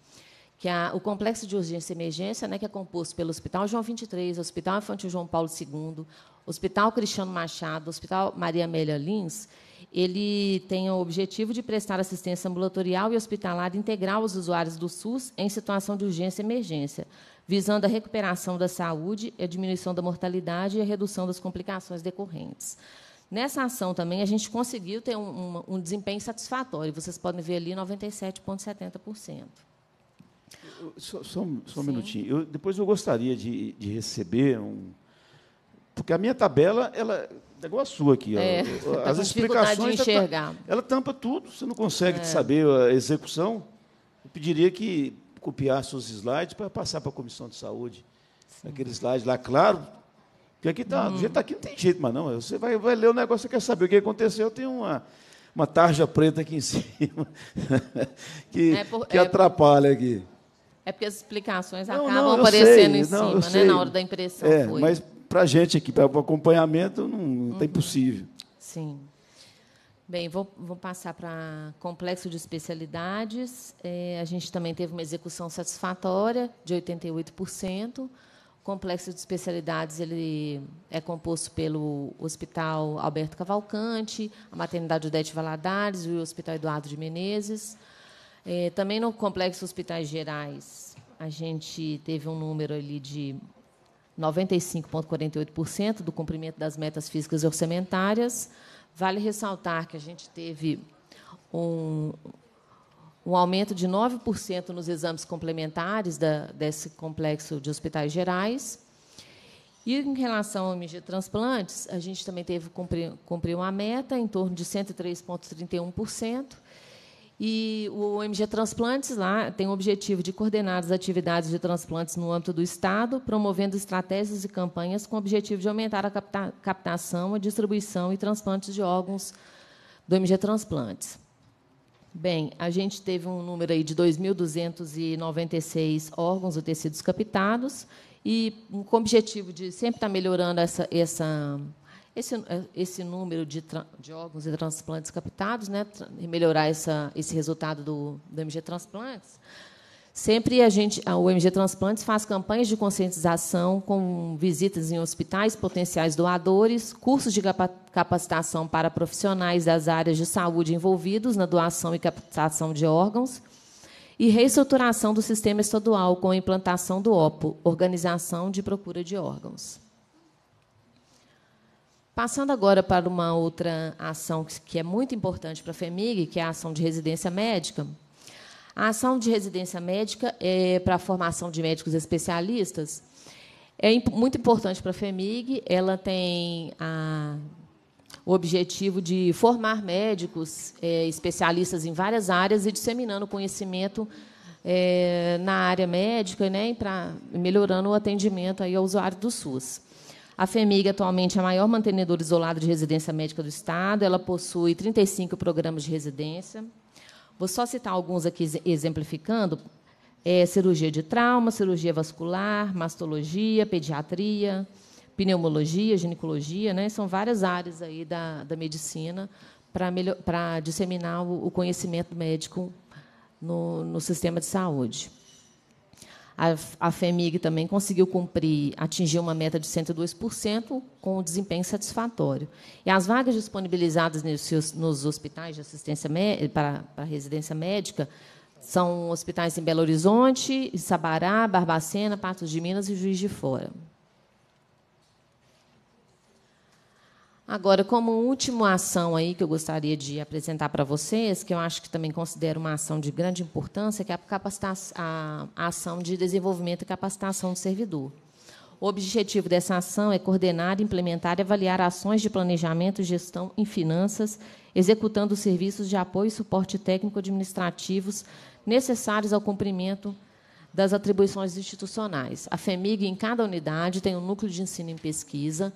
que é o Complexo de Urgência e Emergência, né, que é composto pelo Hospital João 23, Hospital Infantil João Paulo II, Hospital Cristiano Machado, Hospital Maria Amélia Lins, ele tem o objetivo de prestar assistência ambulatorial e hospitalar integral aos usuários do SUS em situação de urgência e emergência, visando a recuperação da saúde, a diminuição da mortalidade e a redução das complicações decorrentes. Nessa ação também, a gente conseguiu ter um, um, um desempenho satisfatório. Vocês podem ver ali 97,70%. Só, só, um, só um minutinho. Eu, depois eu gostaria de, de receber um. Porque a minha tabela, ela é igual a sua aqui. É, ó, tá as explicações. De tá- enxergar. Ela, tampa tudo, você não consegue é. saber a execução. Eu pediria que copiasse os slides para passar para a comissão de saúde. Sim. Aquele slide lá, claro, porque aqui tá, hum. do uhum. jeito tá aqui não tem jeito, mas não. Você vai, vai ler o negócio você quer saber o que aconteceu. Tem uma, uma tarja preta aqui em cima que, é por, que é, atrapalha aqui. É porque as explicações não, acabam não, aparecendo sei, em não, cima, né? Sei. Na hora da impressão. É, foi. mas para a gente aqui, para o acompanhamento, não está uhum. impossível. Sim. Bem, vou, vou passar para complexo de especialidades. É, a gente também teve uma execução satisfatória de 88% complexo de especialidades ele é composto pelo Hospital Alberto Cavalcante, a Maternidade Odete Valadares e o Hospital Eduardo de Menezes. É, também no complexo Hospitais Gerais, a gente teve um número ali de 95,48% do cumprimento das metas físicas e orçamentárias. Vale ressaltar que a gente teve um, um aumento de 9% nos exames complementares da, desse complexo de hospitais gerais. E em relação ao MG Transplantes, a gente também teve cumprir, cumprir uma meta em torno de 103,31%. E o MG Transplantes lá tem o objetivo de coordenar as atividades de transplantes no âmbito do Estado, promovendo estratégias e campanhas com o objetivo de aumentar a captação, a distribuição e transplantes de órgãos do MG Transplantes. Bem, a gente teve um número aí de 2.296 órgãos ou tecidos captados e com o objetivo de sempre estar tá melhorando essa, essa, esse, esse número de, de órgãos e transplantes captados, né, melhorar essa, esse resultado do, do MG Transplantes, Sempre a gente, a UMG Transplantes faz campanhas de conscientização com visitas em hospitais, potenciais doadores, cursos de capacitação para profissionais das áreas de saúde envolvidos na doação e captação de órgãos e reestruturação do sistema estadual com a implantação do OPO, Organização de Procura de Órgãos. Passando agora para uma outra ação que é muito importante para a FEMIG, que é a ação de residência médica, a ação de residência médica é para a formação de médicos especialistas é muito importante para a FEMIG. Ela tem a, o objetivo de formar médicos é, especialistas em várias áreas e disseminando conhecimento é, na área médica né, para melhorando o atendimento aí ao usuário do SUS. A FEMIG atualmente é a maior mantenedora isolada de residência médica do Estado. Ela possui 35 programas de residência. Vou só citar alguns aqui exemplificando: é, cirurgia de trauma, cirurgia vascular, mastologia, pediatria, pneumologia, ginecologia, né? São várias áreas aí da, da medicina para disseminar o, o conhecimento médico no, no sistema de saúde. A, a FEMIG também conseguiu cumprir, atingir uma meta de 102%, com um desempenho satisfatório. E as vagas disponibilizadas nos, nos hospitais de assistência para, para residência médica são hospitais em Belo Horizonte, Sabará, Barbacena, Patos de Minas e Juiz de Fora. Agora, como última ação aí que eu gostaria de apresentar para vocês, que eu acho que também considero uma ação de grande importância, que é a, capacitação, a ação de desenvolvimento e capacitação do servidor. O objetivo dessa ação é coordenar, implementar e avaliar ações de planejamento, gestão em finanças, executando os serviços de apoio e suporte técnico-administrativos necessários ao cumprimento das atribuições institucionais. A FEMIG, em cada unidade, tem um núcleo de ensino em pesquisa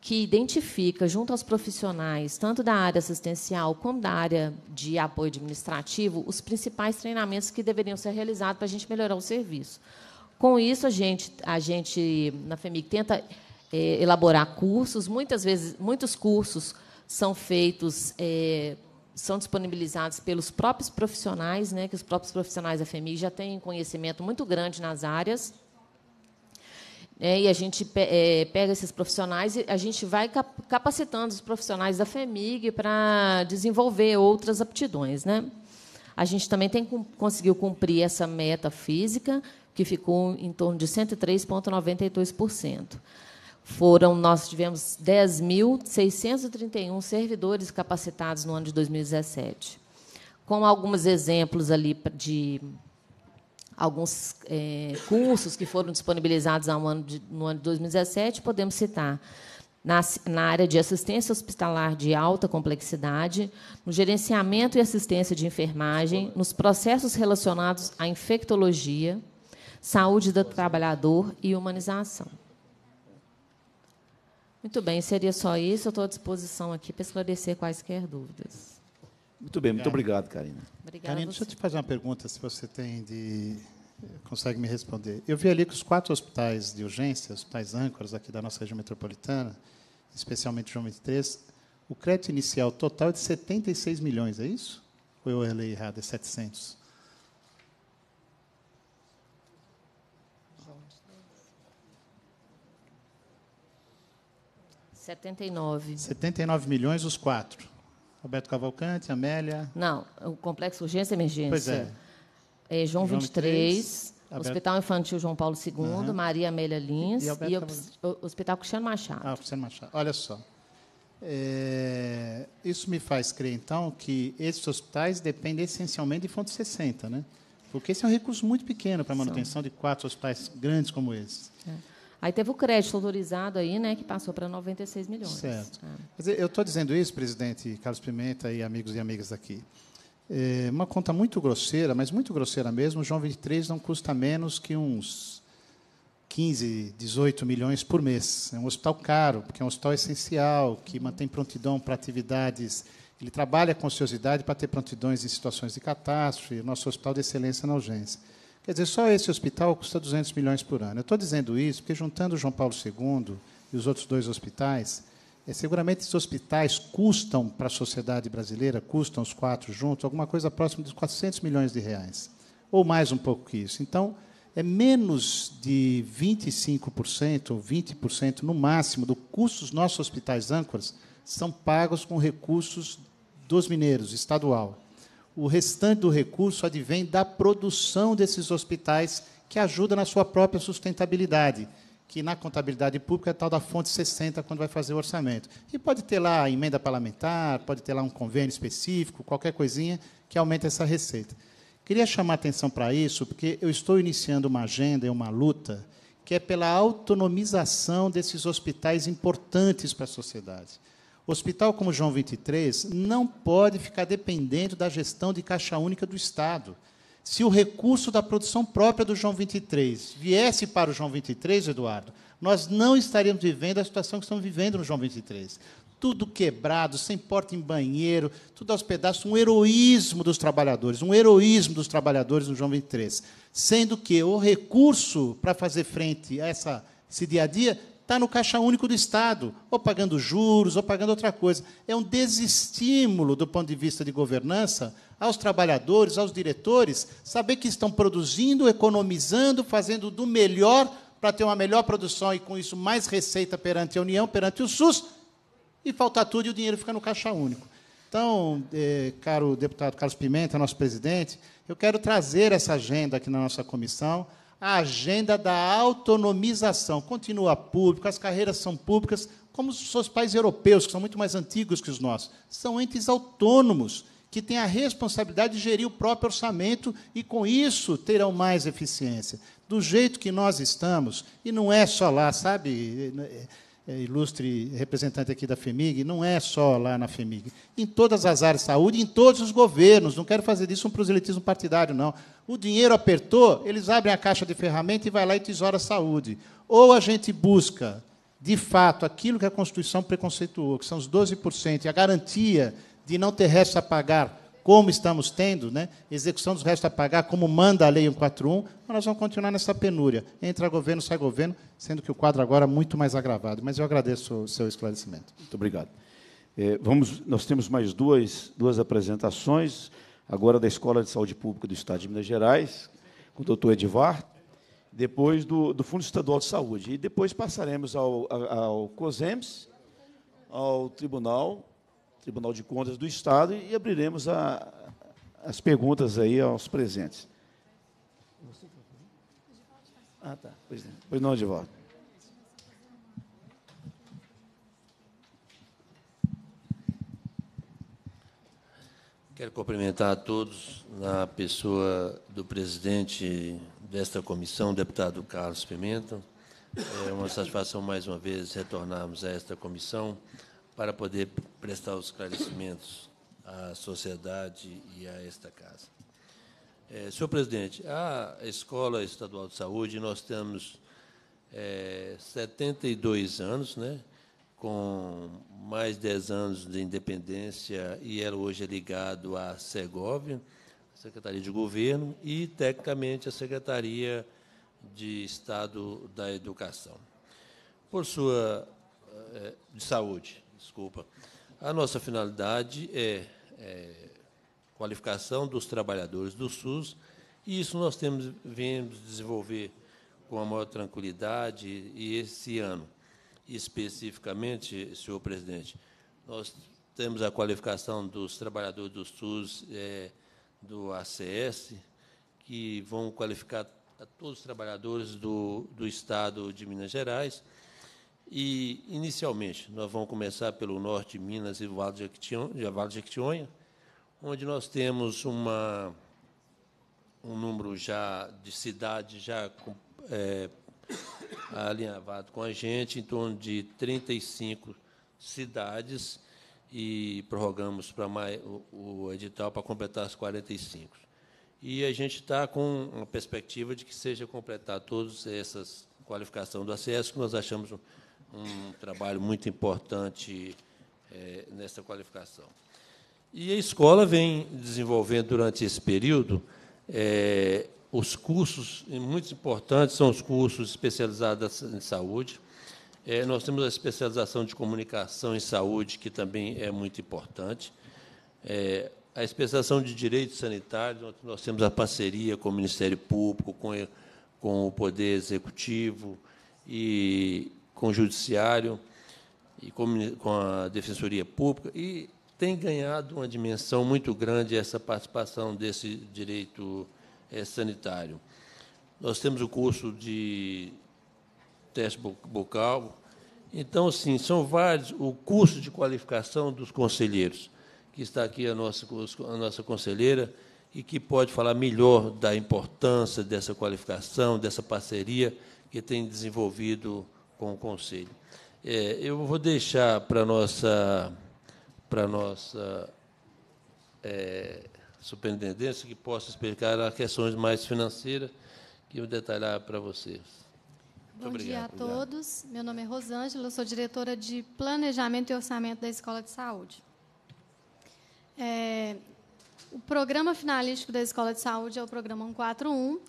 que identifica, junto aos profissionais, tanto da área assistencial como da área de apoio administrativo, os principais treinamentos que deveriam ser realizados para a gente melhorar o serviço. Com isso, a gente, a gente na FEMIC, tenta é, elaborar cursos. Muitas vezes, muitos cursos são feitos, é, são disponibilizados pelos próprios profissionais, né, que os próprios profissionais da FEMIC já têm conhecimento muito grande nas áreas né, e a gente é, pega esses profissionais e a gente vai capacitando os profissionais da FEMIG para desenvolver outras aptidões. Né? A gente também tem, conseguiu cumprir essa meta física, que ficou em torno de 103,92%. Foram, nós tivemos 10.631 servidores capacitados no ano de 2017, com alguns exemplos ali de alguns é, cursos que foram disponibilizados ao ano de, no ano de 2017, podemos citar na, na área de assistência hospitalar de alta complexidade, no gerenciamento e assistência de enfermagem, nos processos relacionados à infectologia, saúde do trabalhador e humanização. Muito bem, seria só isso. Eu estou à disposição aqui para esclarecer quaisquer dúvidas. Muito bem, muito obrigado, Karina. Obrigada Karina, deixa eu te fazer uma pergunta, se você tem de consegue me responder. Eu vi ali que os quatro hospitais de urgência, hospitais âncoras aqui da nossa região metropolitana, especialmente o João 23, o crédito inicial total é de 76 milhões, é isso? Ou eu errei errado, é 700? Setenta e nove. Setenta e nove milhões os quatro. Roberto Cavalcante, Amélia. Não, o Complexo Urgência e Emergência. Pois é. é João, João 23, 23 Hospital Infantil João Paulo II, uhum. Maria Amélia Lins e, e, e o Hospital Cristiano Machado. Ah, Cristiano Machado. Olha só. É, isso me faz crer, então, que esses hospitais dependem essencialmente de fonte 60, né? Porque esse é um recurso muito pequeno para a manutenção de quatro hospitais grandes como esses. É. Aí teve o crédito autorizado aí, né, que passou para 96 milhões. Certo. É. eu estou dizendo isso, presidente Carlos Pimenta e amigos e amigas aqui. É uma conta muito grosseira, mas muito grosseira mesmo, o João 23 não custa menos que uns 15, 18 milhões por mês. É um hospital caro, porque é um hospital essencial, que mantém prontidão para atividades. Ele trabalha com ociosidade para ter prontidões em situações de catástrofe, nosso hospital de excelência na urgência. Quer dizer, só esse hospital custa 200 milhões por ano. Eu estou dizendo isso porque, juntando o João Paulo II e os outros dois hospitais, é, seguramente esses hospitais custam para a sociedade brasileira, custam os quatro juntos, alguma coisa próxima de 400 milhões de reais, ou mais um pouco que isso. Então, é menos de 25%, ou 20% no máximo, do custo dos nossos hospitais âncoras são pagos com recursos dos mineiros, estadual o restante do recurso advém da produção desses hospitais, que ajuda na sua própria sustentabilidade, que na contabilidade pública é tal da fonte 60 quando vai fazer o orçamento. E pode ter lá emenda parlamentar, pode ter lá um convênio específico, qualquer coisinha que aumente essa receita. Queria chamar a atenção para isso, porque eu estou iniciando uma agenda e uma luta que é pela autonomização desses hospitais importantes para a sociedade hospital como João 23 não pode ficar dependendo da gestão de caixa única do Estado. Se o recurso da produção própria do João 23 viesse para o João 23, Eduardo, nós não estaríamos vivendo a situação que estamos vivendo no João 23. Tudo quebrado, sem porta em banheiro, tudo aos pedaços, um heroísmo dos trabalhadores, um heroísmo dos trabalhadores no João 23. Sendo que o recurso para fazer frente a essa, esse dia a dia está no caixa único do Estado, ou pagando juros, ou pagando outra coisa. É um desestímulo do ponto de vista de governança aos trabalhadores, aos diretores, saber que estão produzindo, economizando, fazendo do melhor para ter uma melhor produção e, com isso, mais receita perante a União, perante o SUS, e falta tudo e o dinheiro fica no caixa único. Então, eh, caro deputado Carlos Pimenta, nosso presidente, eu quero trazer essa agenda aqui na nossa comissão a agenda da autonomização. Continua pública, as carreiras são públicas, como os seus pais europeus, que são muito mais antigos que os nossos. São entes autônomos, que têm a responsabilidade de gerir o próprio orçamento e, com isso, terão mais eficiência. Do jeito que nós estamos, e não é só lá, sabe? É, ilustre representante aqui da FEMIG, não é só lá na FEMIG. Em todas as áreas de saúde, em todos os governos. Não quero fazer disso um proselitismo partidário, não. O dinheiro apertou, eles abrem a caixa de ferramenta e vai lá e tesoura a saúde. Ou a gente busca, de fato, aquilo que a Constituição preconceituou, que são os 12%, e a garantia de não ter resto a pagar como estamos tendo, né, execução dos restos a pagar, como manda a Lei 141, mas nós vamos continuar nessa penúria. Entra governo, sai governo, sendo que o quadro agora é muito mais agravado. Mas eu agradeço o seu esclarecimento. Muito obrigado. É, vamos, nós temos mais duas, duas apresentações, agora da Escola de Saúde Pública do Estado de Minas Gerais, com o doutor Edivar, depois do, do Fundo Estadual de Saúde. E depois passaremos ao, ao, COSEMS, ao Tribunal Tribunal de Contas do Estado e abriremos a, as perguntas aí aos presentes. Ah, tá. Pois não, pois não de volta. Quero cumprimentar a todos, na pessoa do presidente desta comissão, deputado Carlos Pimenta. É uma satisfação, mais uma vez, retornarmos a esta comissão para poder prestar os esclarecimentos à sociedade e a esta casa. É, senhor presidente, a Escola Estadual de Saúde, nós temos é, 72 anos, né, com mais de 10 anos de independência, e ela hoje é ligada à Segov, Secretaria de Governo, e, tecnicamente, à Secretaria de Estado da Educação. Por sua é, de saúde. Desculpa. A nossa finalidade é, é qualificação dos trabalhadores do SUS e isso nós temos vindo desenvolver com a maior tranquilidade e esse ano especificamente, senhor presidente, nós temos a qualificação dos trabalhadores do SUS é, do ACS que vão qualificar a todos os trabalhadores do, do Estado de Minas Gerais e, inicialmente, nós vamos começar pelo norte de Minas e Vale de Jequitinhonha, onde nós temos uma, um número já de cidades já é, alinhavado com a gente, em torno de 35 cidades, e prorrogamos para mais, o, o edital para completar as 45. E a gente está com a perspectiva de que seja completar todas essas qualificação do ACS, que nós achamos um trabalho muito importante é, nessa qualificação. E a escola vem desenvolvendo durante esse período é, os cursos, muito importantes são os cursos especializados em saúde. É, nós temos a especialização de comunicação em saúde, que também é muito importante. É, a especialização de direitos sanitários, nós temos a parceria com o Ministério Público, com, com o Poder Executivo, e com o Judiciário e com a Defensoria Pública, e tem ganhado uma dimensão muito grande essa participação desse direito eh, sanitário. Nós temos o curso de teste bucal. Então, sim são vários o curso de qualificação dos conselheiros, que está aqui a nossa, a nossa conselheira e que pode falar melhor da importância dessa qualificação, dessa parceria que tem desenvolvido com o Conselho. É, eu vou deixar para a nossa, para nossa é, superintendência que possa explicar as questões mais financeiras que eu detalhar para vocês. Muito Bom dia a todos. Meu nome é Rosângela, sou diretora de Planejamento e Orçamento da Escola de Saúde. É, o programa finalístico da Escola de Saúde é o programa 141.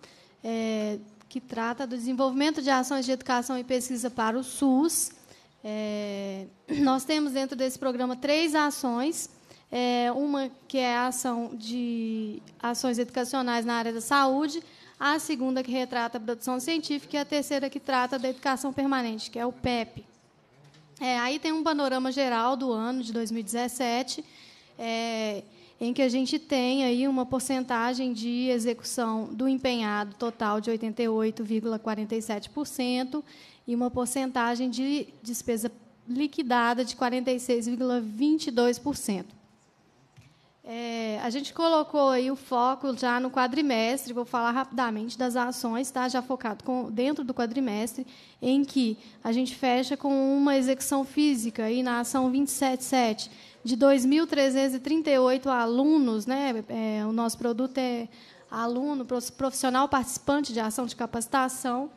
É, que trata do desenvolvimento de ações de educação e pesquisa para o SUS. É, nós temos dentro desse programa três ações. É, uma que é a ação de ações educacionais na área da saúde, a segunda que retrata a produção científica e a terceira que trata da educação permanente, que é o PEP. É, aí tem um panorama geral do ano de 2017. É, em que a gente tem aí uma porcentagem de execução do empenhado total de 88,47% e uma porcentagem de despesa liquidada de 46,22%. É, a gente colocou aí o foco já no quadrimestre, vou falar rapidamente das ações, tá? já focado com, dentro do quadrimestre, em que a gente fecha com uma execução física aí na ação 277, de 2.338 alunos. Né? É, o nosso produto é aluno, profissional participante de ação de capacitação,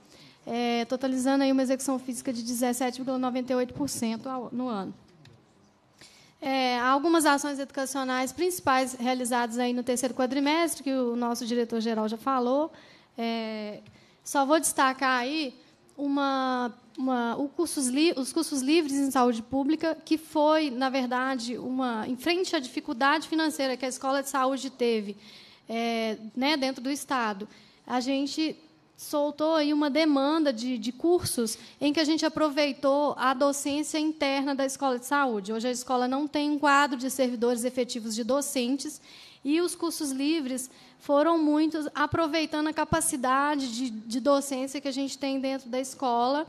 é, totalizando aí uma execução física de 17,98% no ano. É, algumas ações educacionais principais realizadas aí no terceiro quadrimestre, que o nosso diretor-geral já falou. É, só vou destacar aí uma uma, o cursos li, os cursos livres em saúde pública, que foi, na verdade, uma em frente à dificuldade financeira que a escola de saúde teve é, né, dentro do Estado. A gente soltou aí uma demanda de, de cursos em que a gente aproveitou a docência interna da escola de saúde. Hoje a escola não tem um quadro de servidores efetivos de docentes e os cursos livres foram muitos aproveitando a capacidade de, de docência que a gente tem dentro da escola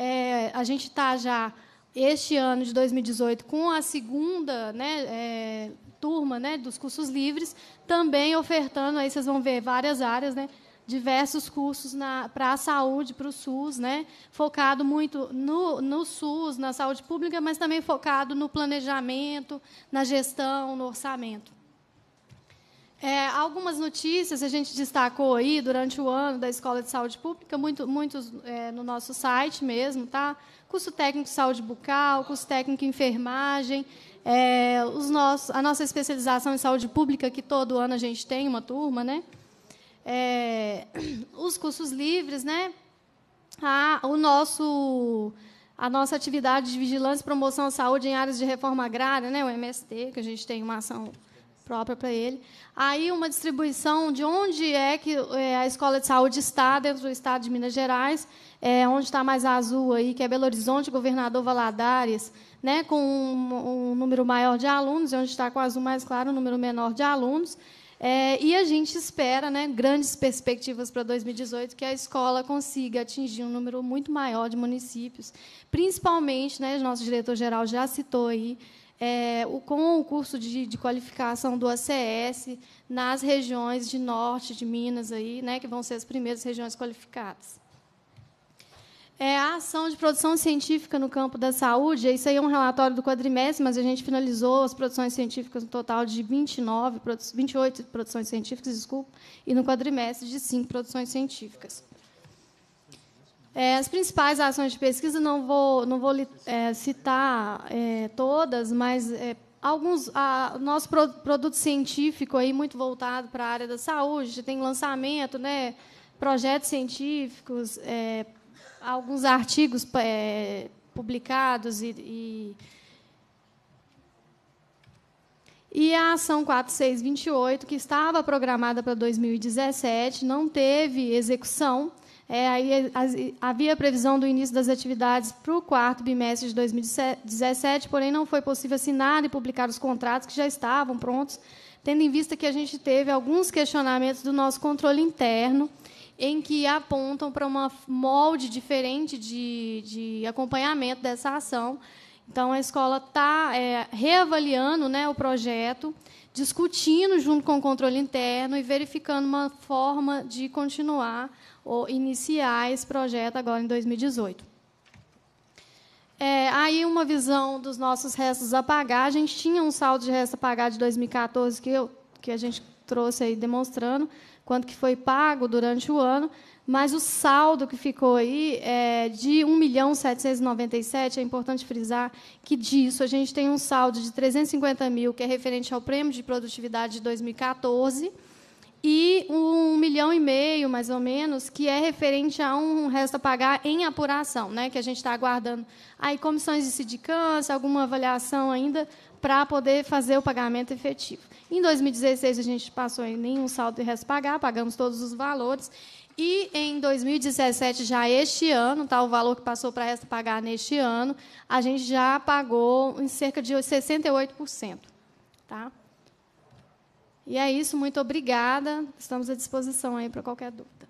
é, a gente está já, este ano de 2018, com a segunda né, é, turma né, dos cursos livres, também ofertando, aí vocês vão ver várias áreas, né, diversos cursos para a saúde, para o SUS, né, focado muito no, no SUS, na saúde pública, mas também focado no planejamento, na gestão, no orçamento. É, algumas notícias a gente destacou aí durante o ano da Escola de Saúde Pública, muito, muitos é, no nosso site mesmo, tá? Curso técnico de saúde bucal, curso técnico de enfermagem, é, os nossos, a nossa especialização em saúde pública, que todo ano a gente tem uma turma, né? É, os cursos livres, né? A, o nosso, a nossa atividade de vigilância e promoção à saúde em áreas de reforma agrária, né? O MST, que a gente tem uma ação própria para ele. Aí uma distribuição de onde é que é, a escola de saúde está dentro do estado de Minas Gerais, é, onde está mais azul aí, que é Belo Horizonte, Governador Valadares, né, com um, um número maior de alunos, e onde está com azul mais claro, um número menor de alunos. É, e a gente espera né, grandes perspectivas para 2018 que a escola consiga atingir um número muito maior de municípios, principalmente, né, nosso diretor-geral já citou aí, é, o, com o curso de, de, qualificação do ACS nas regiões de norte de Minas, aí, né, que vão ser as primeiras regiões qualificadas. É, a ação de produção científica no campo da saúde, isso aí é um relatório do quadrimestre, mas a gente finalizou as produções científicas no um total de 29, 28 produções científicas, desculpa, e no quadrimestre de 5 produções científicas. É, as principais ações de pesquisa, não vou, não vou é, citar é, todas, mas é, alguns a, nosso pro, produto científico aí muito voltado para a área da saúde tem lançamento né projetos científicos é, alguns artigos é, publicados e, e, e a ação 4628, que estava programada para 2017, não teve execução. É, aí, eh, as, eh, havia previsão do início das atividades para o quarto bimestre de 2017, porém não foi possível assinar e publicar os contratos que já estavam prontos, tendo em vista que a gente teve alguns questionamentos do nosso controle interno, em que apontam para um molde diferente de, de acompanhamento dessa ação. Então, a escola está é, eh, reavaliando né, o projeto, discutindo junto com o controle interno e verificando uma forma de continuar ou iniciar esse projeto agora em 2018. É, aí, uma visão dos nossos restos a pagar. A gente tinha um saldo de restos a pagar de 2014 que, eu, que a gente trouxe aí demonstrando quanto que foi pago durante o ano, mas o saldo que ficou aí é de 1 milhão 797, é importante frisar que disso a gente tem um saldo de 350 mil, que é referente ao prêmio de produtividade de 2014, e um milhão e meio, mais ou menos, que é referente a um resto a pagar em apuração, né, que a gente está aguardando. Aí, comissões de sindicância, alguma avaliação ainda para poder fazer o pagamento efetivo. Em 2016, a gente passou em nenhum saldo de resto a pagar, pagamos todos os valores. E em 2017, já este ano, tá, o valor que passou para a pagar neste ano, a gente já pagou em cerca de 68%. Tá? E é isso, muito obrigada. Estamos à disposição aí para qualquer dúvida.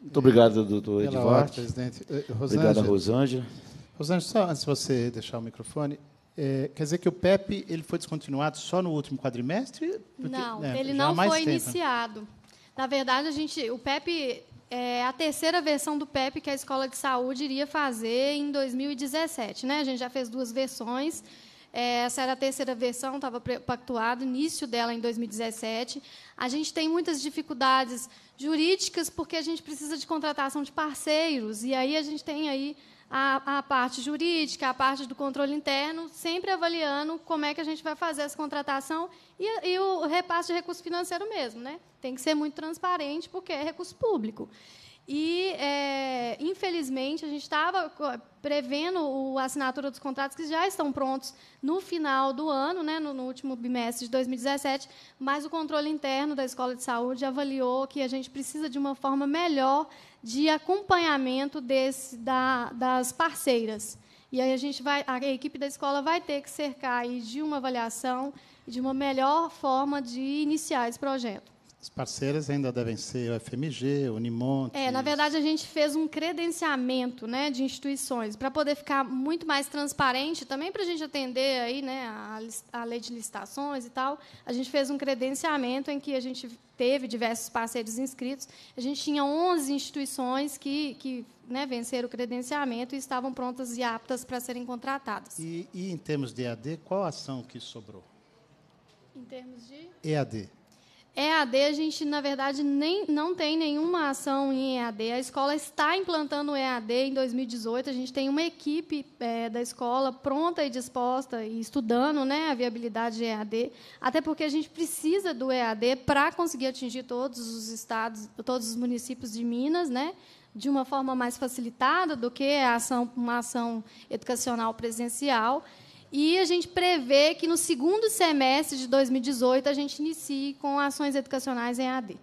Muito obrigado, doutor Edivaldo. Obrigada, presidente. Eh, eh, Rosângela. Rosângela. Rosângela, só antes de você deixar o microfone, é, quer dizer que o PEP ele foi descontinuado só no último quadrimestre? Porque, não, né, ele não foi tempo. iniciado. Na verdade, a gente, o PEP é a terceira versão do PEP que a Escola de Saúde iria fazer em 2017. Né? A gente já fez duas versões é, essa era a terceira versão, estava pactuado, início dela em 2017. A gente tem muitas dificuldades jurídicas porque a gente precisa de contratação de parceiros, e aí a gente tem aí a, a, parte jurídica, a parte do controle interno, sempre avaliando como é que a gente vai fazer essa contratação e, e o repasse de recurso financeiro mesmo. Né? Tem que ser muito transparente, porque é recurso público. E, é, infelizmente, a gente estava prevendo o, a assinatura dos contratos que já estão prontos no final do ano, né, no, no, último bimestre de 2017, mas o controle interno da Escola de Saúde avaliou que a gente precisa de uma forma melhor de acompanhamento desse, da, das parceiras. E aí a gente vai, a equipe da escola vai ter que cercar de uma avaliação, e de uma melhor forma de iniciar esse projeto. As parceiras ainda devem ser o FMG, o Unimonte. É, na verdade, a gente fez um credenciamento né, de instituições para poder ficar muito mais transparente, também para a gente atender aí, né, a, a lei de licitações e tal. A gente fez um credenciamento em que a gente teve diversos parceiros inscritos. A gente tinha 11 instituições que, que né, venceram o credenciamento e estavam prontas e aptas para serem contratadas. E, e, em termos de EAD, qual ação que sobrou? Em termos de? EAD. EAD, a gente, na verdade, nem, não tem nenhuma ação em EAD. A escola está implantando o EAD em 2018. A gente tem uma equipe é, da escola pronta e disposta e estudando né, a viabilidade de EAD, até porque a gente precisa do EAD para conseguir atingir todos os estados, todos os municípios de Minas, né, de uma forma mais facilitada do que a ação, uma ação educacional presencial. E a gente prevê que no segundo semestre de 2018 a gente inicie com ações educacionais em AD.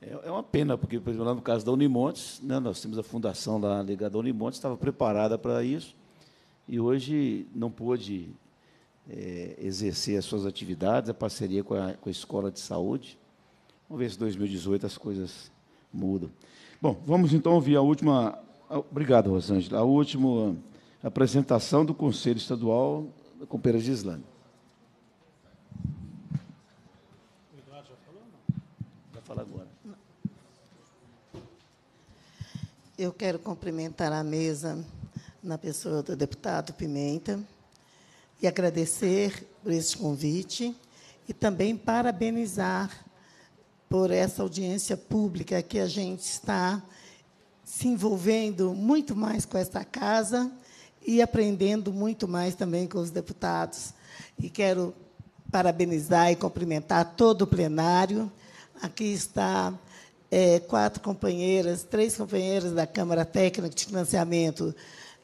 É, é uma pena, porque, por exemplo, lá no caso da Unimontes, né, nós temos a fundação lá ligada à Unimontes, estava preparada para isso, e hoje não pôde é, exercer as suas atividades, a parceria com a, com a Escola de Saúde. Vamos ver se em 2018 as coisas mudam. Bom, vamos então ouvir a última. Obrigado, Rosângela. A última apresentação do Conselho Estadual da de Islã. O Eduardo já falou? Não? Já falar agora. Eu quero cumprimentar a mesa na pessoa do deputado Pimenta e agradecer por este convite e também parabenizar por essa audiência pública que a gente está se envolvendo muito mais com esta casa e aprendendo muito mais também com os deputados. E quero parabenizar e cumprimentar todo o plenário. Aqui está é, quatro companheiras, três companheiras da Câmara Técnica de Financiamento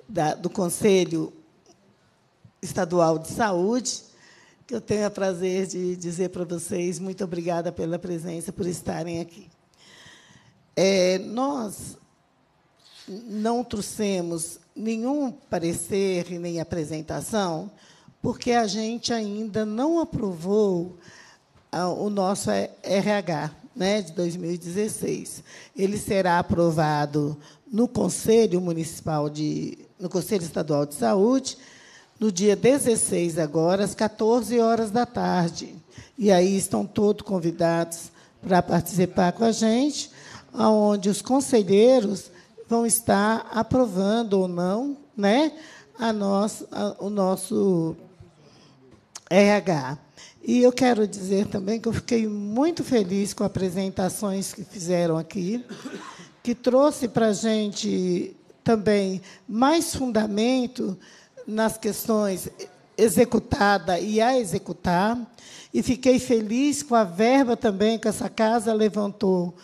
da, do Conselho Estadual de Saúde, que eu tenho o prazer de dizer para vocês muito obrigada pela presença, por estarem aqui. É, nós não trouxemos nenhum parecer e nem apresentação, porque a gente ainda não aprovou ah, o nosso RH eh, né, de 2016. Ele será aprovado no Conselho Municipal de, no Conselho Estadual de Saúde, no dia 16 agora, às 14 horas da tarde. E aí estão todos convidados para participar com a gente, onde os conselheiros vão estar aprovando ou não né, a nós, a, o nosso RH. E eu quero dizer também que eu fiquei muito feliz com as apresentações que fizeram aqui, que trouxe para a gente também mais fundamento nas questões executada e a executar. E fiquei feliz com a verba também que essa casa levantou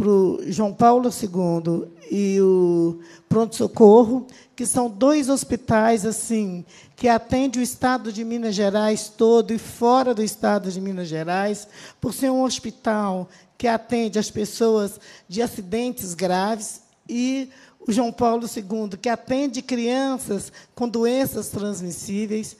para o João Paulo II e o Pronto Socorro, que são dois hospitais assim que atendem o estado de Minas Gerais todo e fora do estado de Minas Gerais, por ser um hospital que atende as pessoas de acidentes graves e o João Paulo II, que atende crianças com doenças transmissíveis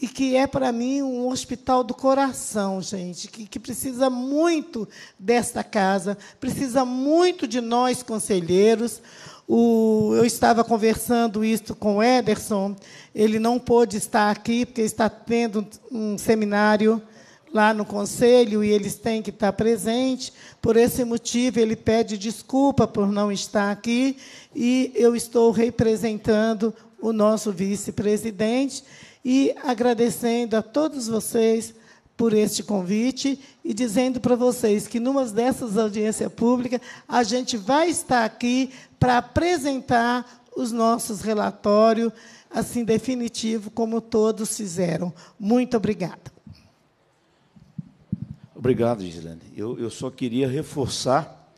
e que é para mim um hospital do coração, gente, que, que, precisa muito desta casa, precisa muito de nós conselheiros. O, eu estava conversando isso com o Ederson, ele não pôde estar aqui porque está tendo um seminário lá no conselho e eles têm que estar presentes. Por esse motivo, ele pede desculpa por não estar aqui e eu estou representando o nosso vice-presidente e agradecendo a todos vocês por este convite e dizendo para vocês que numa dessas audiências públicas a gente vai estar aqui para apresentar os nossos relatórios assim definitivo como todos fizeram. Muito obrigada. Obrigado, Gislane. Eu, eu só queria reforçar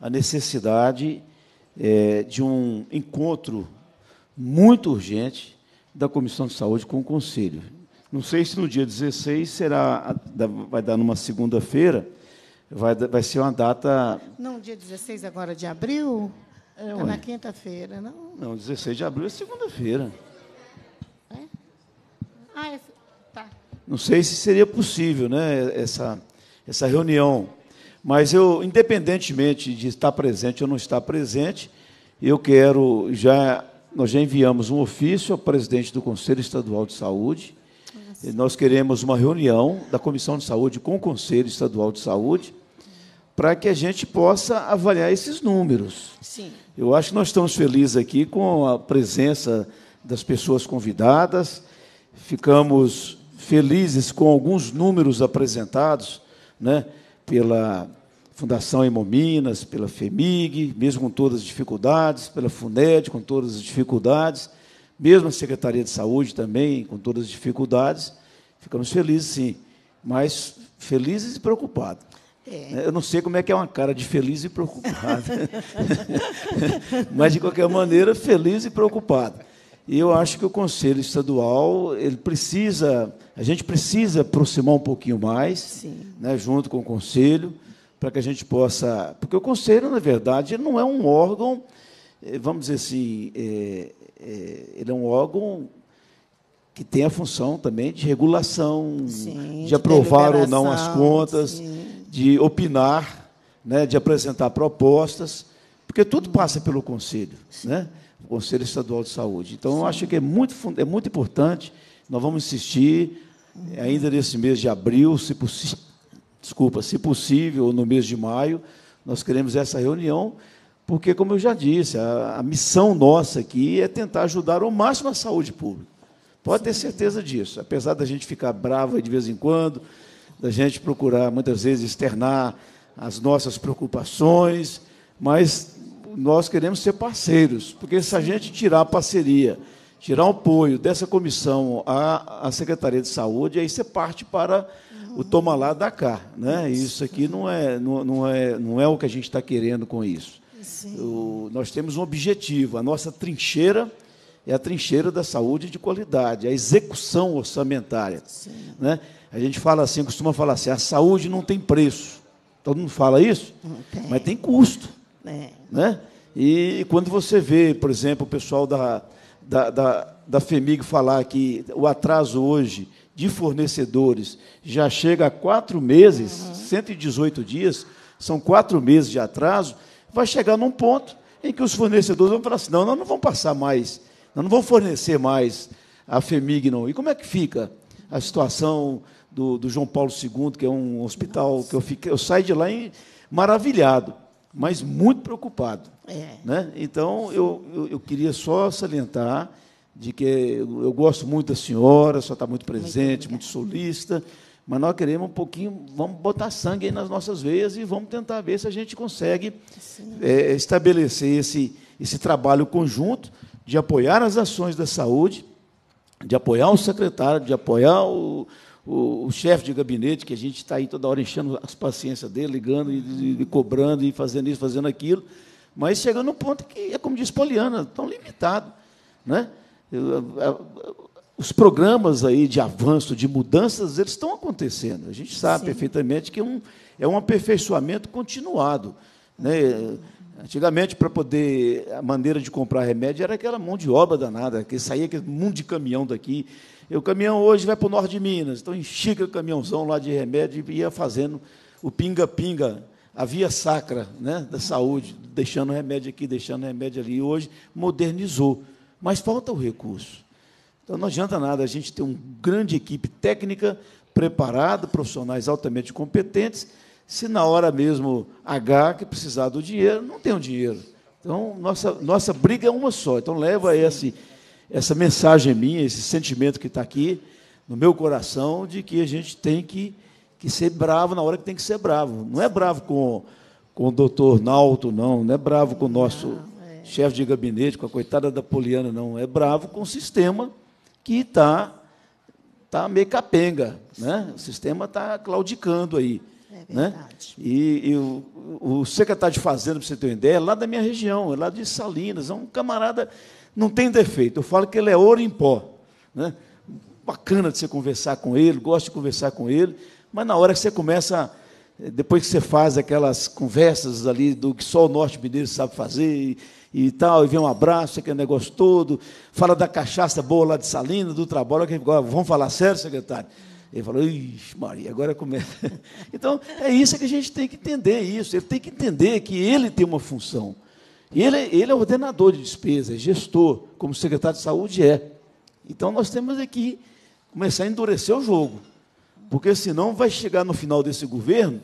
a necessidade é, de um encontro muito urgente da Comissão de Saúde com o Conselho. Não sei se no dia 16 será, vai dar numa segunda-feira, vai, vai ser uma data. Não, dia 16 agora de abril? É, é na quinta-feira, não? Não, 16 de abril é segunda-feira. É? Ah, é, tá. Não sei se seria possível né, essa, essa reunião. Mas eu, independentemente de estar presente ou não estar presente, eu quero já nós já enviamos um ofício ao presidente do Conselho Estadual de Saúde. E nós queremos uma reunião da Comissão de Saúde com o Conselho Estadual de Saúde para que a gente possa avaliar esses números. Sim. Eu acho que nós estamos felizes aqui com a presença das pessoas convidadas. Ficamos felizes com alguns números apresentados, né, pela Fundação Emominas, pela FEMIG, mesmo com todas as dificuldades, pela FUNED, com todas as dificuldades, mesmo a Secretaria de Saúde também, com todas as dificuldades. Ficamos felizes, sim, mas felizes e preocupados. É. Né, eu não sei como é que é uma cara de feliz e preocupado. mas, de qualquer maneira, feliz e preocupado. E eu acho que o Conselho Estadual, ele precisa, a gente precisa aproximar um pouquinho mais, né, junto com o Conselho para que a gente possa. Porque o Conselho, na verdade, não é um órgão, eh, vamos dizer assim, é, é, ele é um órgão que tem a função também de regulação, sim, de, de aprovar ou não as contas, sim. de opinar, né, de apresentar propostas, porque tudo passa pelo Conselho, né? o Conselho Estadual de Saúde. Então, eu acho que é muito, é muito importante, nós vamos insistir, uhum. ainda nesse mês de abril, se possível, desculpa, se possível, no mês de maio, nós queremos essa reunião, porque, como eu já disse, a, a missão nossa aqui é tentar ajudar ao máximo a saúde pública. Pode ter certeza disso. Apesar da gente ficar brava de vez em quando, da gente procurar, muitas vezes, externar as nossas preocupações, mas nós queremos ser parceiros, porque se a gente tirar a parceria, tirar o apoio dessa comissão à, à Secretaria de Saúde, aí você parte para o toma lá dá cá, né? Isso aqui não é não, não é não é o que a gente está querendo com isso. O, nós temos um objetivo, a nossa trincheira é a trincheira da saúde de qualidade, a execução orçamentária, Sim. né? A gente fala assim, costuma falar assim, a saúde não tem preço. Todo mundo fala isso, tem. mas tem custo, é. né? E, e quando você vê, por exemplo, o pessoal da da, da, da FEMIG falar que o atraso hoje de fornecedores já chega a quatro meses, uhum. 118 dias, são quatro meses de atraso, vai chegar num ponto em que os fornecedores vão falar assim: não, nós não vamos passar mais, nós não vamos fornecer mais a Femignon. E como é que fica a situação do, do João Paulo II, que é um hospital Nossa. que eu, fiquei, eu saio de lá em, maravilhado, mas muito preocupado. É. Né? Então, eu, eu, eu queria só salientar de que eu gosto muito da senhora, a senhora está muito presente, muito, solista, mas nós queremos um pouquinho, vamos botar sangue aí nas nossas veias e vamos tentar ver se a gente consegue é, estabelecer esse, esse trabalho conjunto de apoiar as ações da saúde, de apoiar o secretário, de apoiar o, o, o chefe de gabinete, que a gente está aí toda hora enchendo as paciências dele, ligando e, e cobrando e fazendo isso, fazendo aquilo, mas chegando no um ponto que é como diz Poliana, tão limitado, né? os programas aí de avanço, de mudanças, eles estão acontecendo. A gente sabe Sim. perfeitamente que é um, é um aperfeiçoamento continuado. Né? Antigamente, para poder. A maneira de comprar remédio era aquela mão de obra danada, que saía aquele mundo de caminhão daqui. E o caminhão hoje vai para o norte de Minas, então enxiga o caminhãozão lá de remédio e ia fazendo o pinga-pinga, a via sacra né, da saúde, deixando remédio aqui, deixando remédio ali. E hoje modernizou mas falta o recurso. Então não adianta nada a gente ter uma grande equipe técnica preparada, profissionais altamente competentes, se na hora mesmo H que precisar do dinheiro, não tem o dinheiro. Então, nossa, nossa briga é uma só. Então, leva aí esse, essa mensagem minha, esse sentimento que está aqui no meu coração, de que a gente tem que, que ser bravo na hora que tem que ser bravo. Não é bravo com, com o doutor Nauto, não. Não é bravo com o nosso chefe de gabinete, com a coitada da Poliana, não. É bravo com o sistema que está tá meio capenga. Né? O sistema está claudicando aí. É né? E, e o, o, secretário de Fazenda, para você ter uma ideia, é lá da minha região, é lá de Salinas, é um camarada, não tem defeito. Eu falo que ele é ouro em pó. Né? Bacana de você conversar com ele, gosto de conversar com ele, mas na hora que você começa, depois que você faz aquelas conversas ali do que só o norte mineiro sabe fazer, e tal, e vem um abraço, aquele negócio todo, fala da cachaça boa lá de Salina, do trabalho, que vamos falar sério, secretário? Ele falou, ixi, Maria, agora começa. Então, é isso que a gente tem que entender, é isso. Ele tem que entender que ele tem uma função. Ele, ele é ordenador de despesas, é gestor, como secretário de saúde é. Então, nós temos aqui é começar a endurecer o jogo. Porque senão vai chegar no final desse governo,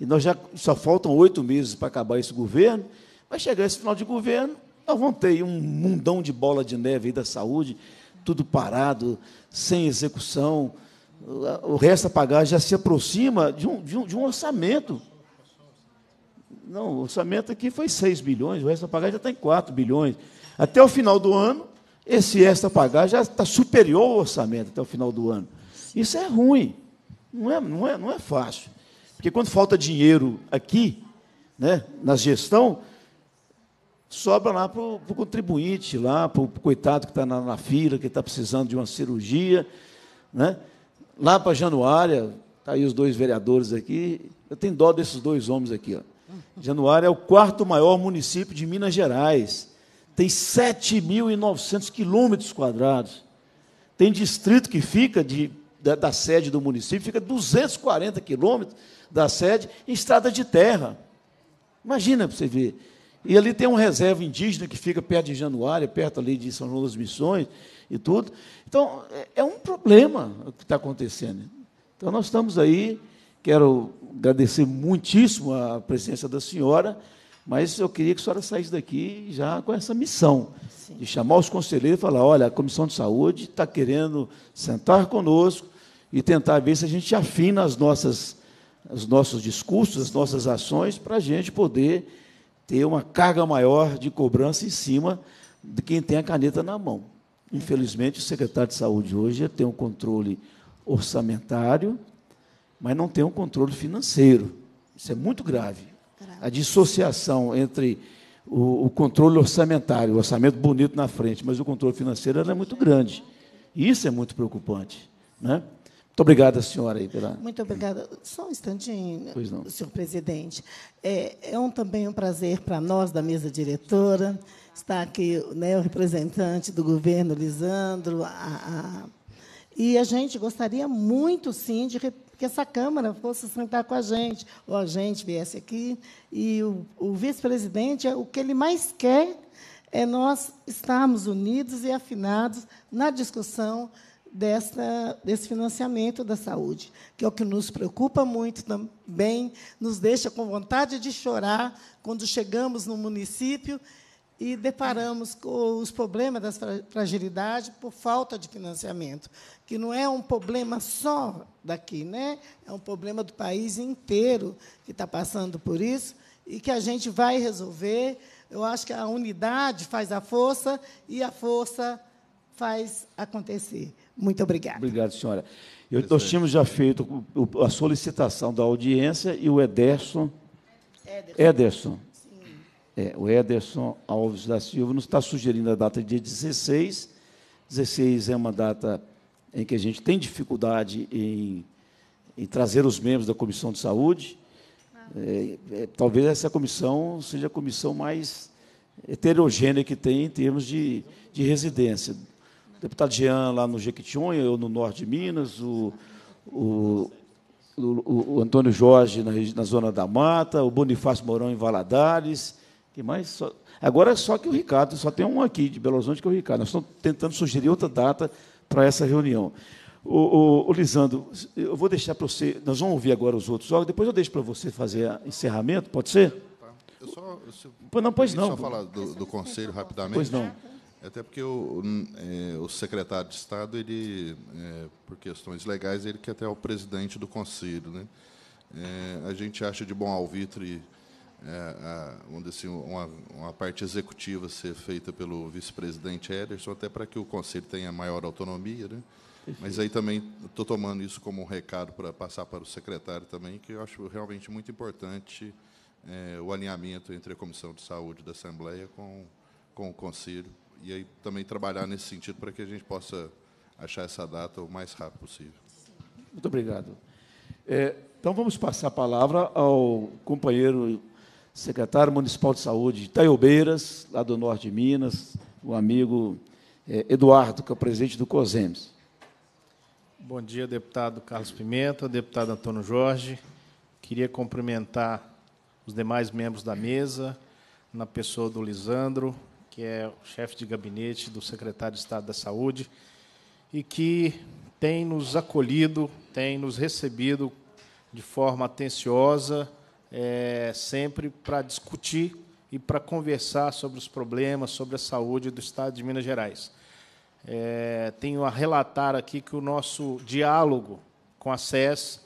e nós já só faltam oito meses para acabar esse governo, Vai chegar esse final de governo, nós vamos ter um mundão de bola de neve aí da saúde, tudo parado, sem execução. O resto a pagar já se aproxima de um, de um, de um orçamento. Não, o orçamento aqui foi 6 bilhões, o resto a pagar já tem 4 bilhões. Até o final do ano, esse resto a pagar já está superior ao orçamento até o final do ano. Isso é ruim, não é, não é, não é fácil. Porque quando falta dinheiro aqui, né, na gestão, sobra lá para o contribuinte, lá para o coitado que está na, na, fila, que está precisando de uma cirurgia. Né? Lá para Januária, está aí os dois vereadores aqui. Eu tenho dó desses dois homens aqui. Ó. Januária é o quarto maior município de Minas Gerais. Tem 7.900 quilômetros quadrados. Tem distrito que fica de, da, da sede do município, fica 240 quilômetros da sede em estrada de terra. Imagina para você ver. E ali tem um reserva indígena que fica perto de Januária, perto ali de São João das Missões e tudo. Então, é, é um problema o que está acontecendo. Então, nós estamos aí. Quero agradecer muitíssimo a presença da senhora, mas eu queria que a senhora saísse daqui já com essa missão Sim. de chamar os conselheiros e falar: olha, a Comissão de Saúde está querendo sentar conosco e tentar ver se a gente afina as nossas, os nossos discursos, as nossas ações, para a gente poder ter uma carga maior de cobrança em cima de quem tem a caneta na mão. Infelizmente, o secretário de saúde hoje tem um controle orçamentário, mas não tem um controle financeiro. Isso é muito grave. A dissociação entre o, o controle orçamentário, o orçamento bonito na frente, mas o controle financeiro é muito grande. Isso é muito preocupante. Né? Muito obrigada, senhora. Aí, pela... Muito obrigada. Só um instantinho, senhor presidente. É, é um, também um prazer para nós, da mesa diretora, estar aqui né, o representante do governo, Lisandro. A, a... E a gente gostaria muito, sim, de que essa Câmara fosse sentar com a gente, ou a gente viesse aqui. E o, o vice-presidente, é o que ele mais quer é nós estarmos unidos e afinados na discussão desta desse financiamento da saúde, que é o que nos preocupa muito também, nos deixa com vontade de chorar quando chegamos no município e deparamos com os problemas da fragilidade por falta de financiamento, que não é um problema só daqui, né? é um problema do país inteiro que está passando por isso e que a gente vai resolver. Eu acho que a unidade faz a força e a força faz acontecer. Muito obrigada. Obrigado, senhora. Eu, nós tínhamos já feito a solicitação da audiência e o Ederson. Ederson. Ederson. É, o Ederson Alves da Silva nos está sugerindo a data de dia 16. 16 é uma data em que a gente tem dificuldade em, em trazer os membros da Comissão de Saúde. É, é, talvez essa comissão seja a comissão mais heterogênea que tem em termos de, de residência deputado Jean lá no Jequitinhonha, eu no norte de Minas, o, o, o, o Antônio Jorge na, na, Zona da Mata, o Bonifácio Mourão em Valadares. Que mais? Só, agora é só que o Ricardo, só tem um aqui de Belo Horizonte que é o Ricardo. Nós estamos tentando sugerir outra data para essa reunião. O, o, Lisandro, eu vou deixar para você. Nós vamos ouvir agora os outros órgãos, depois eu deixo para você fazer encerramento, pode ser? Eu só, eu, não, pois não. Só falar do, do conselho rapidamente. Pois não. Até porque o, é, o secretário de Estado, ele, é, por questões legais, ele que até é o presidente do conselho, né? É, a gente acha de bom alvitre é, a, assim, uma, uma, parte executiva ser feita pelo vice-presidente Ederson, até para que o conselho tenha maior autonomia, né? Mas aí também estou tomando isso como um recado para passar para o secretário também, que eu acho realmente muito importante é, o alinhamento entre a Comissão de Saúde da Assembleia com, com o Conselho e aí também trabalhar nesse sentido para que a gente possa achar essa data o mais rápido possível. Muito obrigado. É, então, vamos passar a palavra ao companheiro secretário municipal de saúde de Itaiobeiras, lá do norte de Minas, o amigo é, Eduardo, que é o presidente do COSEMES. Bom dia, deputado Carlos Pimenta, deputado Antônio Jorge. Queria cumprimentar os demais membros da mesa, na pessoa do Lisandro, que é o chefe de gabinete do secretário de Estado da Saúde, e que tem nos acolhido, tem nos recebido de forma atenciosa, é, sempre para discutir e para conversar sobre os problemas, sobre a saúde do Estado de Minas Gerais. É, tenho a relatar aqui que o nosso diálogo com a SES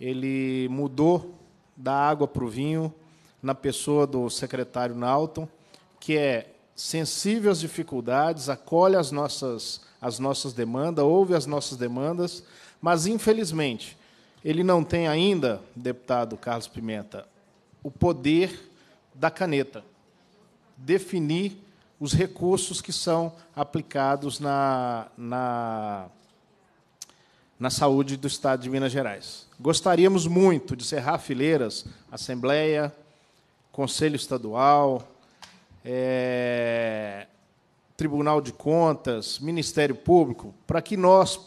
ele mudou da água para o vinho na pessoa do secretário Nauton, que é sensível às dificuldades, acolhe as nossas, as nossas demandas, ouve as nossas demandas, mas, infelizmente, ele não tem ainda, deputado Carlos Pimenta, o poder da caneta definir os recursos que são aplicados na, na, na saúde do Estado de Minas Gerais. Gostaríamos muito de cerrar fileiras, Assembleia, Conselho Estadual, é, Tribunal de Contas, Ministério Público, para que nós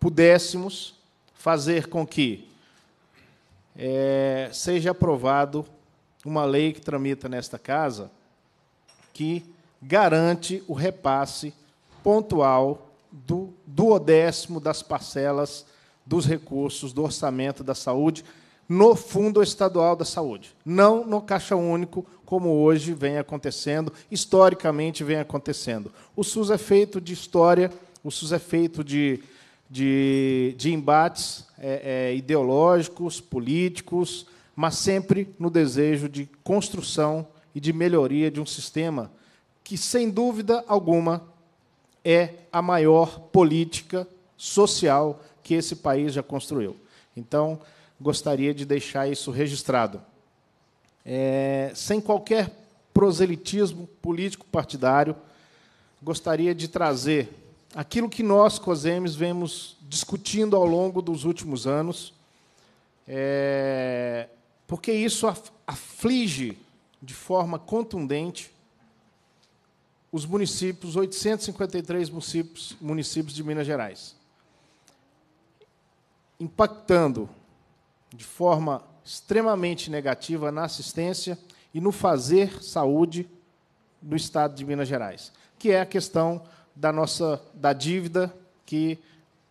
pudéssemos fazer com que é, seja aprovado uma lei que tramita nesta casa que garante o repasse pontual do duodécimo das parcelas dos recursos do orçamento da saúde no Fundo Estadual da Saúde, não no Caixa Único, como hoje vem acontecendo, historicamente vem acontecendo. O SUS é feito de história, o SUS é feito de, de, de embates é, é, ideológicos, políticos, mas sempre no desejo de construção e de melhoria de um sistema que, sem dúvida alguma, é a maior política social que esse país já construiu. Então, gostaria de deixar isso registrado. É, sem qualquer proselitismo político partidário, gostaria de trazer aquilo que nós, COSEMES, vemos discutindo ao longo dos últimos anos, é, porque isso aflige de forma contundente os municípios, 853 municípios, municípios de Minas Gerais, impactando de forma extremamente negativa na assistência e no fazer saúde do Estado de Minas Gerais, que é a questão da nossa da dívida que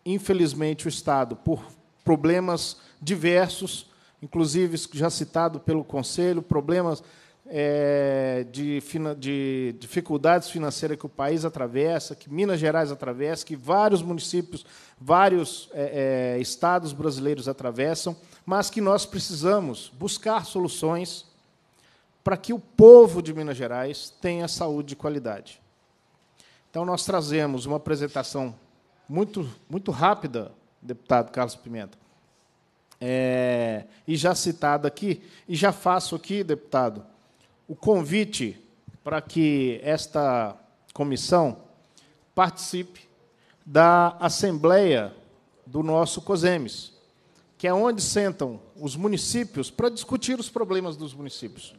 infelizmente o Estado, por problemas diversos, inclusive já citado pelo Conselho, problemas é, de, de, dificuldades financeiras que o país atravessa, que Minas Gerais atravessa, que vários municípios, vários é, é, estados brasileiros atravessam mas que nós precisamos buscar soluções para que o povo de Minas Gerais tenha saúde de qualidade. Então, nós trazemos uma apresentação muito, muito rápida, deputado Carlos Pimenta, é, e já citada aqui, e já faço aqui, deputado, o convite para que esta comissão participe da Assembleia do nosso COSEMES, que é onde sentam os municípios para discutir os problemas dos municípios.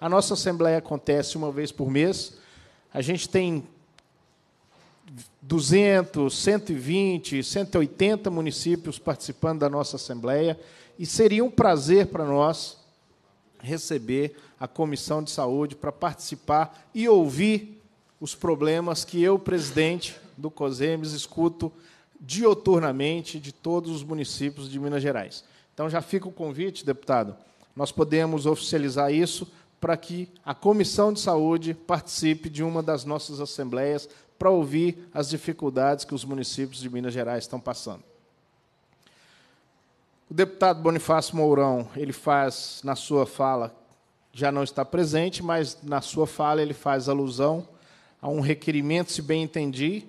A nossa assembleia acontece uma vez por mês. A gente tem 200, 120, 180 municípios participando da nossa assembleia e seria um prazer para nós receber a comissão de saúde para participar e ouvir os problemas que eu, presidente do COSEMES, escuto dioturnamente de todos os municípios de Minas Gerais. Então já fica o convite, deputado, nós podemos oficializar isso para que a Comissão de Saúde participe de uma das nossas assembleias para ouvir as dificuldades que os municípios de Minas Gerais estão passando. O deputado Bonifácio Mourão, ele faz na sua fala, já não está presente, mas na sua fala ele faz alusão a um requerimento, se bem entendi,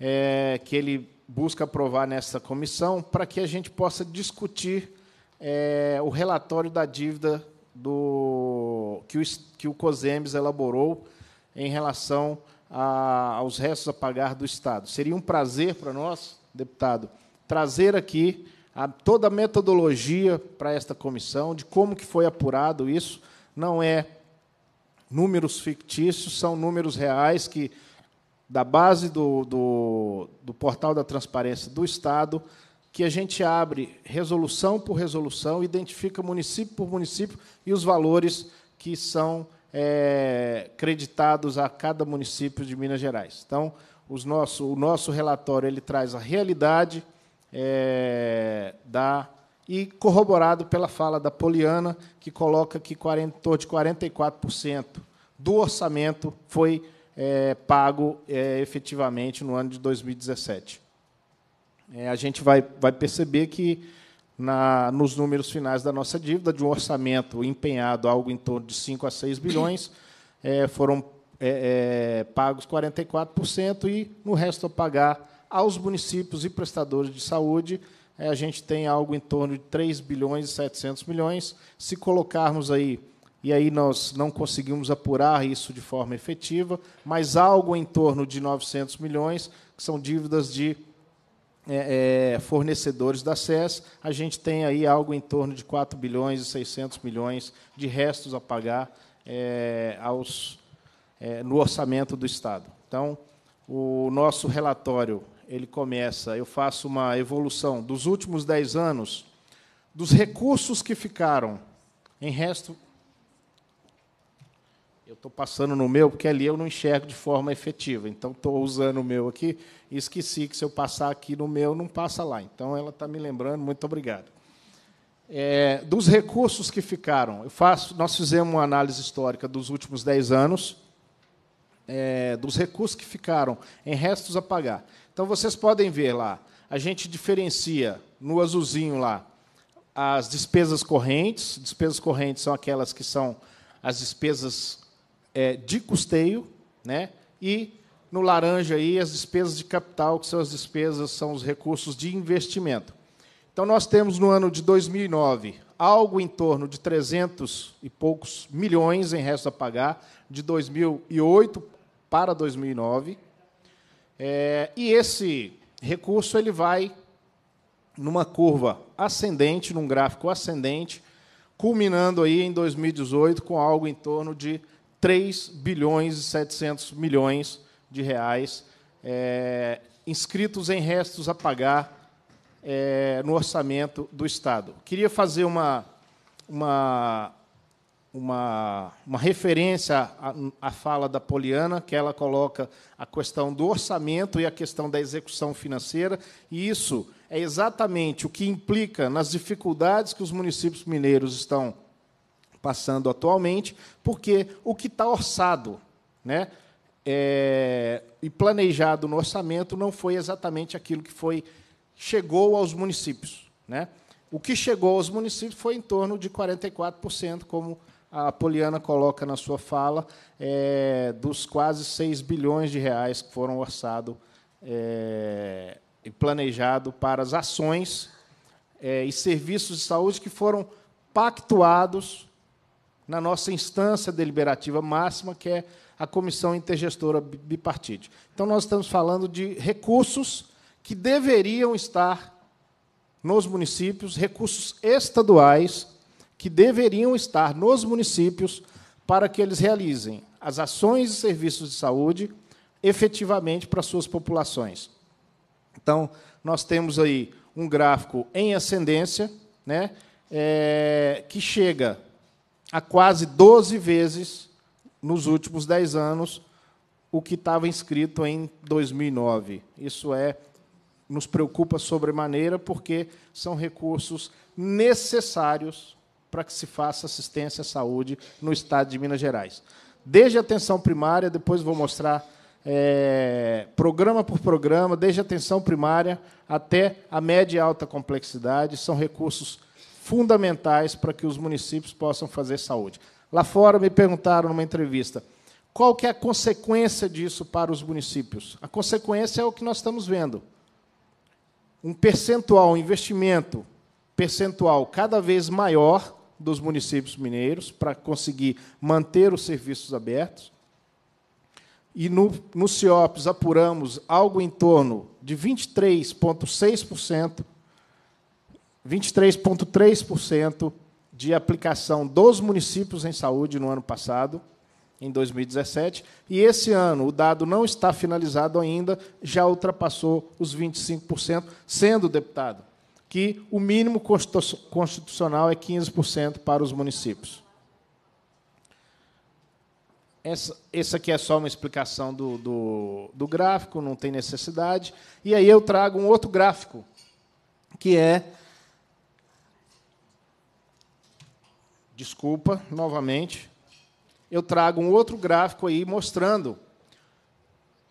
é, que ele busca aprovar nessa comissão para que a gente possa discutir é, o relatório da dívida do, que, o, que o COSEMES elaborou em relação a, aos restos a pagar do Estado. Seria um prazer para nós, deputado, trazer aqui a, toda a metodologia para esta comissão, de como que foi apurado isso. Não é números fictícios, são números reais que da base do, do, do portal da transparência do Estado, que a gente abre resolução por resolução, identifica município por município e os valores que são é, creditados a cada município de Minas Gerais. Então, os nosso, o nosso relatório ele traz a realidade é, da e corroborado pela fala da Poliana, que coloca que 40, de 44% do orçamento foi é, pago é, efetivamente no ano de 2017. É, a gente vai, vai perceber que, na, nos números finais da nossa dívida, de um orçamento empenhado algo em torno de 5 a 6 bilhões, é, foram é, é, pagos 44% e, no resto a pagar aos municípios e prestadores de saúde, a gente tem algo em torno de 3 bilhões e 700 milhões. Se colocarmos aí e aí nós não conseguimos apurar isso de forma efetiva, mas algo em torno de 900 milhões, que são dívidas de é, é, fornecedores da SES, a gente tem aí algo em torno de 4 bilhões e 600 milhões de restos a pagar é, aos, é, no orçamento do Estado. Então, o nosso relatório ele começa, eu faço uma evolução dos últimos 10 anos, dos recursos que ficaram em resto eu estou passando no meu porque ali eu não enxergo de forma efetiva. Então estou usando o meu aqui e esqueci que se eu passar aqui no meu não passa lá. Então ela está me lembrando. Muito obrigado. É, dos recursos que ficaram, eu faço, nós fizemos uma análise histórica dos últimos 10 anos, é, dos recursos que ficaram em restos a pagar. Então vocês podem ver lá, a gente diferencia no azulzinho lá as despesas correntes. Despesas correntes são aquelas que são as despesas é, de custeio, né? E no laranja aí as despesas de capital, que são as despesas, são os recursos de investimento. Então nós temos no ano de 2009 algo em torno de 300 e poucos milhões em resto a pagar de 2008 para 2009. É, e esse recurso ele vai numa curva ascendente, num gráfico ascendente, culminando aí em 2018 com algo em torno de 3 bilhões e 700 milhões de reais é, inscritos em restos a pagar é, no orçamento do Estado. Queria fazer uma, uma, uma, uma referência à, à fala da Poliana, que ela coloca a questão do orçamento e a questão da execução financeira, e isso é exatamente o que implica nas dificuldades que os municípios mineiros estão passando atualmente, porque o que está orçado né, é, e planejado no orçamento não foi exatamente aquilo que foi chegou aos municípios. Né? O que chegou aos municípios foi em torno de 44%, como a Poliana coloca na sua fala, é, dos quase 6 bilhões de reais que foram orçados é, e planejados para as ações é, e serviços de saúde que foram pactuados na nossa instância deliberativa máxima, que é a Comissão Intergestora Bipartite. Então, nós estamos falando de recursos que deveriam estar nos municípios, recursos estaduais que deveriam estar nos municípios para que eles realizem as ações e serviços de saúde efetivamente para suas populações. Então, nós temos aí um gráfico em ascendência, né, é, que chega a quase 12 vezes nos últimos 10 anos o que estava inscrito em 2009. Isso é nos preocupa sobremaneira porque são recursos necessários para que se faça assistência à saúde no estado de Minas Gerais. Desde a atenção primária, depois vou mostrar é, programa por programa, desde a atenção primária até a média e alta complexidade, são recursos fundamentais para que os municípios possam fazer saúde. Lá fora me perguntaram numa entrevista qual que é a consequência disso para os municípios. A consequência é o que nós estamos vendo. Um percentual, um investimento percentual cada vez maior dos municípios mineiros para conseguir manter os serviços abertos. E no, no CIOPS apuramos algo em torno de 23,6% 23,3% de aplicação dos municípios em saúde no ano passado, em 2017, e esse ano o dado não está finalizado ainda, já ultrapassou os 25%, sendo deputado que o mínimo constitucional é 15% para os municípios. Essa, essa aqui é só uma explicação do, do, do gráfico, não tem necessidade. E aí eu trago um outro gráfico, que é desculpa, novamente, eu trago um outro gráfico aí mostrando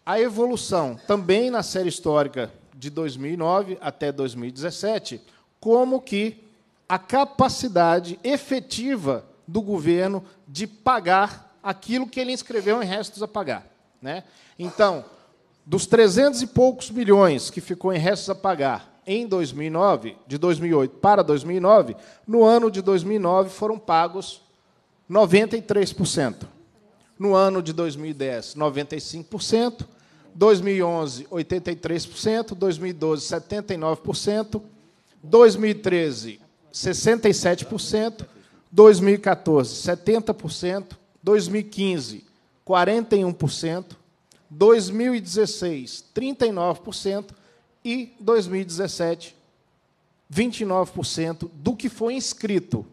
a evolução, também na série histórica de 2009 até 2017, como que a capacidade efetiva do governo de pagar aquilo que ele inscreveu em restos a pagar. Né? Então, dos 300 e poucos milhões que ficou em restos a pagar, em 2009, de 2008 para 2009, no ano de 2009 foram pagos 93%. No ano de 2010, 95%. 2011, 83%. 2012, 79%. 2013, 67%. 2014, 70%. 2015, 41%. 2016, 39% e 2017, 29% do que foi inscrito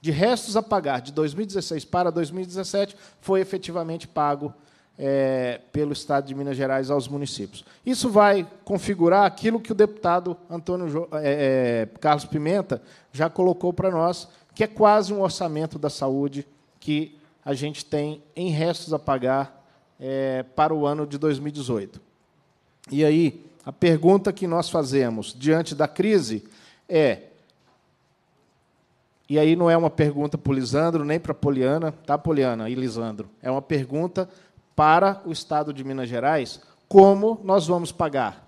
de restos a pagar de 2016 para 2017 foi efetivamente pago é, pelo Estado de Minas Gerais aos municípios. Isso vai configurar aquilo que o deputado Antônio jo é, é, Carlos Pimenta já colocou para nós, que é quase um orçamento da saúde que a gente tem em restos a pagar é, para o ano de 2018. E aí, a pergunta que nós fazemos diante da crise é. E aí não é uma pergunta para o Lisandro, nem para a Poliana, tá, Poliana e Lisandro? É uma pergunta para o Estado de Minas Gerais, como nós vamos pagar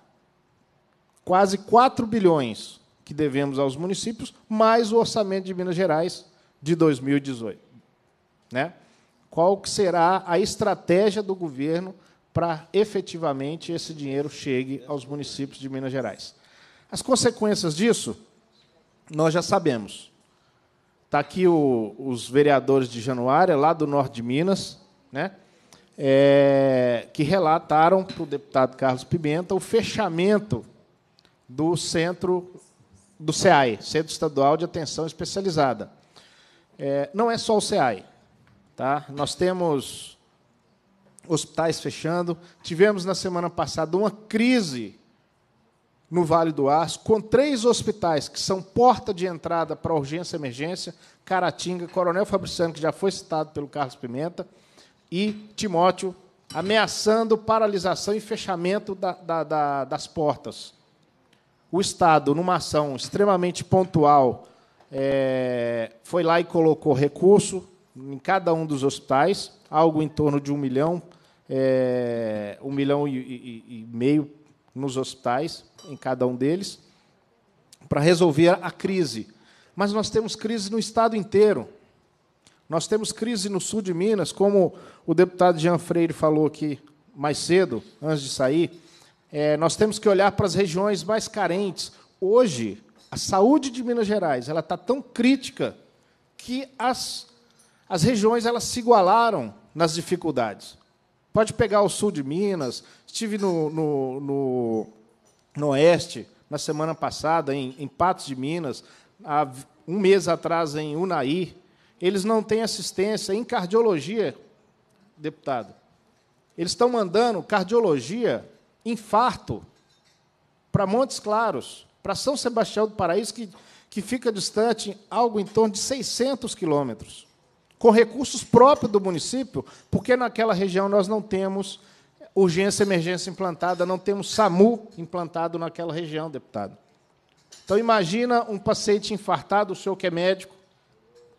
quase 4 bilhões que devemos aos municípios, mais o orçamento de Minas Gerais de 2018. Né? Qual será a estratégia do governo para efetivamente esse dinheiro chegue aos municípios de Minas Gerais. As consequências disso, nós já sabemos. Está aqui o, os vereadores de Januária, lá do norte de Minas, né? É, que relataram para o deputado Carlos Pimenta o fechamento do centro do CEAE, Centro Estadual de Atenção Especializada. É, não é só o CEAE. Tá? Nós temos hospitais fechando. Tivemos na semana passada uma crise no Vale do Aço, com três hospitais que são porta de entrada para urgência e emergência: Caratinga, Coronel Fabriciano, que já foi citado pelo Carlos Pimenta, e Timóteo, ameaçando paralisação e fechamento da, da, da, das portas. O Estado, numa ação extremamente pontual, é, foi lá e colocou recurso em cada um dos hospitais, algo em torno de um milhão, é, um milhão e, e, e meio nos hospitais, em cada um deles, para resolver a crise. Mas nós temos crise no estado inteiro. Nós temos crise no sul de Minas, como o deputado Jean Freire falou aqui mais cedo, antes de sair. É, nós temos que olhar para as regiões mais carentes. Hoje, a saúde de Minas Gerais ela está tão crítica que as, as regiões elas se igualaram nas dificuldades. Pode pegar o sul de Minas. Estive no, no, no, no oeste na semana passada, em, em Patos de Minas, há um mês atrás em Unai. Eles não têm assistência em cardiologia, deputado. Eles estão mandando cardiologia, infarto, para Montes Claros, para São Sebastião do Paraíso, que, que fica distante algo em torno de 600 quilômetros com recursos próprios do município, porque naquela região nós não temos urgência emergência implantada, não temos SAMU implantado naquela região, deputado. Então imagina um paciente infartado, o senhor que é médico,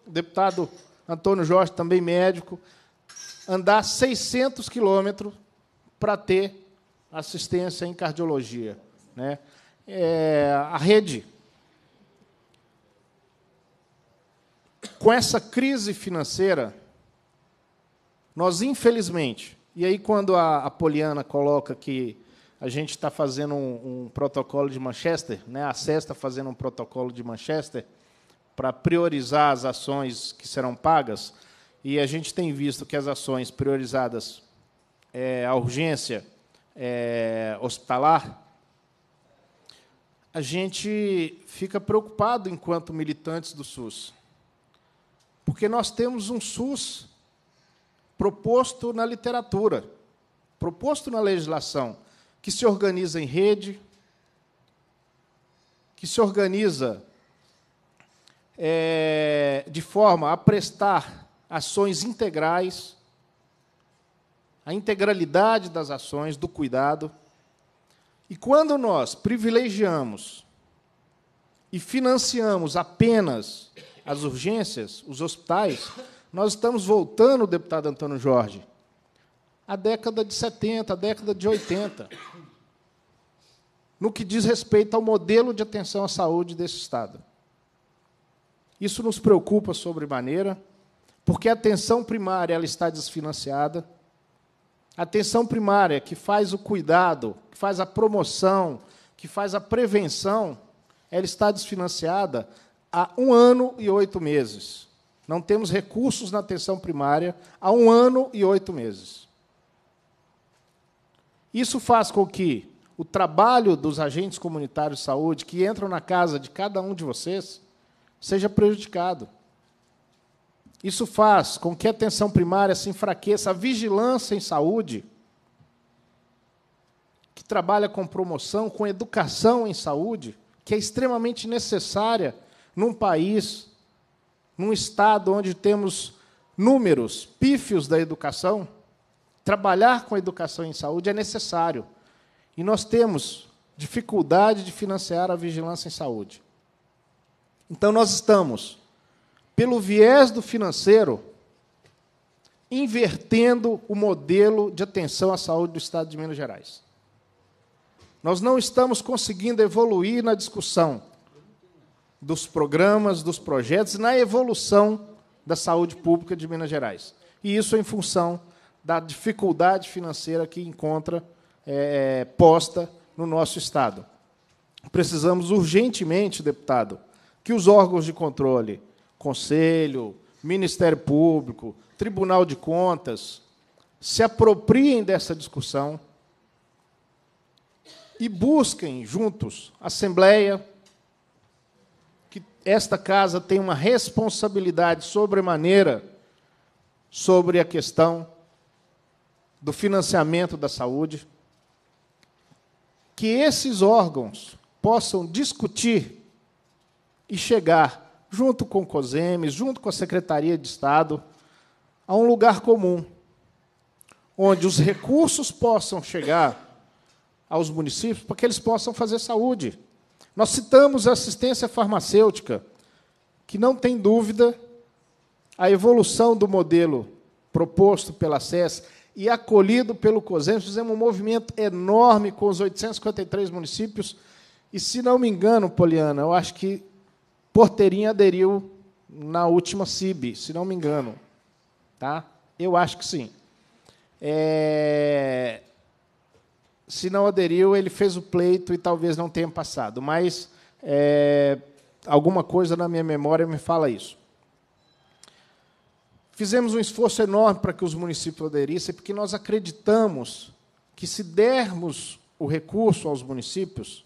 o deputado Antônio Jorge também médico, andar 600 quilômetros para ter assistência em cardiologia, né? É, a rede com essa crise financeira, nós infelizmente, e aí quando a, a Poliana coloca que a gente está fazendo um, um, protocolo de Manchester, né? a SES está tá fazendo um protocolo de Manchester para priorizar as ações que serão pagas, e a gente tem visto que as ações priorizadas é, a urgência é, hospitalar, a gente fica preocupado enquanto militantes do SUS. Porque nós temos um SUS proposto na literatura, proposto na legislação, que se organiza em rede, que se organiza é, de forma a prestar ações integrais, a integralidade das ações, do cuidado. E quando nós privilegiamos e financiamos apenas as urgências, os hospitais, nós estamos voltando, deputado Antônio Jorge, à década de 70, à década de 80, no que diz respeito ao modelo de atenção à saúde desse Estado. Isso nos preocupa sobremaneira, porque a atenção primária ela está desfinanciada. A atenção primária, que faz o cuidado, que faz a promoção, que faz a prevenção, ela está desfinanciada há um ano e oito meses. Não temos recursos na atenção primária há um ano e oito meses. Isso faz com que o trabalho dos agentes comunitários de saúde que entram na casa de cada um de vocês seja prejudicado. Isso faz com que a atenção primária se enfraqueça, a vigilância em saúde, que trabalha com promoção, com educação em saúde, que é extremamente necessária num país, num estado onde temos números pífios da educação, trabalhar com a educação em saúde é necessário. E nós temos dificuldade de financiar a vigilância em saúde. Então, nós estamos, pelo viés do financeiro, invertendo o modelo de atenção à saúde do Estado de Minas Gerais. Nós não estamos conseguindo evoluir na discussão dos programas, dos projetos, na evolução da saúde pública de Minas Gerais. E isso em função da dificuldade financeira que encontra é, é, posta no nosso Estado. Precisamos urgentemente, deputado, que os órgãos de controle, Conselho, Ministério Público, Tribunal de Contas, se apropriem dessa discussão e busquem juntos Assembleia, esta casa tem uma responsabilidade sobremaneira sobre a questão do financiamento da saúde, que esses órgãos possam discutir e chegar, junto com o COSEMES, junto com a Secretaria de Estado, a um lugar comum, onde os recursos possam chegar aos municípios para que eles possam fazer saúde. Nós citamos a assistência farmacêutica, que não tem dúvida a evolução do modelo proposto pela SES e acolhido pelo COSEM. Fizemos um movimento enorme com os 853 municípios. E, se não me engano, Poliana, eu acho que Porteirinha aderiu na última CIB, se não me engano. Tá? Eu acho que sim. É se não aderiu, ele fez o pleito e talvez não tenha passado. Mas é, alguma coisa na minha memória me fala isso. Fizemos um esforço enorme para que os municípios aderissem, porque nós acreditamos que se dermos o recurso aos municípios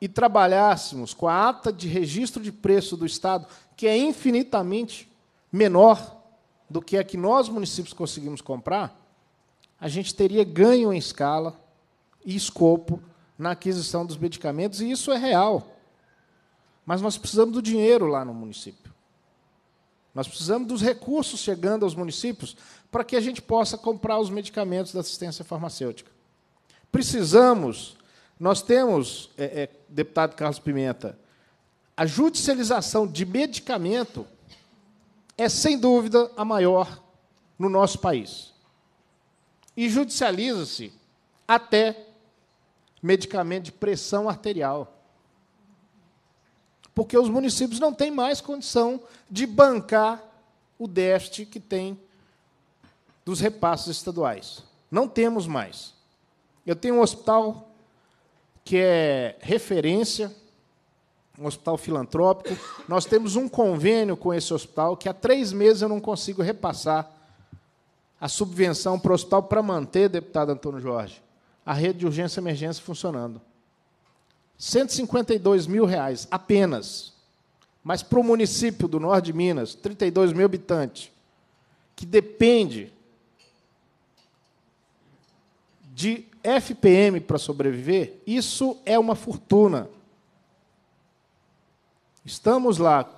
e trabalhássemos com a ata de registro de preço do Estado, que é infinitamente menor do que a que nós, municípios, conseguimos comprar, a gente teria ganho em escala, e escopo na aquisição dos medicamentos, e isso é real. Mas nós precisamos do dinheiro lá no município. Nós precisamos dos recursos chegando aos municípios para que a gente possa comprar os medicamentos da assistência farmacêutica. Precisamos, nós temos, é, é, deputado Carlos Pimenta, a judicialização de medicamento é, sem dúvida, a maior no nosso país. E judicializa-se até medicamento de pressão arterial. Porque os municípios não têm mais condição de bancar o déficit que tem dos repasses estaduais. Não temos mais. Eu tenho um hospital que é referência, um hospital filantrópico. Nós temos um convênio com esse hospital que há três meses eu não consigo repassar a subvenção para o hospital para manter, deputado Antônio Jorge a rede de urgência e emergência funcionando. 152 mil reais apenas. Mas para o município do norte de Minas, 32 mil habitantes, que depende de FPM para sobreviver, isso é uma fortuna. Estamos lá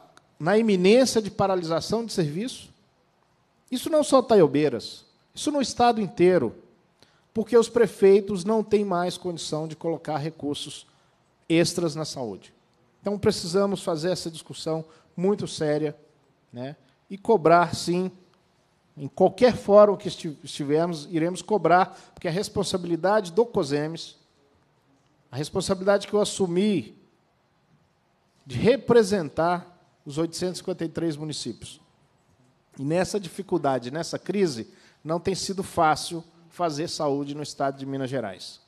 na iminência de paralisação de serviço. Isso não só Taiobeiras, isso no estado inteiro porque os prefeitos não têm mais condição de colocar recursos extras na saúde. Então precisamos fazer essa discussão muito séria, né? E cobrar sim, em qualquer fórum que estivermos, iremos cobrar, porque a responsabilidade do COSEMES, a responsabilidade que eu assumi de representar os 853 municípios. E nessa dificuldade, nessa crise, não tem sido fácil fazer saúde no estado de Minas Gerais.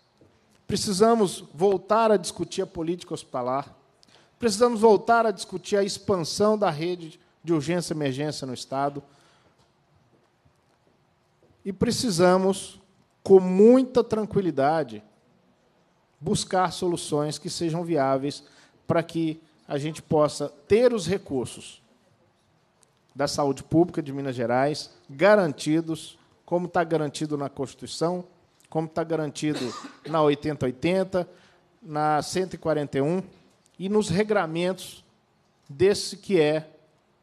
Precisamos voltar a discutir a política hospitalar. Precisamos voltar a discutir a expansão da rede de urgência e emergência no estado. E precisamos, com muita tranquilidade, buscar soluções que sejam viáveis para que a gente possa ter os recursos da saúde pública de Minas Gerais garantidos como está garantido na Constituição, como está garantido na 8080, na 141 e nos regramentos desse que é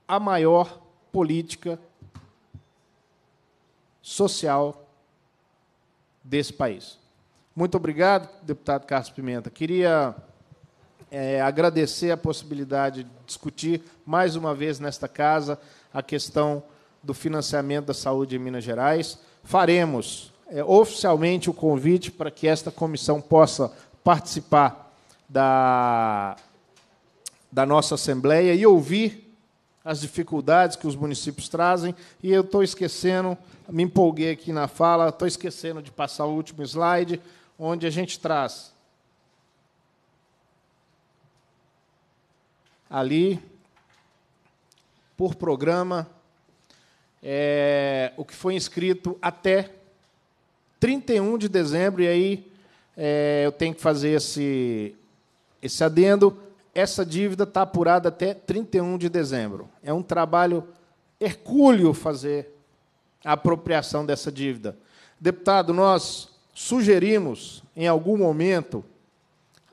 a maior política social desse país. Muito obrigado, deputado Carlos Pimenta. Queria é, agradecer a possibilidade de discutir mais uma vez nesta casa a questão do financiamento da saúde em Minas Gerais. Faremos é, oficialmente o convite para que esta comissão possa participar da, da nossa Assembleia e ouvir as dificuldades que os municípios trazem. E eu estou esquecendo, me empolguei aqui na fala, estou esquecendo de passar o último slide, onde a gente traz. Ali, por programa, é, o que foi inscrito até 31 de dezembro, e aí é, eu tenho que fazer esse, esse adendo. Essa dívida está apurada até 31 de dezembro. É um trabalho hercúleo fazer a apropriação dessa dívida. Deputado, nós sugerimos, em algum momento,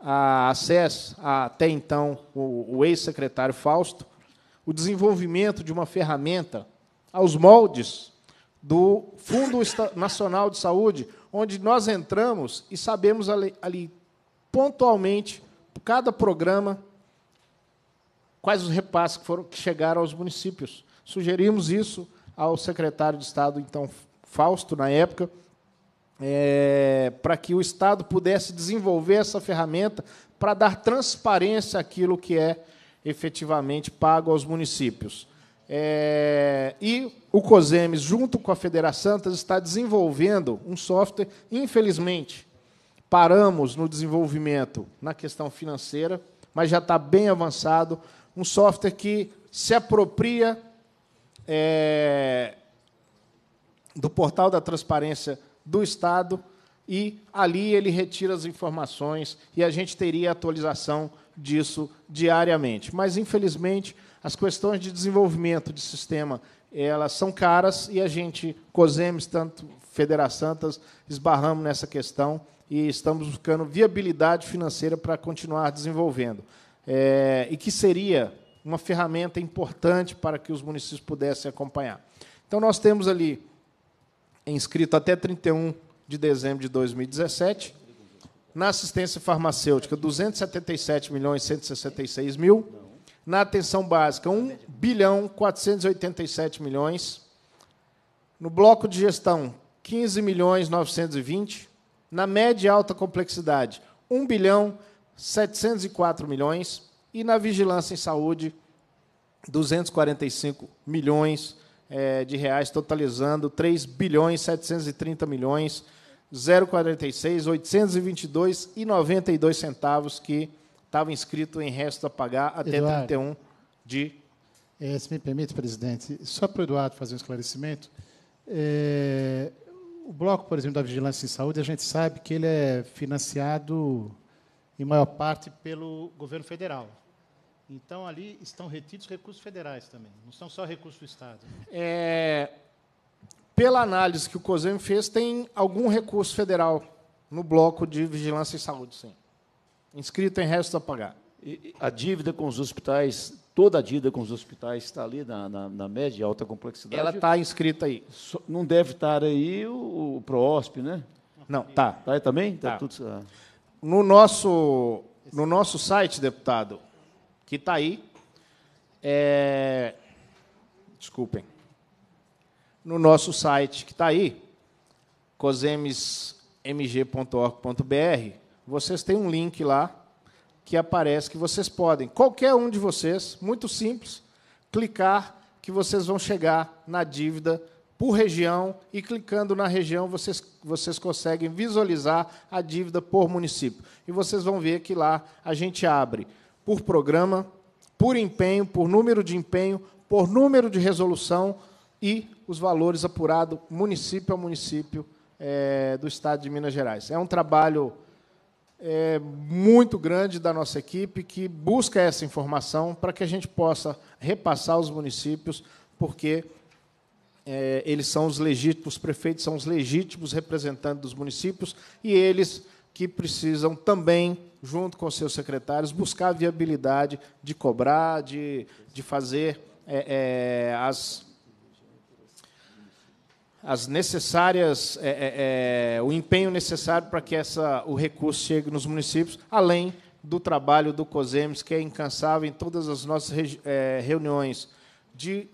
a ACES, até então o, o ex-secretário Fausto, o desenvolvimento de uma ferramenta aos moldes do Fundo Nacional de Saúde, onde nós entramos e sabemos ali, ali pontualmente, cada programa, quais os repasses que, foram, que chegaram aos municípios. Sugerimos isso ao secretário de Estado, então Fausto, na época, é, para que o Estado pudesse desenvolver essa ferramenta para dar transparência àquilo que é efetivamente pago aos municípios. É, e o COSEMES, junto com a Federa Santas, está desenvolvendo um software, infelizmente, paramos no desenvolvimento na questão financeira, mas já está bem avançado, um software que se apropria é, do portal da transparência do Estado e ali ele retira as informações e a gente teria atualização disso diariamente. Mas, infelizmente, as questões de desenvolvimento de sistema, elas são caras e a gente, COSEMES, tanto Federação Santas, esbarramos nessa questão e estamos buscando viabilidade financeira para continuar desenvolvendo. É, e que seria uma ferramenta importante para que os municípios pudessem acompanhar. Então, nós temos ali inscrito até 31 de dezembro de 2017, na assistência farmacêutica, 277 milhões 166 mil. Na atenção básica, 1 bilhão 487 milhões. No bloco de gestão, 15 milhões 920. Na média e alta complexidade, 1 bilhão 704 milhões. E na vigilância em saúde, 245 milhões é, de reais, totalizando 3 bilhões 730 milhões, 0,46, 822 e 92 centavos, que estava inscrito em resto a pagar até Eduardo, 31 de. É, se me permite, presidente, só para o Eduardo fazer um esclarecimento. É, o bloco, por exemplo, da Vigilância em Saúde, a gente sabe que ele é financiado, em maior parte, pelo governo federal. Então, ali estão retidos recursos federais também, não são só recursos do Estado. É, pela análise que o COSEM fez, tem algum recurso federal no bloco de Vigilância em Saúde, sim. Inscrito em resto a pagar. E a dívida com os hospitais, toda a dívida com os hospitais está ali na, na, na média e alta complexidade. Ela está inscrita aí. não deve estar aí o, o PROSP, né? Não, tá. Está aí também? Tá. tá. Tudo... Ah. No, nosso, no nosso site, deputado, que está aí, é... desculpem, no nosso site que está aí, cosemesmg.org.br, vocês têm um link lá que aparece que vocês podem, qualquer um de vocês, muito simples, clicar que vocês vão chegar na dívida por região e clicando na região vocês, vocês conseguem visualizar a dívida por município. E vocês vão ver que lá a gente abre por programa, por empenho, por número de empenho, por número de resolução e os valores apurados município a município é, do estado de Minas Gerais. É um trabalho é, muito grande da nossa equipe que busca essa informação para que a gente possa repassar aos municípios, porque é, eles são os legítimos, os prefeitos são os legítimos representantes dos municípios e eles que precisam também, junto com seus secretários, buscar a viabilidade de cobrar, de, de fazer é, é as as necessárias, é, é, é, o empenho necessário para que essa, o recurso chegue nos municípios, além do trabalho do COSEMES, que é incansável em todas as nossas é, reuniões de,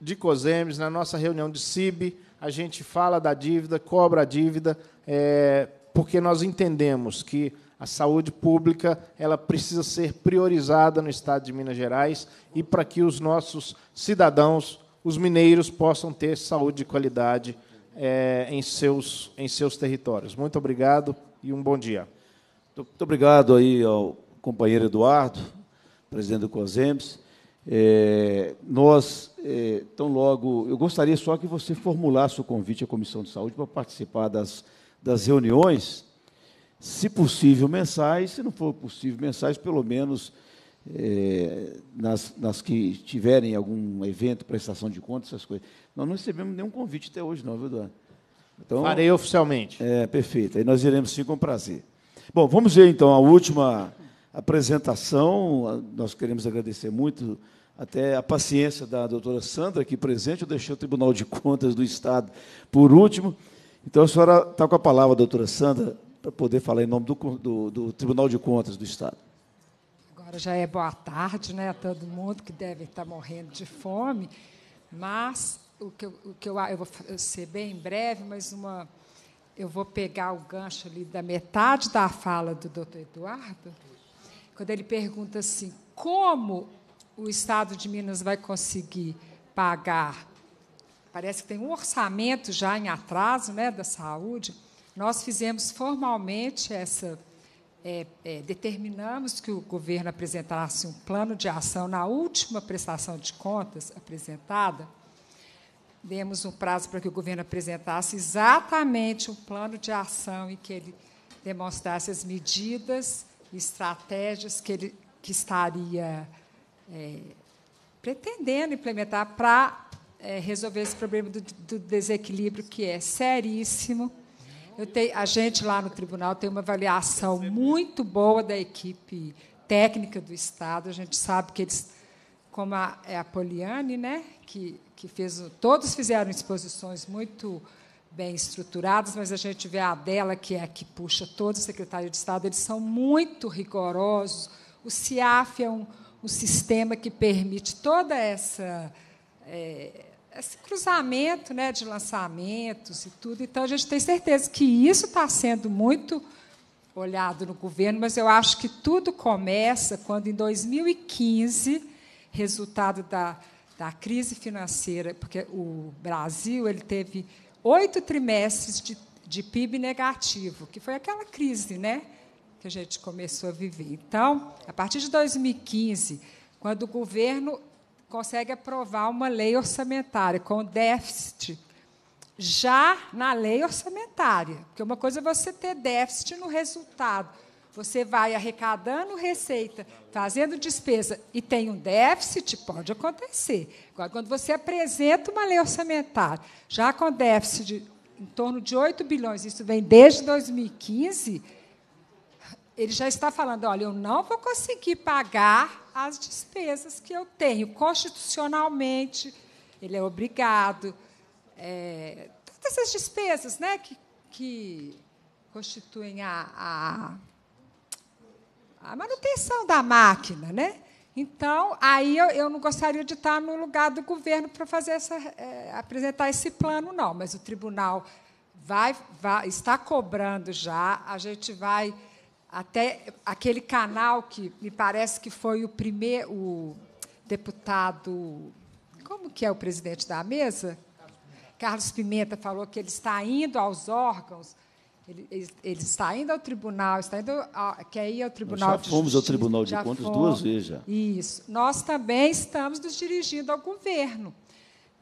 de COSEMES, na nossa reunião de CIB, a gente fala da dívida, cobra a dívida, é, porque nós entendemos que a saúde pública ela precisa ser priorizada no Estado de Minas Gerais e para que os nossos cidadãos os mineiros possam ter saúde de qualidade é, em, seus, em seus territórios. Muito obrigado e um bom dia. Muito obrigado aí ao companheiro Eduardo, presidente do COSEMS. É, nós, é, tão logo, eu gostaria só que você formulasse o convite à Comissão de Saúde para participar das, das reuniões, se possível mensais, se não for possível mensais, pelo menos é, nas, nas, que tiverem algum evento, prestação de contas, essas coisas. Nós não recebemos nenhum convite até hoje, não, viu, Eduardo? Então, Farei oficialmente. É, perfeito. Aí nós iremos sim com prazer. Bom, vamos ver então a última apresentação. Nós queremos agradecer muito até a paciência da doutora Sandra aqui presente. Eu deixei o Tribunal de Contas do Estado por último. Então, a senhora está com a palavra, doutora Sandra, para poder falar em nome do, do, do Tribunal de Contas do Estado. Agora já é boa tarde, né? A todo mundo que deve estar morrendo de fome. Mas o que eu, o que eu, eu vou ser bem breve, mas uma, eu vou pegar o gancho ali da metade da fala do doutor Eduardo, quando ele pergunta assim: como o Estado de Minas vai conseguir pagar? Parece que tem um orçamento já em atraso né, da saúde. Nós fizemos formalmente essa é, é, determinamos que o governo apresentasse um plano de ação na última prestação de contas apresentada, demos um prazo para que o governo apresentasse exatamente um plano de ação e que ele demonstrasse as medidas e estratégias que ele que estaria é, pretendendo implementar para é, resolver esse problema do, do desequilíbrio que é seríssimo tenho, a gente lá no tribunal tem uma avaliação muito boa da equipe técnica do Estado. A gente sabe que eles, como a, é a Poliane, né, que, que fez, todos fizeram exposições muito bem estruturadas, mas a gente vê a dela, que é a que puxa todo o secretário de Estado, eles são muito rigorosos. O CIAF é um, um sistema que permite toda essa. É, esse cruzamento né, de lançamentos e tudo. Então, a gente tem certeza que isso está sendo muito olhado no governo, mas eu acho que tudo começa quando, em 2015, resultado da, da crise financeira, porque o Brasil ele teve oito trimestres de, de PIB negativo, que foi aquela crise né, que a gente começou a viver. Então, a partir de 2015, quando o governo consegue aprovar uma lei orçamentária com déficit já na lei orçamentária. Porque uma coisa é você ter déficit no resultado. Você vai arrecadando receita, fazendo despesa e tem um déficit, pode acontecer. Agora, quando você apresenta uma lei orçamentária já com déficit de, em torno de 8 bilhões, isso vem desde 2015, ele já está falando: olha, eu não vou conseguir pagar as despesas que eu tenho. Constitucionalmente, ele é obrigado. É, todas essas despesas né, que, que constituem a, a, a, manutenção da máquina. Né? Então, aí eu, eu não gostaria de estar no lugar do governo para fazer essa, é, apresentar esse plano, não, mas o tribunal vai, vai está cobrando já, a gente vai até aquele canal que me parece que foi o primeiro o deputado, como que é o presidente da mesa? Carlos Pimenta falou que ele está indo aos órgãos, ele, ele está indo ao tribunal, está indo a, quer ir ao tribunal nós já fomos de ao tribunal de contas fomos, duas vezes já. Isso. Nós também estamos nos dirigindo ao governo.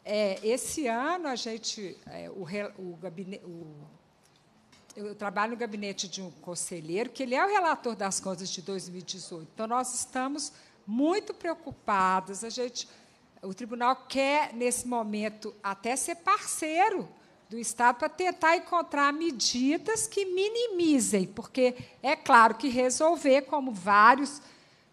É, esse ano a gente, é, o, o, gabinete, o eu trabalho no gabinete de um conselheiro, que ele é o relator das contas de 2018. Então, nós estamos muito preocupados. A gente, o tribunal quer, nesse momento, até ser parceiro do Estado para tentar encontrar medidas que minimizem, porque é claro que resolver, como vários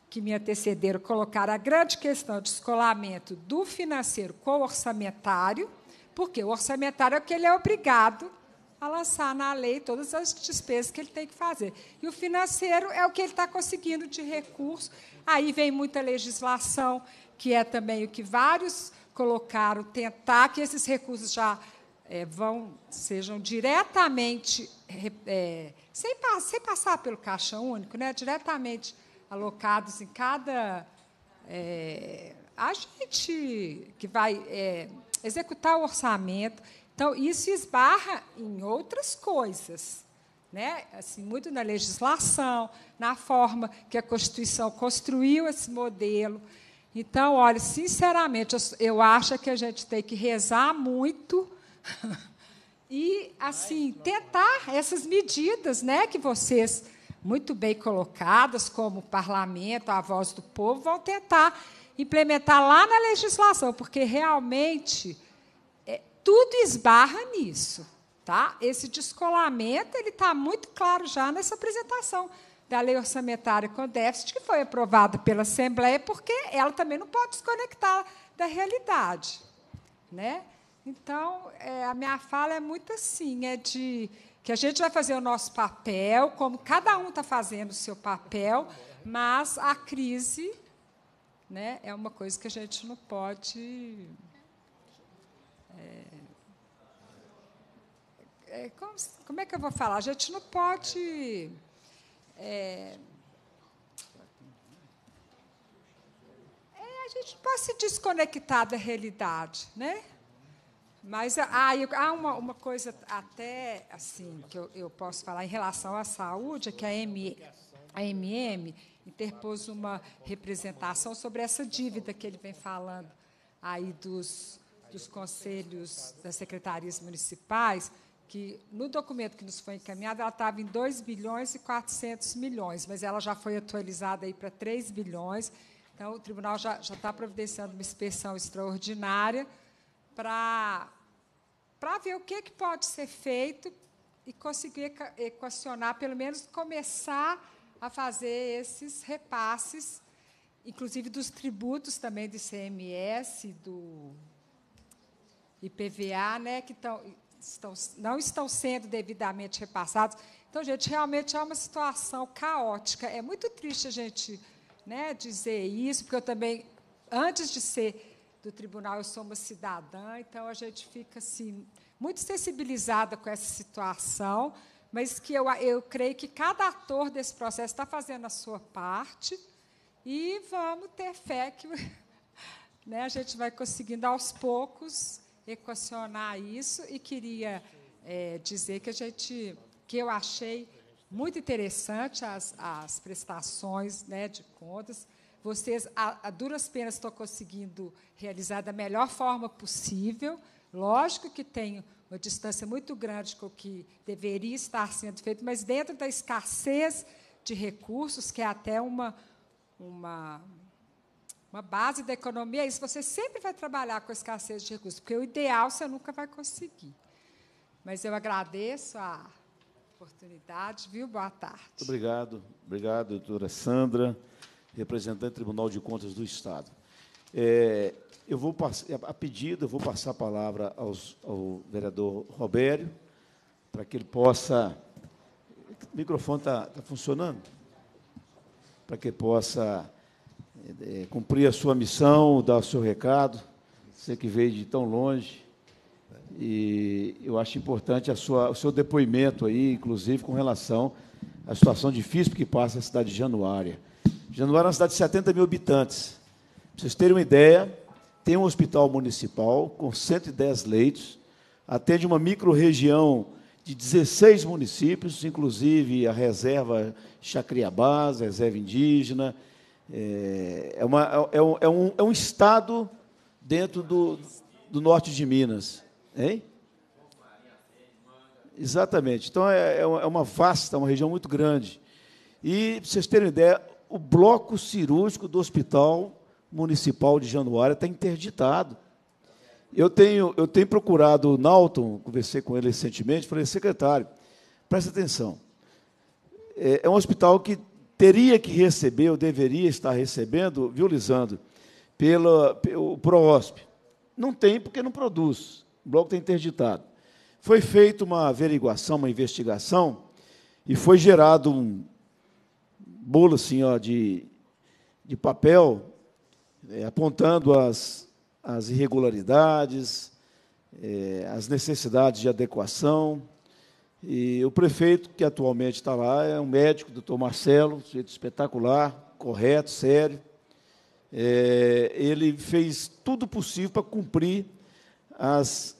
que me antecederam colocaram, a grande questão de escolamento do financeiro com o orçamentário, porque o orçamentário é o que ele é obrigado a lançar na lei todas as despesas que ele tem que fazer. E o financeiro é o que ele está conseguindo de recurso. Aí vem muita legislação, que é também o que vários colocaram, tentar que esses recursos já é, vão sejam diretamente, é, sem, sem passar pelo caixa único, né, diretamente alocados em cada é, agente que vai executar o orçamento. Então, isso esbarra em outras coisas. Né? Assim, muito na legislação, na forma que a Constituição construiu esse modelo. Então, olha, sinceramente, eu, eu acho que a gente tem que rezar muito e, assim, tentar essas medidas, né, que vocês muito bem colocadas como parlamento, a voz do povo, vão tentar implementar lá na legislação, porque realmente tudo esbarra nisso, tá? Esse descolamento ele está muito claro já nessa apresentação da lei orçamentária com déficit que foi aprovada pela Assembleia, porque ela também não pode desconectar da realidade, né? Então é, a minha fala é muito assim, é de que a gente vai fazer o nosso papel, como cada um está fazendo o seu papel, mas a crise, né, é uma coisa que a gente não pode é, como, como, é que eu vou falar? A gente não pode. É, é a gente não pode se desconectar da realidade, né? Mas ah, eu, há uma, uma coisa até assim que eu, eu posso falar em relação à saúde, é que a, M, a MM interpôs uma representação sobre essa dívida que ele vem falando aí dos, dos conselhos das secretarias municipais, que no documento que nos foi encaminhado, ela estava em 2 bilhões e 400 milhões, mas ela já foi atualizada aí para 3 bilhões. Então, o tribunal já, já está providenciando uma inspeção extraordinária para, para ver o que, que pode ser feito e conseguir equacionar, pelo menos começar a fazer esses repasses, inclusive dos tributos também do ICMS, do IPVA, né, que estão estão, não estão sendo devidamente repassados. Então, gente, realmente é uma situação caótica. É muito triste a gente né, dizer isso, porque eu também, antes de ser do tribunal, eu sou uma cidadã, então a gente fica assim, muito sensibilizada com essa situação, mas que eu, eu creio que cada ator desse processo está fazendo a sua parte e vamos ter fé que né, a gente vai conseguindo aos poucos equacionar isso e queria é, dizer que a gente, que eu achei muito interessante as, as prestações né, de contas. Vocês, a, a duras penas, estão conseguindo realizar da melhor forma possível. Lógico que tem uma distância muito grande com o que deveria estar sendo feito, mas dentro da escassez de recursos, que é até uma, uma uma base da economia é isso. Você sempre vai trabalhar com escassez de recursos, porque o ideal você nunca vai conseguir. Mas eu agradeço a oportunidade, viu? Boa tarde. Muito obrigado. Obrigado, doutora Sandra, representante do Tribunal de Contas do Estado. É, eu vou a pedido, eu vou passar a palavra aos, ao vereador Robério, para que ele possa. O microfone está tá funcionando? Para que possa é, é, cumprir a sua missão, dar o seu recado. Você que veio de tão longe. E eu acho importante sua, o seu depoimento aí, inclusive com relação à situação difícil que passa a cidade de Januária. Januária é uma cidade de 70 mil habitantes. Para vocês terem uma ideia, tem um hospital municipal com 110 leitos, atende uma micro-região de 16 municípios, inclusive a reserva Chacriabás, a reserva indígena, é, é, uma, é, é, um, é, um, é um estado dentro do, do norte de Minas. Hein? Exatamente. Então, é, é uma é vasta, uma região muito grande. E, para vocês terem ideia, o bloco cirúrgico do Hospital Municipal de Januária está interditado. Eu tenho, eu tenho procurado o Nauton, conversei com ele recentemente, falei, secretário, presta atenção. é um hospital que teria que receber, ou deveria estar recebendo, viu, Lisandro, pelo, pelo PROOSP. Não tem porque não produz. O bloco está interditado. Foi feita uma averiguação, uma investigação, e foi gerado um bolo assim, ó, de, de papel é, apontando as, as irregularidades, é, as necessidades de adequação, e o prefeito, que atualmente está lá, é um médico, doutor Marcelo, sujeito espetacular, correto, sério. É, ele fez tudo possível para cumprir as,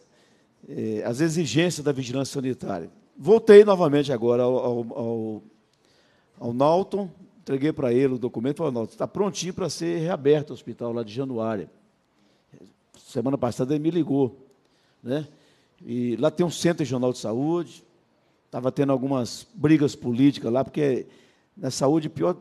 é, as exigências da vigilância sanitária. Voltei novamente agora ao, ao, ao, Nauton, entreguei para ele o documento, falei, Nauton, está prontinho para ser reaberto o hospital lá de Januária. Semana passada ele me ligou. Né? E lá tem um centro regional de saúde, Estava tendo algumas brigas políticas lá, porque na saúde pior,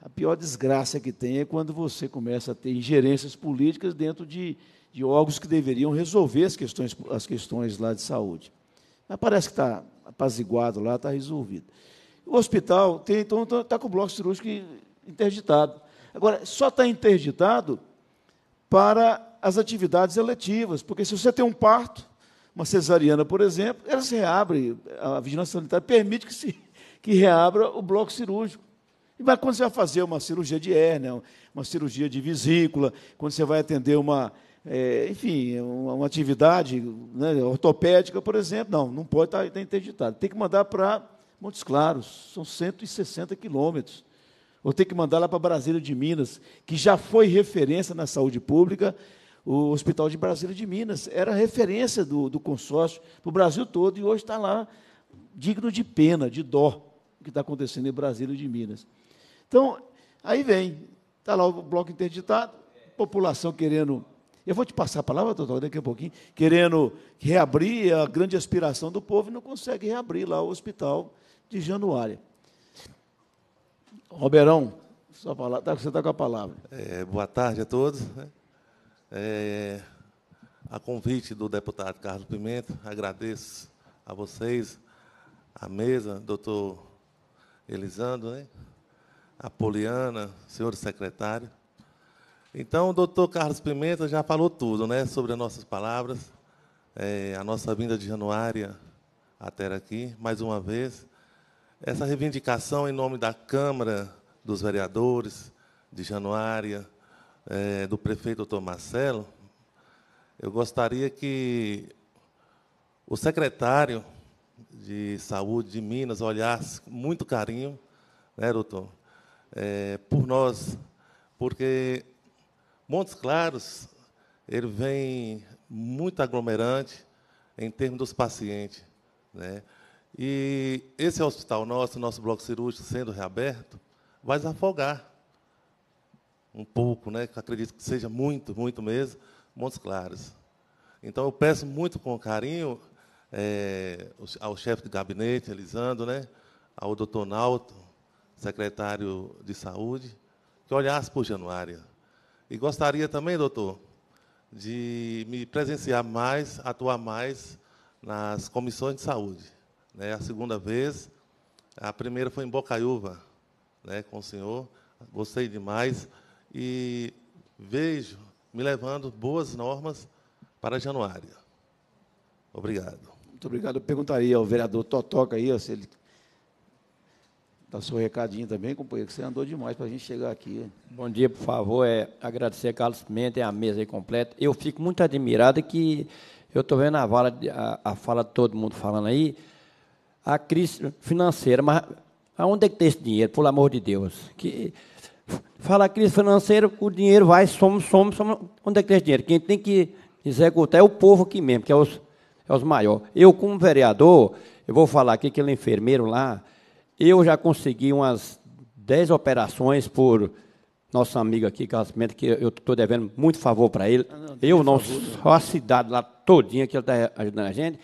a pior desgraça que tem é quando você começa a ter ingerências políticas dentro de, de órgãos que deveriam resolver as questões, as questões lá de saúde. Mas parece que está apaziguado lá, está resolvido. O hospital tem, então está tá com o bloco cirúrgico interditado. Agora, só está interditado para as atividades eletivas, porque se você tem um parto, uma cesariana, por exemplo, ela se reabre, a vigilância sanitária permite que, se, que reabra o bloco cirúrgico. Mas quando você vai fazer uma cirurgia de hérnia, uma cirurgia de vesícula, quando você vai atender uma, é, enfim, uma, uma atividade né, ortopédica, por exemplo, não, não pode estar, estar interditado. Tem que mandar para Montes Claros, são 160 quilômetros. Ou tem que mandar lá para Brasília de Minas, que já foi referência na saúde pública, o Hospital de Brasília de Minas. Era referência do, do consórcio para o Brasil todo e hoje está lá digno de pena, de dó, o que está acontecendo em Brasília de Minas. Então, aí vem, está lá o bloco interditado, população querendo. Eu vou te passar a palavra, doutor, daqui a pouquinho, querendo reabrir a grande aspiração do povo e não consegue reabrir lá o hospital de Januária. Roberão, sua palavra, tá, você está com a palavra. É, boa tarde a todos. Né? É, a convite do deputado Carlos Pimenta, agradeço a vocês, a mesa, doutor Elisandro, né? a Poliana, senhor secretário. Então, o doutor Carlos Pimenta já falou tudo né, sobre as nossas palavras, é, a nossa vinda de Januária até aqui, mais uma vez. Essa reivindicação em nome da Câmara dos Vereadores de Januária, é, do prefeito doutor Marcelo, eu gostaria que o secretário de Saúde de Minas olhasse com muito carinho, né, doutor, é, por nós, porque Montes Claros ele vem muito aglomerante em termos dos pacientes, né? E esse hospital nosso, nosso bloco cirúrgico sendo reaberto, vai desafogar um pouco, né? acredito que seja muito, muito mesmo, Montes Claros. Então, eu peço muito com carinho é, ao chefe de gabinete, Elisandro, né? ao doutor Nauto, secretário de Saúde, que olhasse por Januária. E gostaria também, doutor, de me presenciar mais, atuar mais nas comissões de saúde. Né? A segunda vez, a primeira foi em Bocaiúva, né? com o senhor. Gostei demais e vejo me levando boas normas para Januária. Obrigado. Muito obrigado. Eu perguntaria ao vereador Totoca aí, se ele dá seu recadinho também, companheiro, que você andou demais para a gente chegar aqui. Bom dia, por favor. É, agradecer a Carlos Pimenta e a mesa aí completa. Eu fico muito admirado que eu estou vendo a, vala, a, a fala de todo mundo falando aí, a crise financeira, mas aonde é que tem tá esse dinheiro, pelo amor de Deus? Que fala crise financeira, o dinheiro vai, somos, somos, somos. Onde é que tem esse dinheiro? Quem tem que executar é o povo aqui mesmo, que é os, é os maiores. Eu, como vereador, eu vou falar aqui que ele é enfermeiro lá, eu já consegui umas 10 operações por nosso amigo aqui, que eu estou devendo muito favor para ele. Ah, não, eu não, favor, né? só não. a cidade lá todinha que ele está ajudando a gente.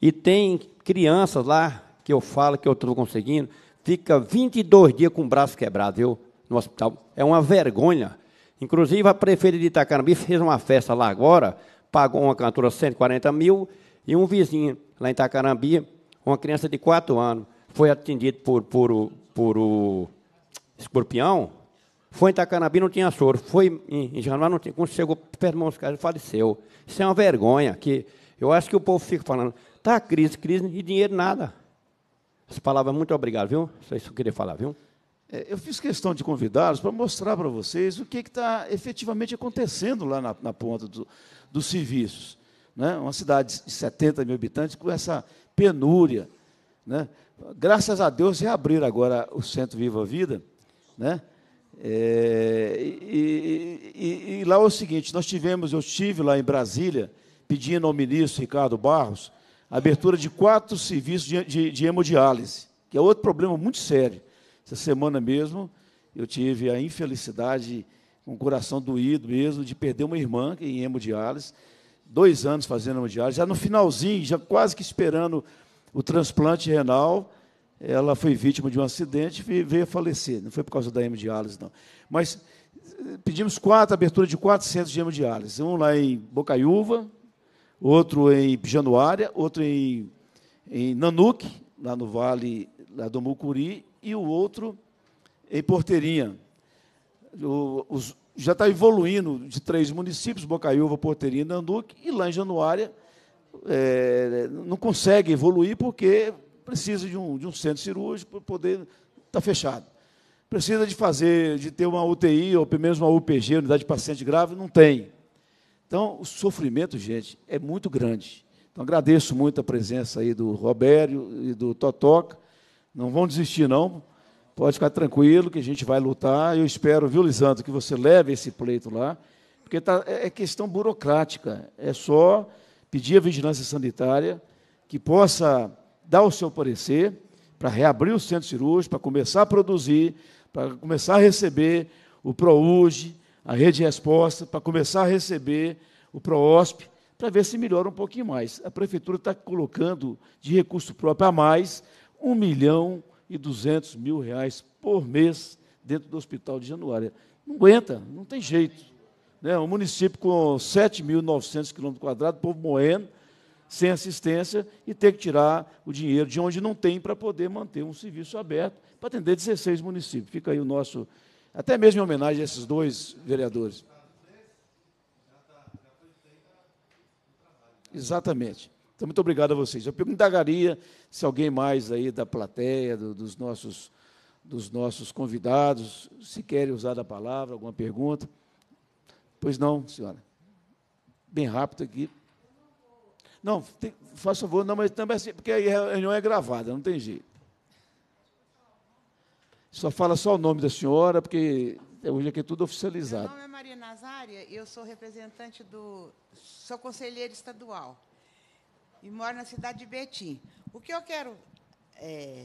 E tem crianças lá, que eu falo que eu estou conseguindo, fica 22 dias com o braço quebrado, viu? no hospital. É uma vergonha. Inclusive, a prefeita de Itacarambi fez uma festa lá agora, pagou uma cantora 140 mil e um vizinho lá em Itacarambi, uma criança de 4 anos, foi atendido por, por, por o escorpião, foi em Itacarambi, não tinha soro. Foi em, em Januário, não tinha. Quando chegou perto dos caras, faleceu. Isso é uma vergonha. que Eu acho que o povo fica falando, tá crise, crise, e dinheiro nada. As palavras, é muito obrigado, viu? Só isso que eu queria falar, viu? É, eu fiz questão de convidá-los para mostrar para vocês o que é está efetivamente acontecendo lá na, na ponta do, dos serviços. Né? Uma cidade de 70 mil habitantes com essa penúria. Né? Graças a Deus reabriram agora o Centro Viva a Vida. Né? É, e, e, e, lá é o seguinte: nós tivemos, eu estive lá em Brasília, pedindo ao ministro Ricardo Barros a abertura de quatro serviços de, de, de hemodiálise, que é outro problema muito sério. Essa semana mesmo, eu tive a infelicidade, com o coração doído mesmo, de perder uma irmã em hemodiálise, dois anos fazendo hemodiálise, já no finalzinho, já quase que esperando o transplante renal, ela foi vítima de um acidente e veio a falecer. Não foi por causa da hemodiálise, não. Mas pedimos quatro, abertura de quatro centros de hemodiálise. Um lá em Bocaiúva, outro em Januária, outro em, em Nanuque, lá no Vale lá do Mucuri, e o outro em Porteirinha. O, os, já está evoluindo de três municípios, Bocaiúva, Porteirinha e Nanduque, e lá em Januária é, não consegue evoluir porque precisa de um, de um centro cirúrgico para poder estar tá fechado. Precisa de fazer, de ter uma UTI ou pelo menos uma UPG, unidade de paciente grave, não tem. Então, o sofrimento, gente, é muito grande. Então, agradeço muito a presença aí do Robério e do Totoca. Não vão desistir, não. Pode ficar tranquilo que a gente vai lutar. Eu espero, viu, Lisandro, que você leve esse pleito lá, porque tá, é, é questão burocrática. É só pedir à vigilância sanitária que possa dar o seu parecer para reabrir o centro cirúrgico, para começar a produzir, para começar a receber o ProUge, a rede de resposta, para começar a receber o ProOSP, para ver se melhora um pouquinho mais. A prefeitura está colocando de recurso próprio a mais 1 milhão e 200 mil reais por mês dentro do hospital de Januária. Não aguenta, não tem jeito. Né? Um município com 7.900 quilômetros quadrados, povo moendo, sem assistência, e ter que tirar o dinheiro de onde não tem para poder manter um serviço aberto para atender 16 municípios. Fica aí o nosso, até mesmo em homenagem a esses dois vereadores. Exatamente. Então, muito obrigado a vocês. Eu perguntaria se alguém mais aí da plateia, do, dos, nossos, dos nossos convidados, se querem usar a palavra, alguma pergunta. Pois não, senhora. Bem rápido aqui. Não, tem, faça favor, não, mas também assim, porque aí a reunião é gravada, não tem jeito. Só fala só o nome da senhora, porque hoje aqui é tudo oficializado. Meu nome é Maria Nazária, eu sou representante do. sou conselheira estadual e moro na cidade de Betim. O que eu quero é,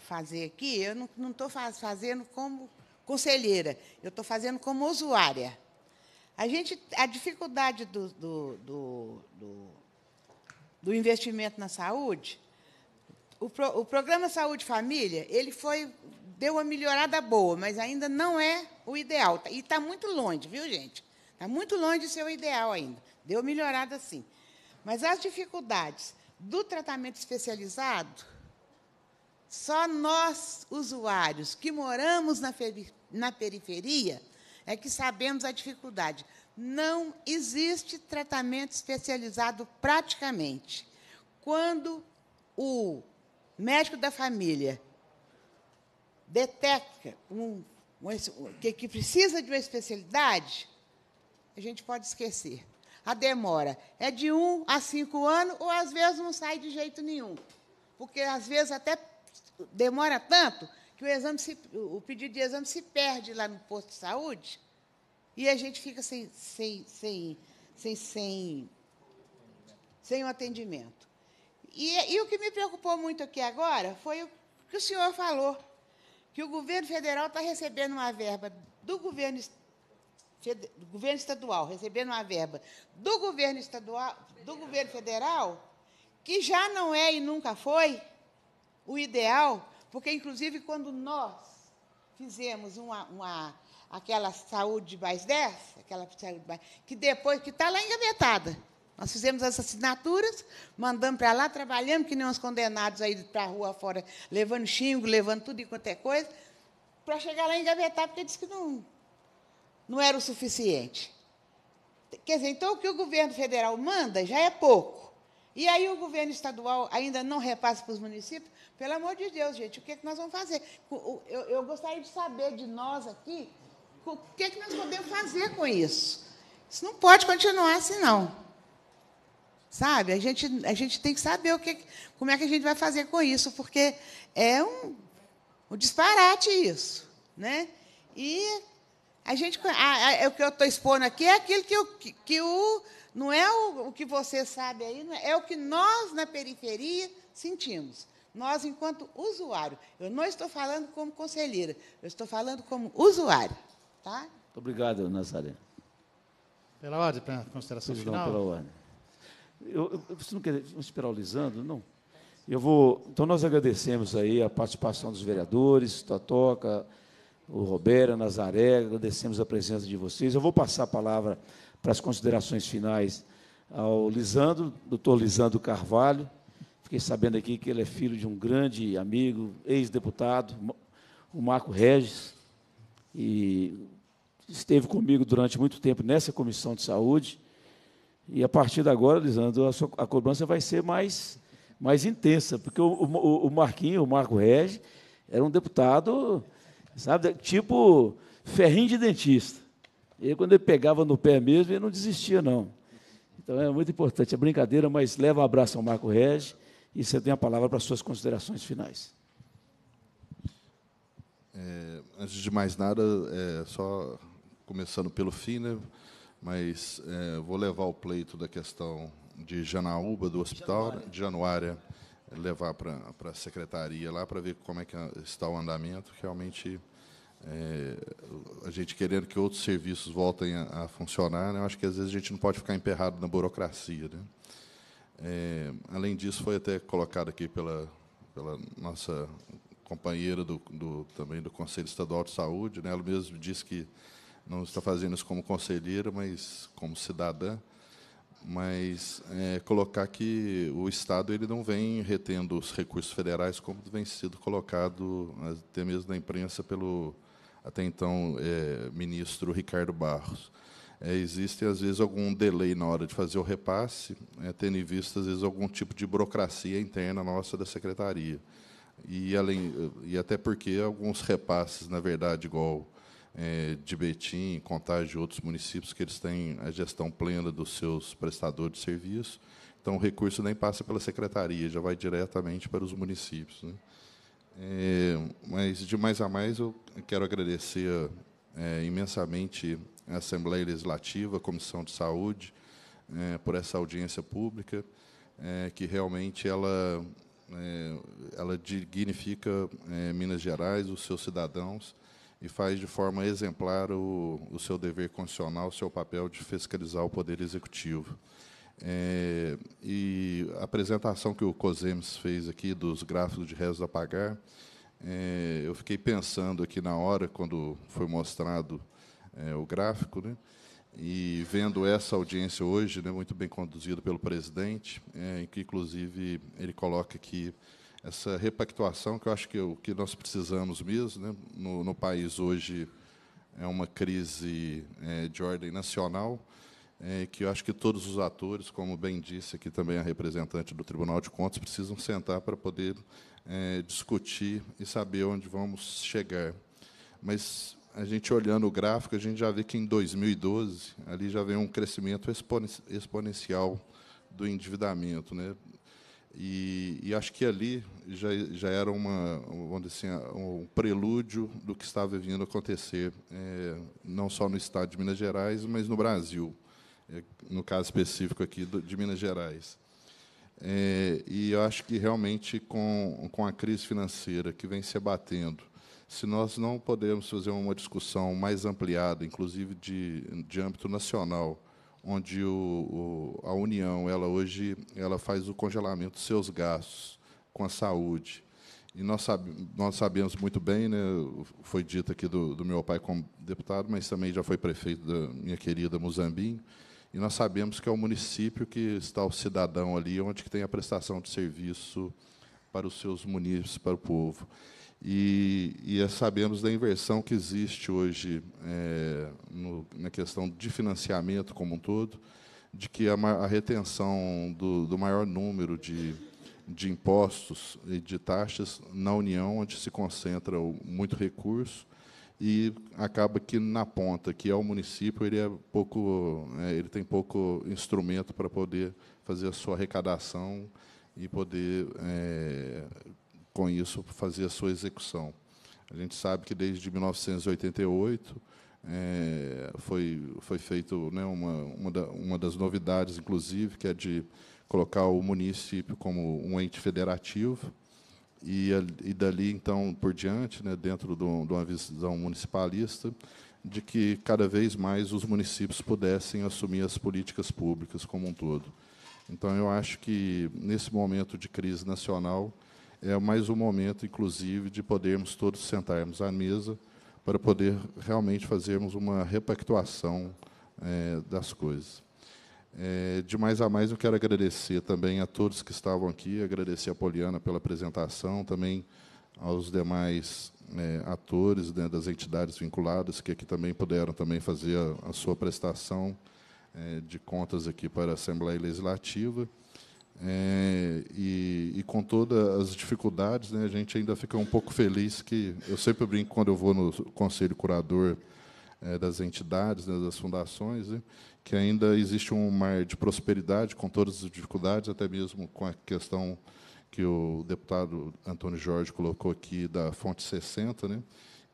fazer aqui, eu não estou faz, fazendo como conselheira, eu estou fazendo como usuária. A gente, a dificuldade do, do, do, do, do investimento na saúde, o, pro, o programa Saúde Família, ele foi deu uma melhorada boa, mas ainda não é o ideal. E está muito longe, viu, gente? Está muito longe de ser o ideal ainda. Deu melhorada sim. Mas as dificuldades do tratamento especializado, só nós, usuários, que moramos na, na periferia, é que sabemos a dificuldade. Não existe tratamento especializado praticamente. Quando o médico da família detecta um, um, que, que precisa de uma especialidade, a gente pode esquecer a demora é de um a cinco anos, ou às vezes não sai de jeito nenhum. Porque às vezes até demora tanto que o, exame se, o pedido de exame se perde lá no posto de saúde e a gente fica sem, sem, sem, sem, sem, sem um atendimento. E, e o que me preocupou muito aqui agora foi o que o senhor falou, que o governo federal está recebendo uma verba do governo do governo estadual, recebendo uma verba do governo estadual, federal. do governo federal, que já não é e nunca foi o ideal, porque inclusive quando nós fizemos uma, uma aquela saúde mais 10, aquela saúde mais, que depois que está lá engavetada. Nós fizemos as assinaturas, mandamos para lá, trabalhamos que nem uns condenados aí para a rua fora, levando xingo, levando tudo e qualquer é coisa, para chegar lá engavetar, porque disse que não não era o suficiente. Quer dizer, então o que o governo federal manda já é pouco. E aí o governo estadual ainda não repassa para os municípios? Pelo amor de Deus, gente, o que, é que nós vamos fazer? Eu, eu gostaria de saber de nós aqui o que, é que nós podemos fazer com isso. Isso não pode continuar assim, não. Sabe? A gente, a gente tem que saber o que, é como é que a gente vai fazer com isso, porque é um, um disparate isso. Né? E a gente, a, a, é o que eu estou expondo aqui é aquilo que, o, que, que o não é o, o, que você sabe aí, é, é o que nós na periferia sentimos. Nós, enquanto usuário, eu não estou falando como conselheira, eu estou falando como usuário. Tá? Muito obrigado, Nazaré. Pela ordem, para a consideração final. final. Pela ordem. você não quer esperar o Lisandro? Não. Eu vou. Então, nós agradecemos aí a participação dos vereadores, Totoca o Roberto, Nazaré, agradecemos a presença de vocês. Eu vou passar a palavra para as considerações finais ao Lisandro, doutor Lisandro Carvalho. Fiquei sabendo aqui que ele é filho de um grande amigo, ex-deputado, o Marco Regis, e esteve comigo durante muito tempo nessa comissão de saúde. E a partir de agora, Lisandro, a, sua, a cobrança vai ser mais, mais intensa, porque o, o, o Marquinho, o Marco Regis, era um deputado sabe? Tipo ferrinho de dentista. E quando ele pegava no pé mesmo, ele não desistia, não. Então é muito importante. É brincadeira, mas leva um abraço ao Marco Regi e você tem a palavra para suas considerações finais. É, antes de mais nada, é, só começando pelo fim, né? mas é, vou levar o pleito da questão de Janaúba, do hospital, Januária. de Januária, levar para a secretaria lá para ver como é que está o andamento. Realmente, é, a gente querendo que outros serviços voltem a, a funcionar, né? eu acho que às vezes a gente não pode ficar emperrado na burocracia. Né? É, além disso, foi até colocado aqui pela, pela nossa companheira do, do, também do Conselho Estadual de Saúde, né? ela mesmo disse que não está fazendo isso como conselheira, mas como cidadã mas é, colocar que o Estado ele não vem retendo os recursos federais como vem sido colocado até mesmo na imprensa pelo até então é, ministro Ricardo Barros. É, existe às vezes algum delay na hora de fazer o repasse, é, tendo em vista às vezes algum tipo de burocracia interna nossa da secretaria e além e até porque alguns repasses na verdade igual é, de Betim, Contagem e outros municípios que eles têm a gestão plena dos seus prestadores de serviço. Então, o recurso nem passa pela secretaria, já vai diretamente para os municípios. Né? É, mas, de mais a mais, eu quero agradecer é, imensamente a Assembleia Legislativa, a Comissão de Saúde, é, por essa audiência pública, é, que realmente ela, é, ela dignifica é, Minas Gerais, os seus cidadãos, e faz de forma exemplar o, o seu dever constitucional, o seu papel de fiscalizar o Poder Executivo. É, e a apresentação que o COSEMES fez aqui dos gráficos de rezos a pagar, é, eu fiquei pensando aqui na hora, quando foi mostrado é, o gráfico, né, e vendo essa audiência hoje, né, muito bem conduzida pelo presidente, em é, que, inclusive, ele coloca aqui essa repactuação, que eu acho que é o que nós precisamos mesmo, né? no, no, país hoje é uma crise é, de ordem nacional, é, que eu acho que todos os atores, como bem disse aqui também a representante do Tribunal de Contas, precisam sentar para poder é, discutir e saber onde vamos chegar. Mas a gente olhando o gráfico, a gente já vê que em 2012 ali já vem um crescimento exponencial do endividamento, né? E, e, acho que ali já, já era uma, vamos dizer assim, um prelúdio do que estava vindo acontecer, é, não só no estado de Minas Gerais, mas no Brasil, é, no caso específico aqui do, de Minas Gerais. É, e eu acho que realmente com, com a crise financeira que vem se abatendo, se nós não podemos fazer uma discussão mais ampliada, inclusive de, de âmbito nacional, onde o, o, a União ela hoje ela faz o congelamento dos seus gastos com a saúde. E nós, sabe, nós sabemos muito bem, né, foi dito aqui do, do, meu pai como deputado, mas também já foi prefeito da minha querida Muzambinho, e nós sabemos que é o município que está o cidadão ali, onde que tem a prestação de serviço para os seus munícipes, para o povo. E, e é sabemos da inversão que existe hoje é, no, na questão de financiamento como um todo, de que a, a retenção do, do, maior número de, de impostos e de taxas na União, onde se concentra muito recurso, e acaba que na ponta, que é o município, ele é pouco, é, ele tem pouco instrumento para poder fazer a sua arrecadação e poder é, com isso, fazer a sua execução. A gente sabe que desde 1988 é, eh, foi, foi feito né, uma, uma, da, uma das novidades, inclusive, que é de colocar o município como um ente federativo, e, e dali, então, por diante, né, dentro de uma visão municipalista, de que cada vez mais os municípios pudessem assumir as políticas públicas como um todo. Então, eu acho que, nesse momento de crise nacional, é mais um momento, inclusive, de podermos todos sentarmos à mesa para poder realmente fazermos uma repactuação é, das coisas. É, de mais a mais, eu quero agradecer também a todos que estavam aqui, agradecer a Poliana pela apresentação, também aos demais é, atores né, das entidades vinculadas que aqui também puderam também fazer a, a sua prestação é, de contas aqui para a Assembleia Legislativa. É, e, e, com todas as dificuldades, né, a gente ainda fica um pouco feliz que eu sempre brinco quando eu vou no conselho curador é, das entidades, né, das fundações, né, que ainda existe um mar de prosperidade com todas as dificuldades, até mesmo com a questão que o deputado Antônio Jorge colocou aqui da fonte 60, né,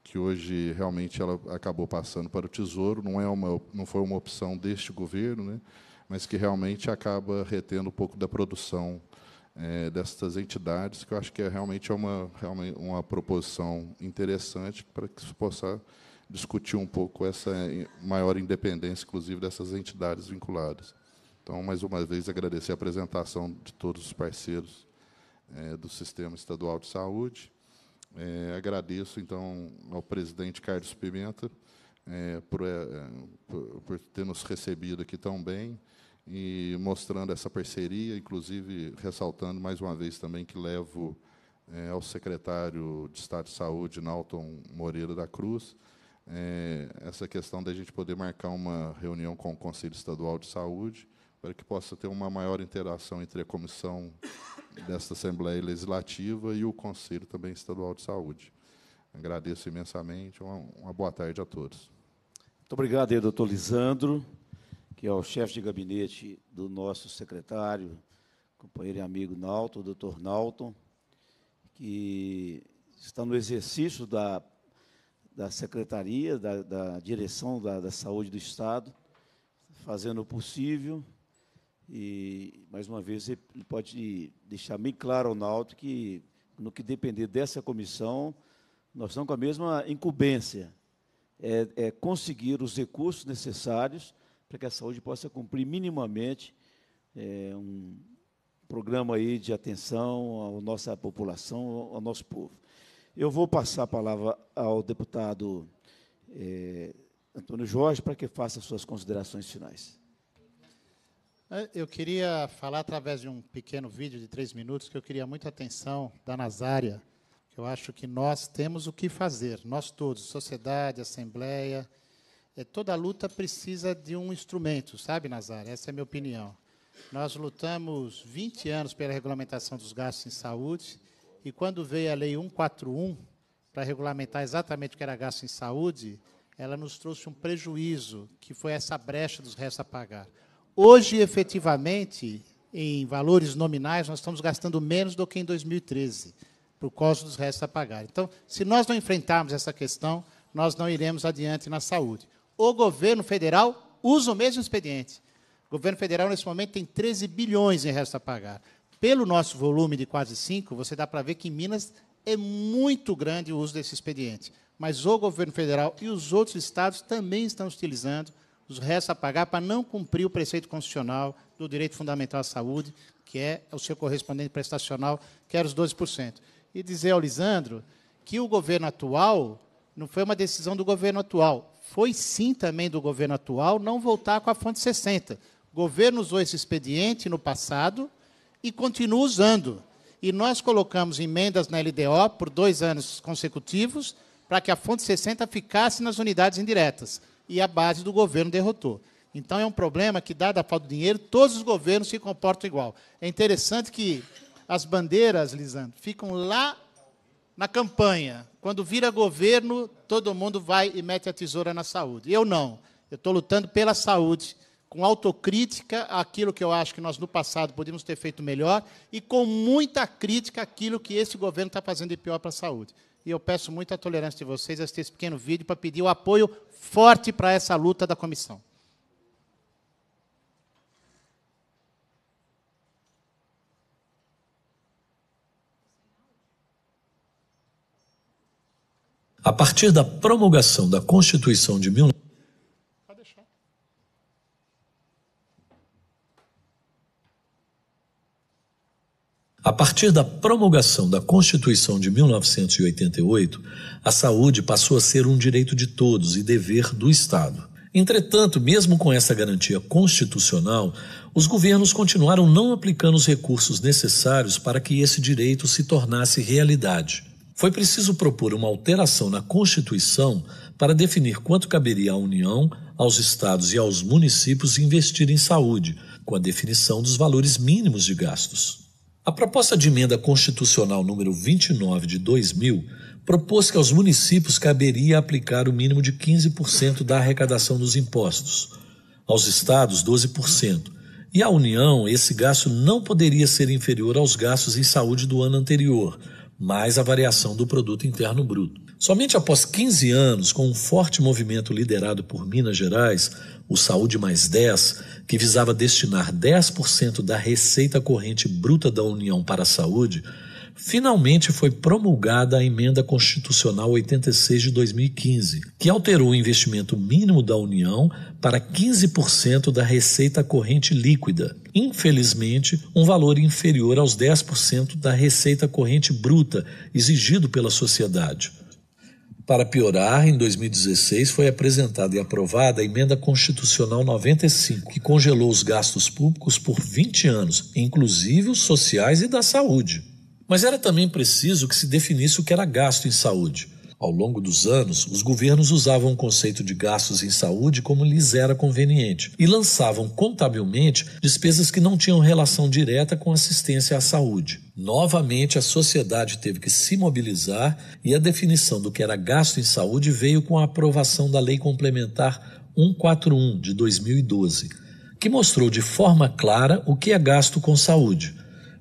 que hoje realmente ela acabou passando para o Tesouro, não é uma, não foi uma opção deste governo, né, mas que realmente acaba retendo um pouco da produção é, destas entidades, que eu acho que é realmente é uma, realmente uma proposição interessante para que se possa discutir um pouco essa maior independência, inclusive, dessas entidades vinculadas. Então, mais uma vez, agradecer a apresentação de todos os parceiros é, do Sistema Estadual de Saúde. É, agradeço, então, ao presidente Carlos Pimenta é, por, é, por, ter nos recebido aqui tão bem e mostrando essa parceria, inclusive ressaltando mais uma vez também que levo é, ao secretário de Estado de Saúde, Nalton Moreira da Cruz, é, essa questão da gente poder marcar uma reunião com o Conselho Estadual de Saúde para que possa ter uma maior interação entre a comissão desta Assembleia Legislativa e o Conselho também Estadual de Saúde. Agradeço imensamente. Uma, uma boa tarde a todos. Muito obrigado, doutor Lisandro que é o chefe de gabinete do nosso secretário, companheiro e amigo Nalton, o doutor Nalton, que está no exercício da, da secretaria, da, da direção da, da saúde do Estado, fazendo o possível. E, mais uma vez, ele pode deixar bem claro ao Nalton que, no que depender dessa comissão, nós estamos com a mesma incumbência, é, é conseguir os recursos necessários para que a saúde possa cumprir minimamente é, um programa aí de atenção à nossa população, ao nosso povo. Eu vou passar a palavra ao deputado é, Antônio Jorge para que faça suas considerações finais. É, eu queria falar através de um pequeno vídeo de três minutos que eu queria muita atenção da Nazária, que eu acho que nós temos o que fazer, nós todos, sociedade, assembleia, é, toda luta precisa de um instrumento, sabe, Nazar? Essa é a minha opinião. Nós lutamos 20 anos pela regulamentação dos gastos em saúde, e quando veio a Lei 141, para regulamentar exatamente o que era gasto em saúde, ela nos trouxe um prejuízo, que foi essa brecha dos restos a pagar. Hoje, efetivamente, em valores nominais, nós estamos gastando menos do que em 2013, por causa dos restos a pagar. Então, se nós não enfrentarmos essa questão, nós não iremos adiante na saúde o governo federal usa o mesmo expediente. O governo federal, nesse momento, tem 13 bilhões em resto a pagar. Pelo nosso volume de quase 5, você dá para ver que em Minas é muito grande o uso desse expediente. Mas o governo federal e os outros estados também estão utilizando os restos a pagar para não cumprir o preceito constitucional do direito fundamental à saúde, que é o seu correspondente prestacional, que era os 12%. E dizer ao Lisandro que o governo atual não foi uma decisão do governo atual, foi sim também do governo atual não voltar com a fonte 60. O governo usou esse expediente no passado e continua usando. E nós colocamos emendas na LDO por dois anos consecutivos para que a fonte 60 ficasse nas unidades indiretas. E a base do governo derrotou. Então é um problema que, dada a falta de dinheiro, todos os governos se comportam igual. É interessante que as bandeiras, Lisandro, ficam lá na campanha. Quando vira governo, todo mundo vai e mete a tesoura na saúde. Eu não. Eu estou lutando pela saúde, com autocrítica àquilo que eu acho que nós no passado podíamos ter feito melhor e com muita crítica àquilo que esse governo está fazendo de pior para a saúde. E eu peço muita tolerância de vocês a esse pequeno vídeo para pedir o apoio forte para essa luta da comissão. A partir da promulgação da Constituição de 19... A partir da promulgação da Constituição de 1988, a saúde passou a ser um direito de todos e dever do Estado. Entretanto, mesmo com essa garantia constitucional, os governos continuaram não aplicando os recursos necessários para que esse direito se tornasse realidade. Foi preciso propor uma alteração na Constituição para definir quanto caberia à União, aos estados e aos municípios investir em saúde, com a definição dos valores mínimos de gastos. A proposta de emenda constitucional número 29 de 2000 propôs que aos municípios caberia aplicar o mínimo de 15% da arrecadação dos impostos, aos estados 12%, e à União esse gasto não poderia ser inferior aos gastos em saúde do ano anterior mais a variação do produto interno bruto. Somente após 15 anos, com um forte movimento liderado por Minas Gerais, o Saúde Mais 10, que visava destinar 10% da receita corrente bruta da União para a saúde, finalmente foi promulgada a Emenda Constitucional 86 de 2015, que alterou o investimento mínimo da União para 15% da receita corrente líquida. Infelizmente, um valor inferior aos 10% da receita corrente bruta exigido pela sociedade. Para piorar, em 2016 foi apresentada e aprovada a Emenda Constitucional 95, que congelou os gastos públicos por 20 anos, inclusive os sociais e da saúde. Mas era também preciso que se definisse o que era gasto em saúde. Ao longo dos anos, os governos usavam o conceito de gastos em saúde como lhes era conveniente e lançavam contabilmente despesas que não tinham relação direta com assistência à saúde. Novamente, a sociedade teve que se mobilizar e a definição do que era gasto em saúde veio com a aprovação da Lei Complementar 141 de 2012, que mostrou de forma clara o que é gasto com saúde.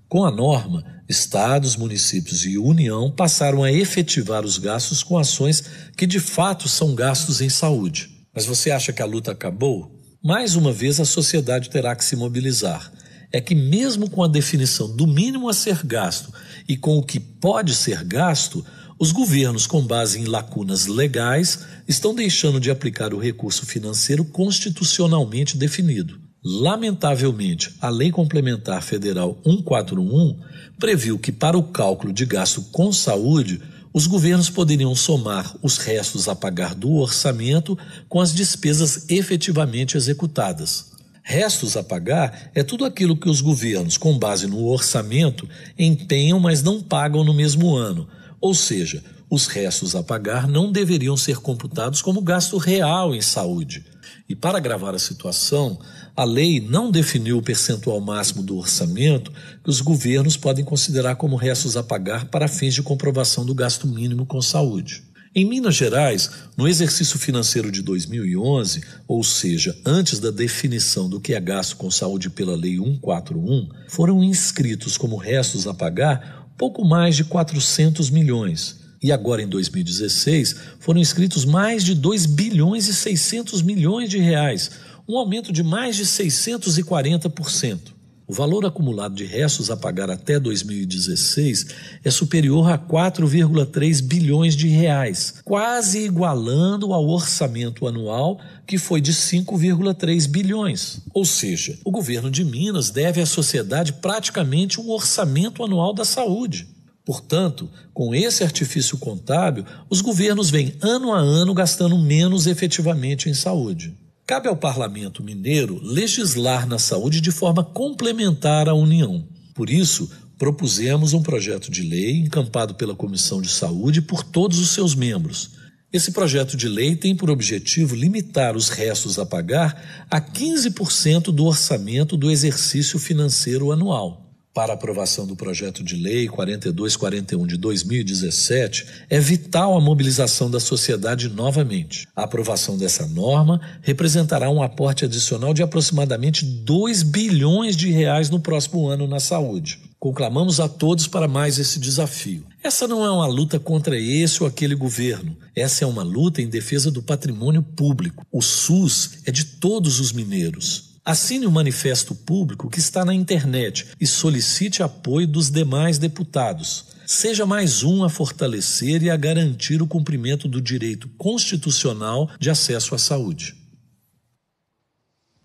Com a norma, Estados, municípios e União passaram a efetivar os gastos com ações que de fato são gastos em saúde. Mas você acha que a luta acabou? Mais uma vez a sociedade terá que se mobilizar. É que, mesmo com a definição do mínimo a ser gasto e com o que pode ser gasto, os governos, com base em lacunas legais, estão deixando de aplicar o recurso financeiro constitucionalmente definido. Lamentavelmente, a Lei Complementar Federal 141 previu que, para o cálculo de gasto com saúde, os governos poderiam somar os restos a pagar do orçamento com as despesas efetivamente executadas. Restos a pagar é tudo aquilo que os governos, com base no orçamento, empenham, mas não pagam no mesmo ano. Ou seja, os restos a pagar não deveriam ser computados como gasto real em saúde. E para agravar a situação, a lei não definiu o percentual máximo do orçamento que os governos podem considerar como restos a pagar para fins de comprovação do gasto mínimo com saúde. Em Minas Gerais, no exercício financeiro de 2011, ou seja, antes da definição do que é gasto com saúde pela Lei 141, foram inscritos como restos a pagar pouco mais de 400 milhões. E agora em 2016, foram inscritos mais de 2 bilhões e 600 milhões de reais, um aumento de mais de 640%. O valor acumulado de restos a pagar até 2016 é superior a 4,3 bilhões de reais, quase igualando ao orçamento anual que foi de 5,3 bilhões. Ou seja, o governo de Minas deve à sociedade praticamente um orçamento anual da saúde. Portanto, com esse artifício contábil, os governos vêm ano a ano gastando menos efetivamente em saúde. Cabe ao Parlamento Mineiro legislar na saúde de forma complementar à União. Por isso, propusemos um projeto de lei encampado pela Comissão de Saúde por todos os seus membros. Esse projeto de lei tem por objetivo limitar os restos a pagar a 15% do orçamento do exercício financeiro anual para aprovação do projeto de lei 4241 de 2017, é vital a mobilização da sociedade novamente. A aprovação dessa norma representará um aporte adicional de aproximadamente 2 bilhões de reais no próximo ano na saúde. Conclamamos a todos para mais esse desafio. Essa não é uma luta contra esse ou aquele governo. Essa é uma luta em defesa do patrimônio público. O SUS é de todos os mineiros. Assine o manifesto público que está na internet e solicite apoio dos demais deputados. Seja mais um a fortalecer e a garantir o cumprimento do direito constitucional de acesso à saúde.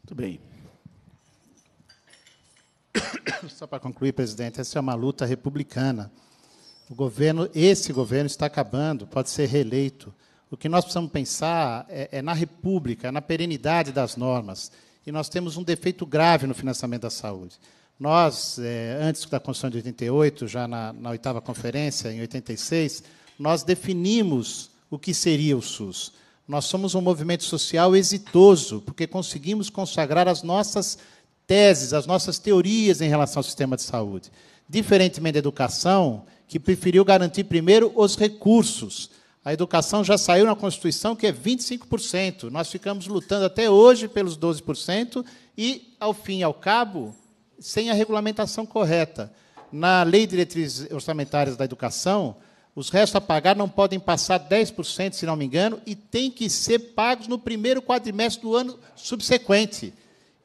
Muito bem. Só para concluir, presidente, essa é uma luta republicana. O governo, esse governo está acabando, pode ser reeleito. O que nós precisamos pensar é, é na república, é na perenidade das normas. E nós temos um defeito grave no financiamento da saúde. Nós, é, antes da Constituição de 88, já na, na oitava conferência, em 86, nós definimos o que seria o SUS. Nós somos um movimento social exitoso, porque conseguimos consagrar as nossas teses, as nossas teorias em relação ao sistema de saúde. Diferentemente da educação, que preferiu garantir primeiro os recursos. A educação já saiu na Constituição, que é 25%. Nós ficamos lutando até hoje pelos 12%, e, ao fim e ao cabo, sem a regulamentação correta. Na Lei de Diretrizes Orçamentárias da Educação, os restos a pagar não podem passar 10%, se não me engano, e têm que ser pagos no primeiro quadrimestre do ano subsequente.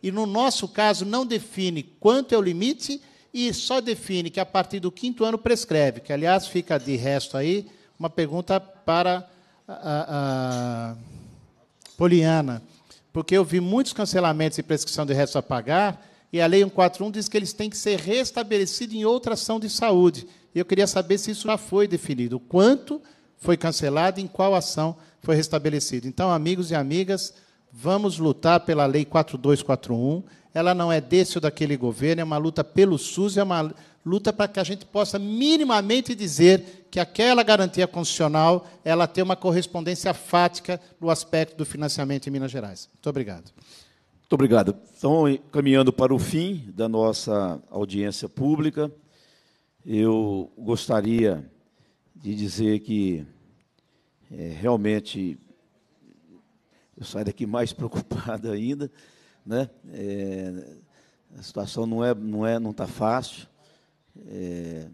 E, no nosso caso, não define quanto é o limite e só define que, a partir do quinto ano, prescreve, que, aliás, fica de resto aí uma pergunta para a, a Poliana, porque eu vi muitos cancelamentos e prescrição de restos a pagar, e a Lei 141 diz que eles têm que ser restabelecidos em outra ação de saúde. E eu queria saber se isso já foi definido, quanto foi cancelado e em qual ação foi restabelecido. Então, amigos e amigas, vamos lutar pela Lei 4241. Ela não é desse ou daquele governo, é uma luta pelo SUS, é uma luta para que a gente possa minimamente dizer que aquela garantia constitucional ela tem uma correspondência fática no aspecto do financiamento em Minas Gerais. Muito obrigado. Muito obrigado. Então, caminhando para o fim da nossa audiência pública, eu gostaria de dizer que é, realmente eu saio daqui mais preocupado ainda, né? É, a situação não é não é não está fácil. É,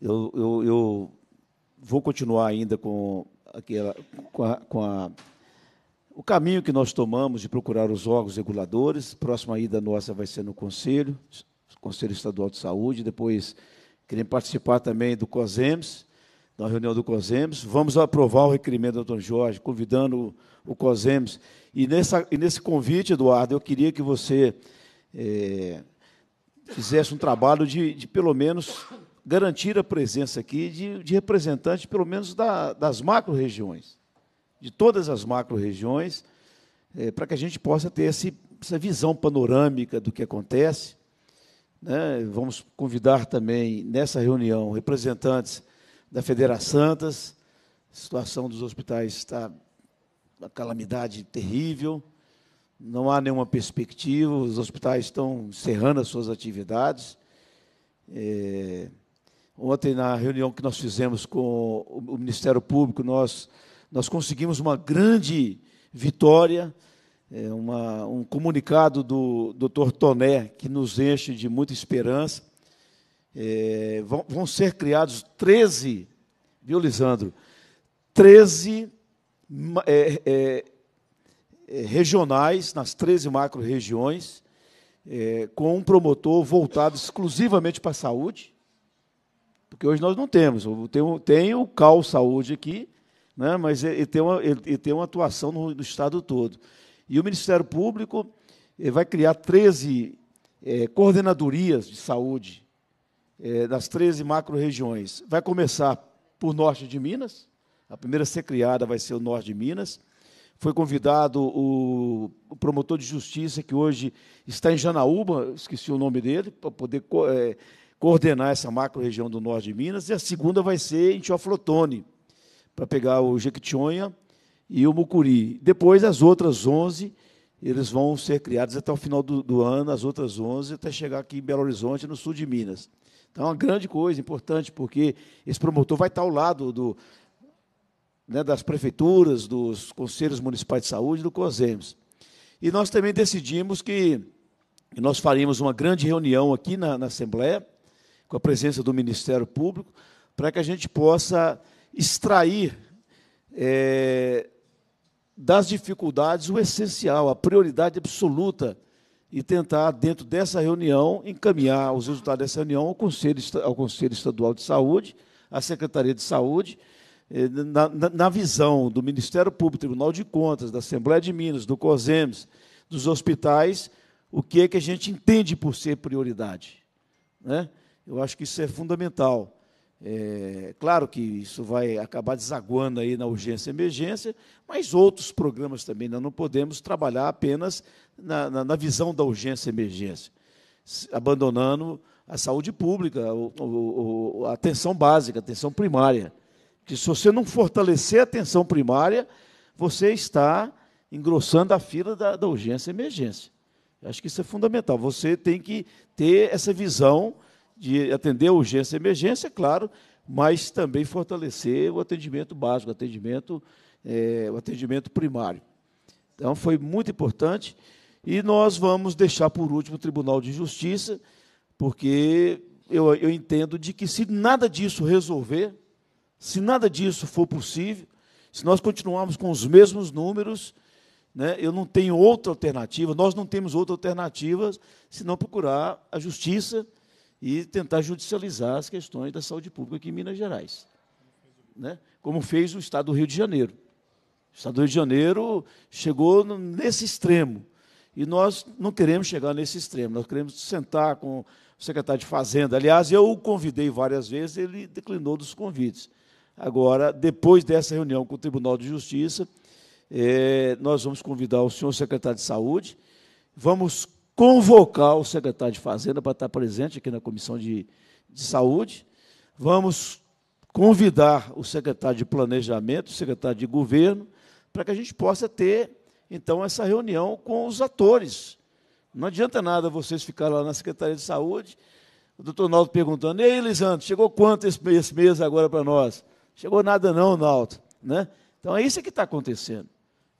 eu, eu, eu, vou continuar ainda com, aquela, com, a, com a, o caminho que nós tomamos de procurar os órgãos reguladores. Próxima ida nossa vai ser no Conselho, Conselho Estadual de Saúde. Depois, queremos participar também do COSEMS, da reunião do COSEMS. Vamos aprovar o requerimento do Antônio Jorge, convidando o, o COSEMS. E, nessa, e nesse convite, Eduardo, eu queria que você. É, fizesse um trabalho de, de pelo menos garantir a presença aqui de, de representantes, pelo menos da, das macro-regiões, de todas as macro-regiões, é, para que a gente possa ter esse, essa visão panorâmica do que acontece. Né? Vamos convidar também, nessa reunião, representantes da Federa Santas, a situação dos hospitais está uma calamidade terrível, não há nenhuma perspectiva, os hospitais estão encerrando as suas atividades. É, ontem, na reunião que nós fizemos com o Ministério Público, nós, nós conseguimos uma grande vitória, é, uma, um comunicado do Dr. Toné, que nos enche de muita esperança. É, vão, vão ser criados 13, viu, Lisandro? 13 é, é eh, regionais, nas 13 macro-regiões, é, com um promotor voltado exclusivamente para a saúde, porque hoje nós não temos. Tem, tem o CAL Saúde aqui, né, mas ele tem, uma, ele tem uma atuação no, no Estado todo. E o Ministério Público vai criar 13 é, eh, coordenadorias de saúde é, das 13 macro-regiões. Vai começar por norte de Minas, a primeira a ser criada vai ser o norte de Minas, foi convidado o promotor de justiça, que hoje está em Janaúba, esqueci o nome dele, para poder co é, coordenar essa macro-região do norte de Minas, e a segunda vai ser em Tioflotone, para pegar o Jequitinhonha e o Mucuri. Depois, as outras 11, eles vão ser criados até o final do, do ano, as outras 11, até chegar aqui em Belo Horizonte, no sul de Minas. Então, é uma grande coisa, importante, porque esse promotor vai estar ao lado do né, das prefeituras, dos conselhos municipais de saúde, do COSEMES. E nós também decidimos que nós faríamos uma grande reunião aqui na, na Assembleia, com a presença do Ministério Público, para que a gente possa extrair é, das dificuldades o essencial, a prioridade absoluta, e tentar, dentro dessa reunião, encaminhar os resultados dessa reunião ao Conselho, ao Conselho Estadual de Saúde, à Secretaria de Saúde eh, na, na, visão do Ministério Público, Tribunal de Contas, da Assembleia de Minas, do COSEMES, dos hospitais, o que é que a gente entende por ser prioridade. Né? Eu acho que isso é fundamental. É, claro que isso vai acabar desaguando aí na urgência e emergência, mas outros programas também nós não podemos trabalhar apenas na, na, na visão da urgência e emergência, abandonando a saúde pública, a atenção básica, a atenção primária. Que se você não fortalecer a atenção primária, você está engrossando a fila da, da urgência e emergência. Eu acho que isso é fundamental. Você tem que ter essa visão de atender a urgência e emergência, claro, mas também fortalecer o atendimento básico, o atendimento, é, o atendimento primário. Então, foi muito importante. E nós vamos deixar por último o Tribunal de Justiça, porque eu, eu entendo de que se nada disso resolver, se nada disso for possível, se nós continuarmos com os mesmos números, né, eu não tenho outra alternativa, nós não temos outra alternativa senão procurar a justiça e tentar judicializar as questões da saúde pública aqui em Minas Gerais. Né, como fez o Estado do Rio de Janeiro. O Estado do Rio de Janeiro chegou nesse extremo. E nós não queremos chegar nesse extremo, nós queremos sentar com o secretário de Fazenda. Aliás, eu o convidei várias vezes, ele declinou dos convites. Agora, depois dessa reunião com o Tribunal de Justiça, é, nós vamos convidar o senhor secretário de Saúde, vamos convocar o secretário de Fazenda para estar presente aqui na Comissão de, de Saúde, vamos convidar o secretário de Planejamento, o secretário de Governo, para que a gente possa ter, então, essa reunião com os atores. Não adianta nada vocês ficarem lá na Secretaria de Saúde, o doutor Naldo perguntando, ei, Lisandro, chegou quanto esse mês agora para nós? chegou nada não, Nauta, Né? Então é isso que está acontecendo.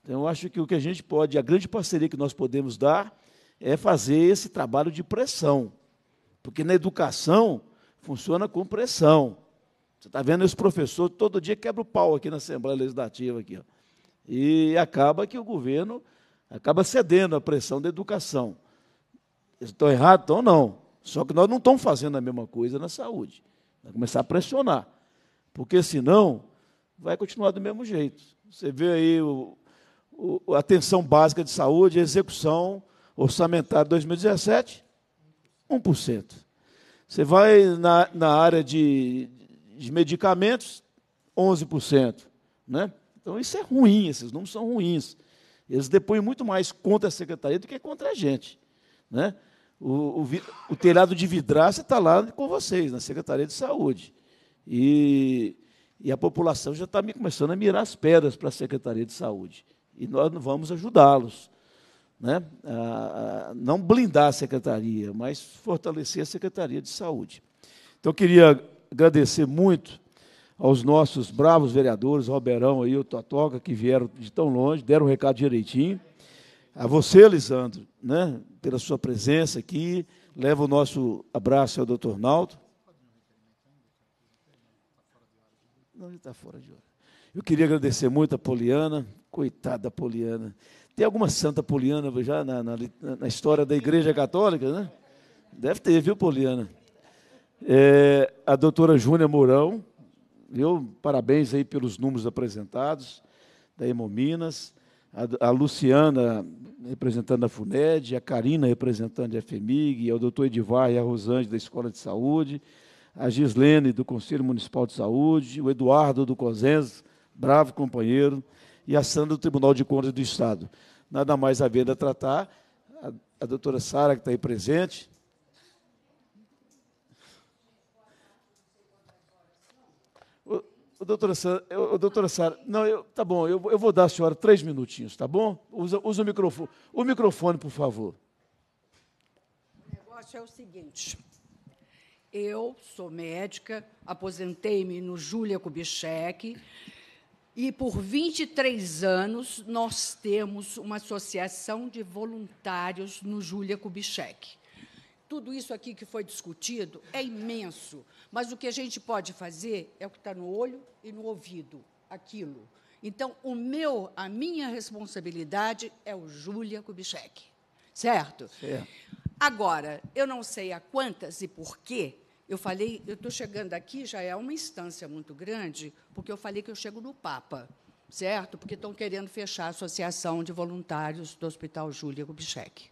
Então eu acho que o que a gente pode, a grande parceria que nós podemos dar é fazer esse trabalho de pressão. Porque na educação funciona com pressão. Você está vendo esse professor todo dia quebra o pau aqui na Assembleia Legislativa. Aqui, ó. E acaba que o governo acaba cedendo à pressão da educação. Estão errados? Estão não. Só que nós não estamos fazendo a mesma coisa na saúde. Vai começar a pressionar porque senão vai continuar do mesmo jeito. Você vê aí o, o, a atenção básica de saúde, execução orçamentária 2017, 1%. Você vai na, na área de, de medicamentos, 11%. Né? Então, isso é ruim, esses números são ruins. Eles depõem muito mais contra a secretaria do que contra a gente. Né? O, o, o telhado de vidraça está lá com vocês, na Secretaria de Saúde. E, e a população já está me começando a mirar as pedras para a Secretaria de Saúde. E nós não vamos ajudá-los. Né? A, a não blindar a Secretaria, mas fortalecer a Secretaria de Saúde. Então, eu queria agradecer muito aos nossos bravos vereadores, Roberão e o Totoca, que vieram de tão longe, deram o um recado direitinho. A você, Lisandro, né, pela sua presença aqui. Leva o nosso abraço ao doutor Naldo. Não, ele está fora de hora. Eu queria agradecer muito a Poliana, coitada Poliana. Tem alguma santa Poliana já na, na, na história da Igreja Católica, né? Deve ter, viu, Poliana? É, a doutora Júnia Mourão, viu? Parabéns aí pelos números apresentados, da Hemominas. A, a Luciana, representando a FUNED, a Karina, representando a FMIG, ao doutor Edivar e a Rosângela, da Escola de Saúde a Gislene, do Conselho Municipal de Saúde, o Eduardo do COSENS, bravo companheiro, e a Sandra do Tribunal de Contas do Estado. Nada mais a ver a tratar, a, a doutora Sara, que está aí presente, Ô, doutora Sara, doutora Sara não, eu, tá bom, eu, eu, vou dar à senhora três minutinhos, tá bom? Usa, usa, o microfone. O microfone, por favor. O negócio é o seguinte: eu sou médica, aposentei-me no Júlia Kubitschek, e por 23 anos nós temos uma associação de voluntários no Júlia Kubitschek. Tudo isso aqui que foi discutido é imenso, mas o que a gente pode fazer é o que está no olho e no ouvido, aquilo. Então, o meu, a minha responsabilidade é o Júlia Kubitschek, certo? certo. Agora, eu não sei a quantas e por quê, eu falei, eu estou chegando aqui, já é uma instância muito grande, porque eu falei que eu chego no Papa, certo? Porque estão querendo fechar a Associação de Voluntários do Hospital Júlia Kubitschek.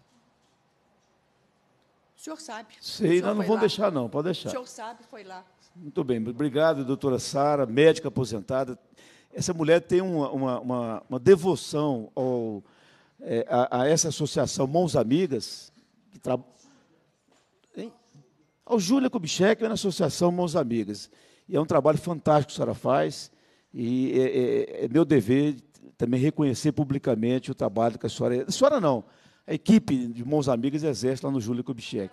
O senhor sabe. Sei, senhor nós não vamos deixar, não, pode deixar. O senhor sabe, foi lá. Muito bem, obrigado, doutora Sara, médica aposentada. Essa mulher tem uma, uma, uma, uma devoção ao, é, a, a, essa associação Mãos Amigas, que trabalha ao Júlia Kubitschek, na Associação Mãos Amigas. E é um trabalho fantástico que a senhora faz, e é, é, é meu dever também reconhecer publicamente o trabalho que a senhora... É, a senhora não, a equipe de Mãos Amigas exerce lá no Júlia Kubitschek.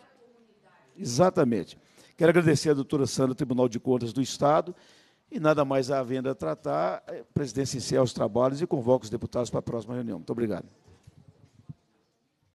Exatamente. Quero agradecer à doutora Sandra, Tribunal de Contas do Estado, e nada mais havendo a tratar, a eh, presidência encerra os trabalhos e convoca os deputados para a próxima reunião. Muito obrigado.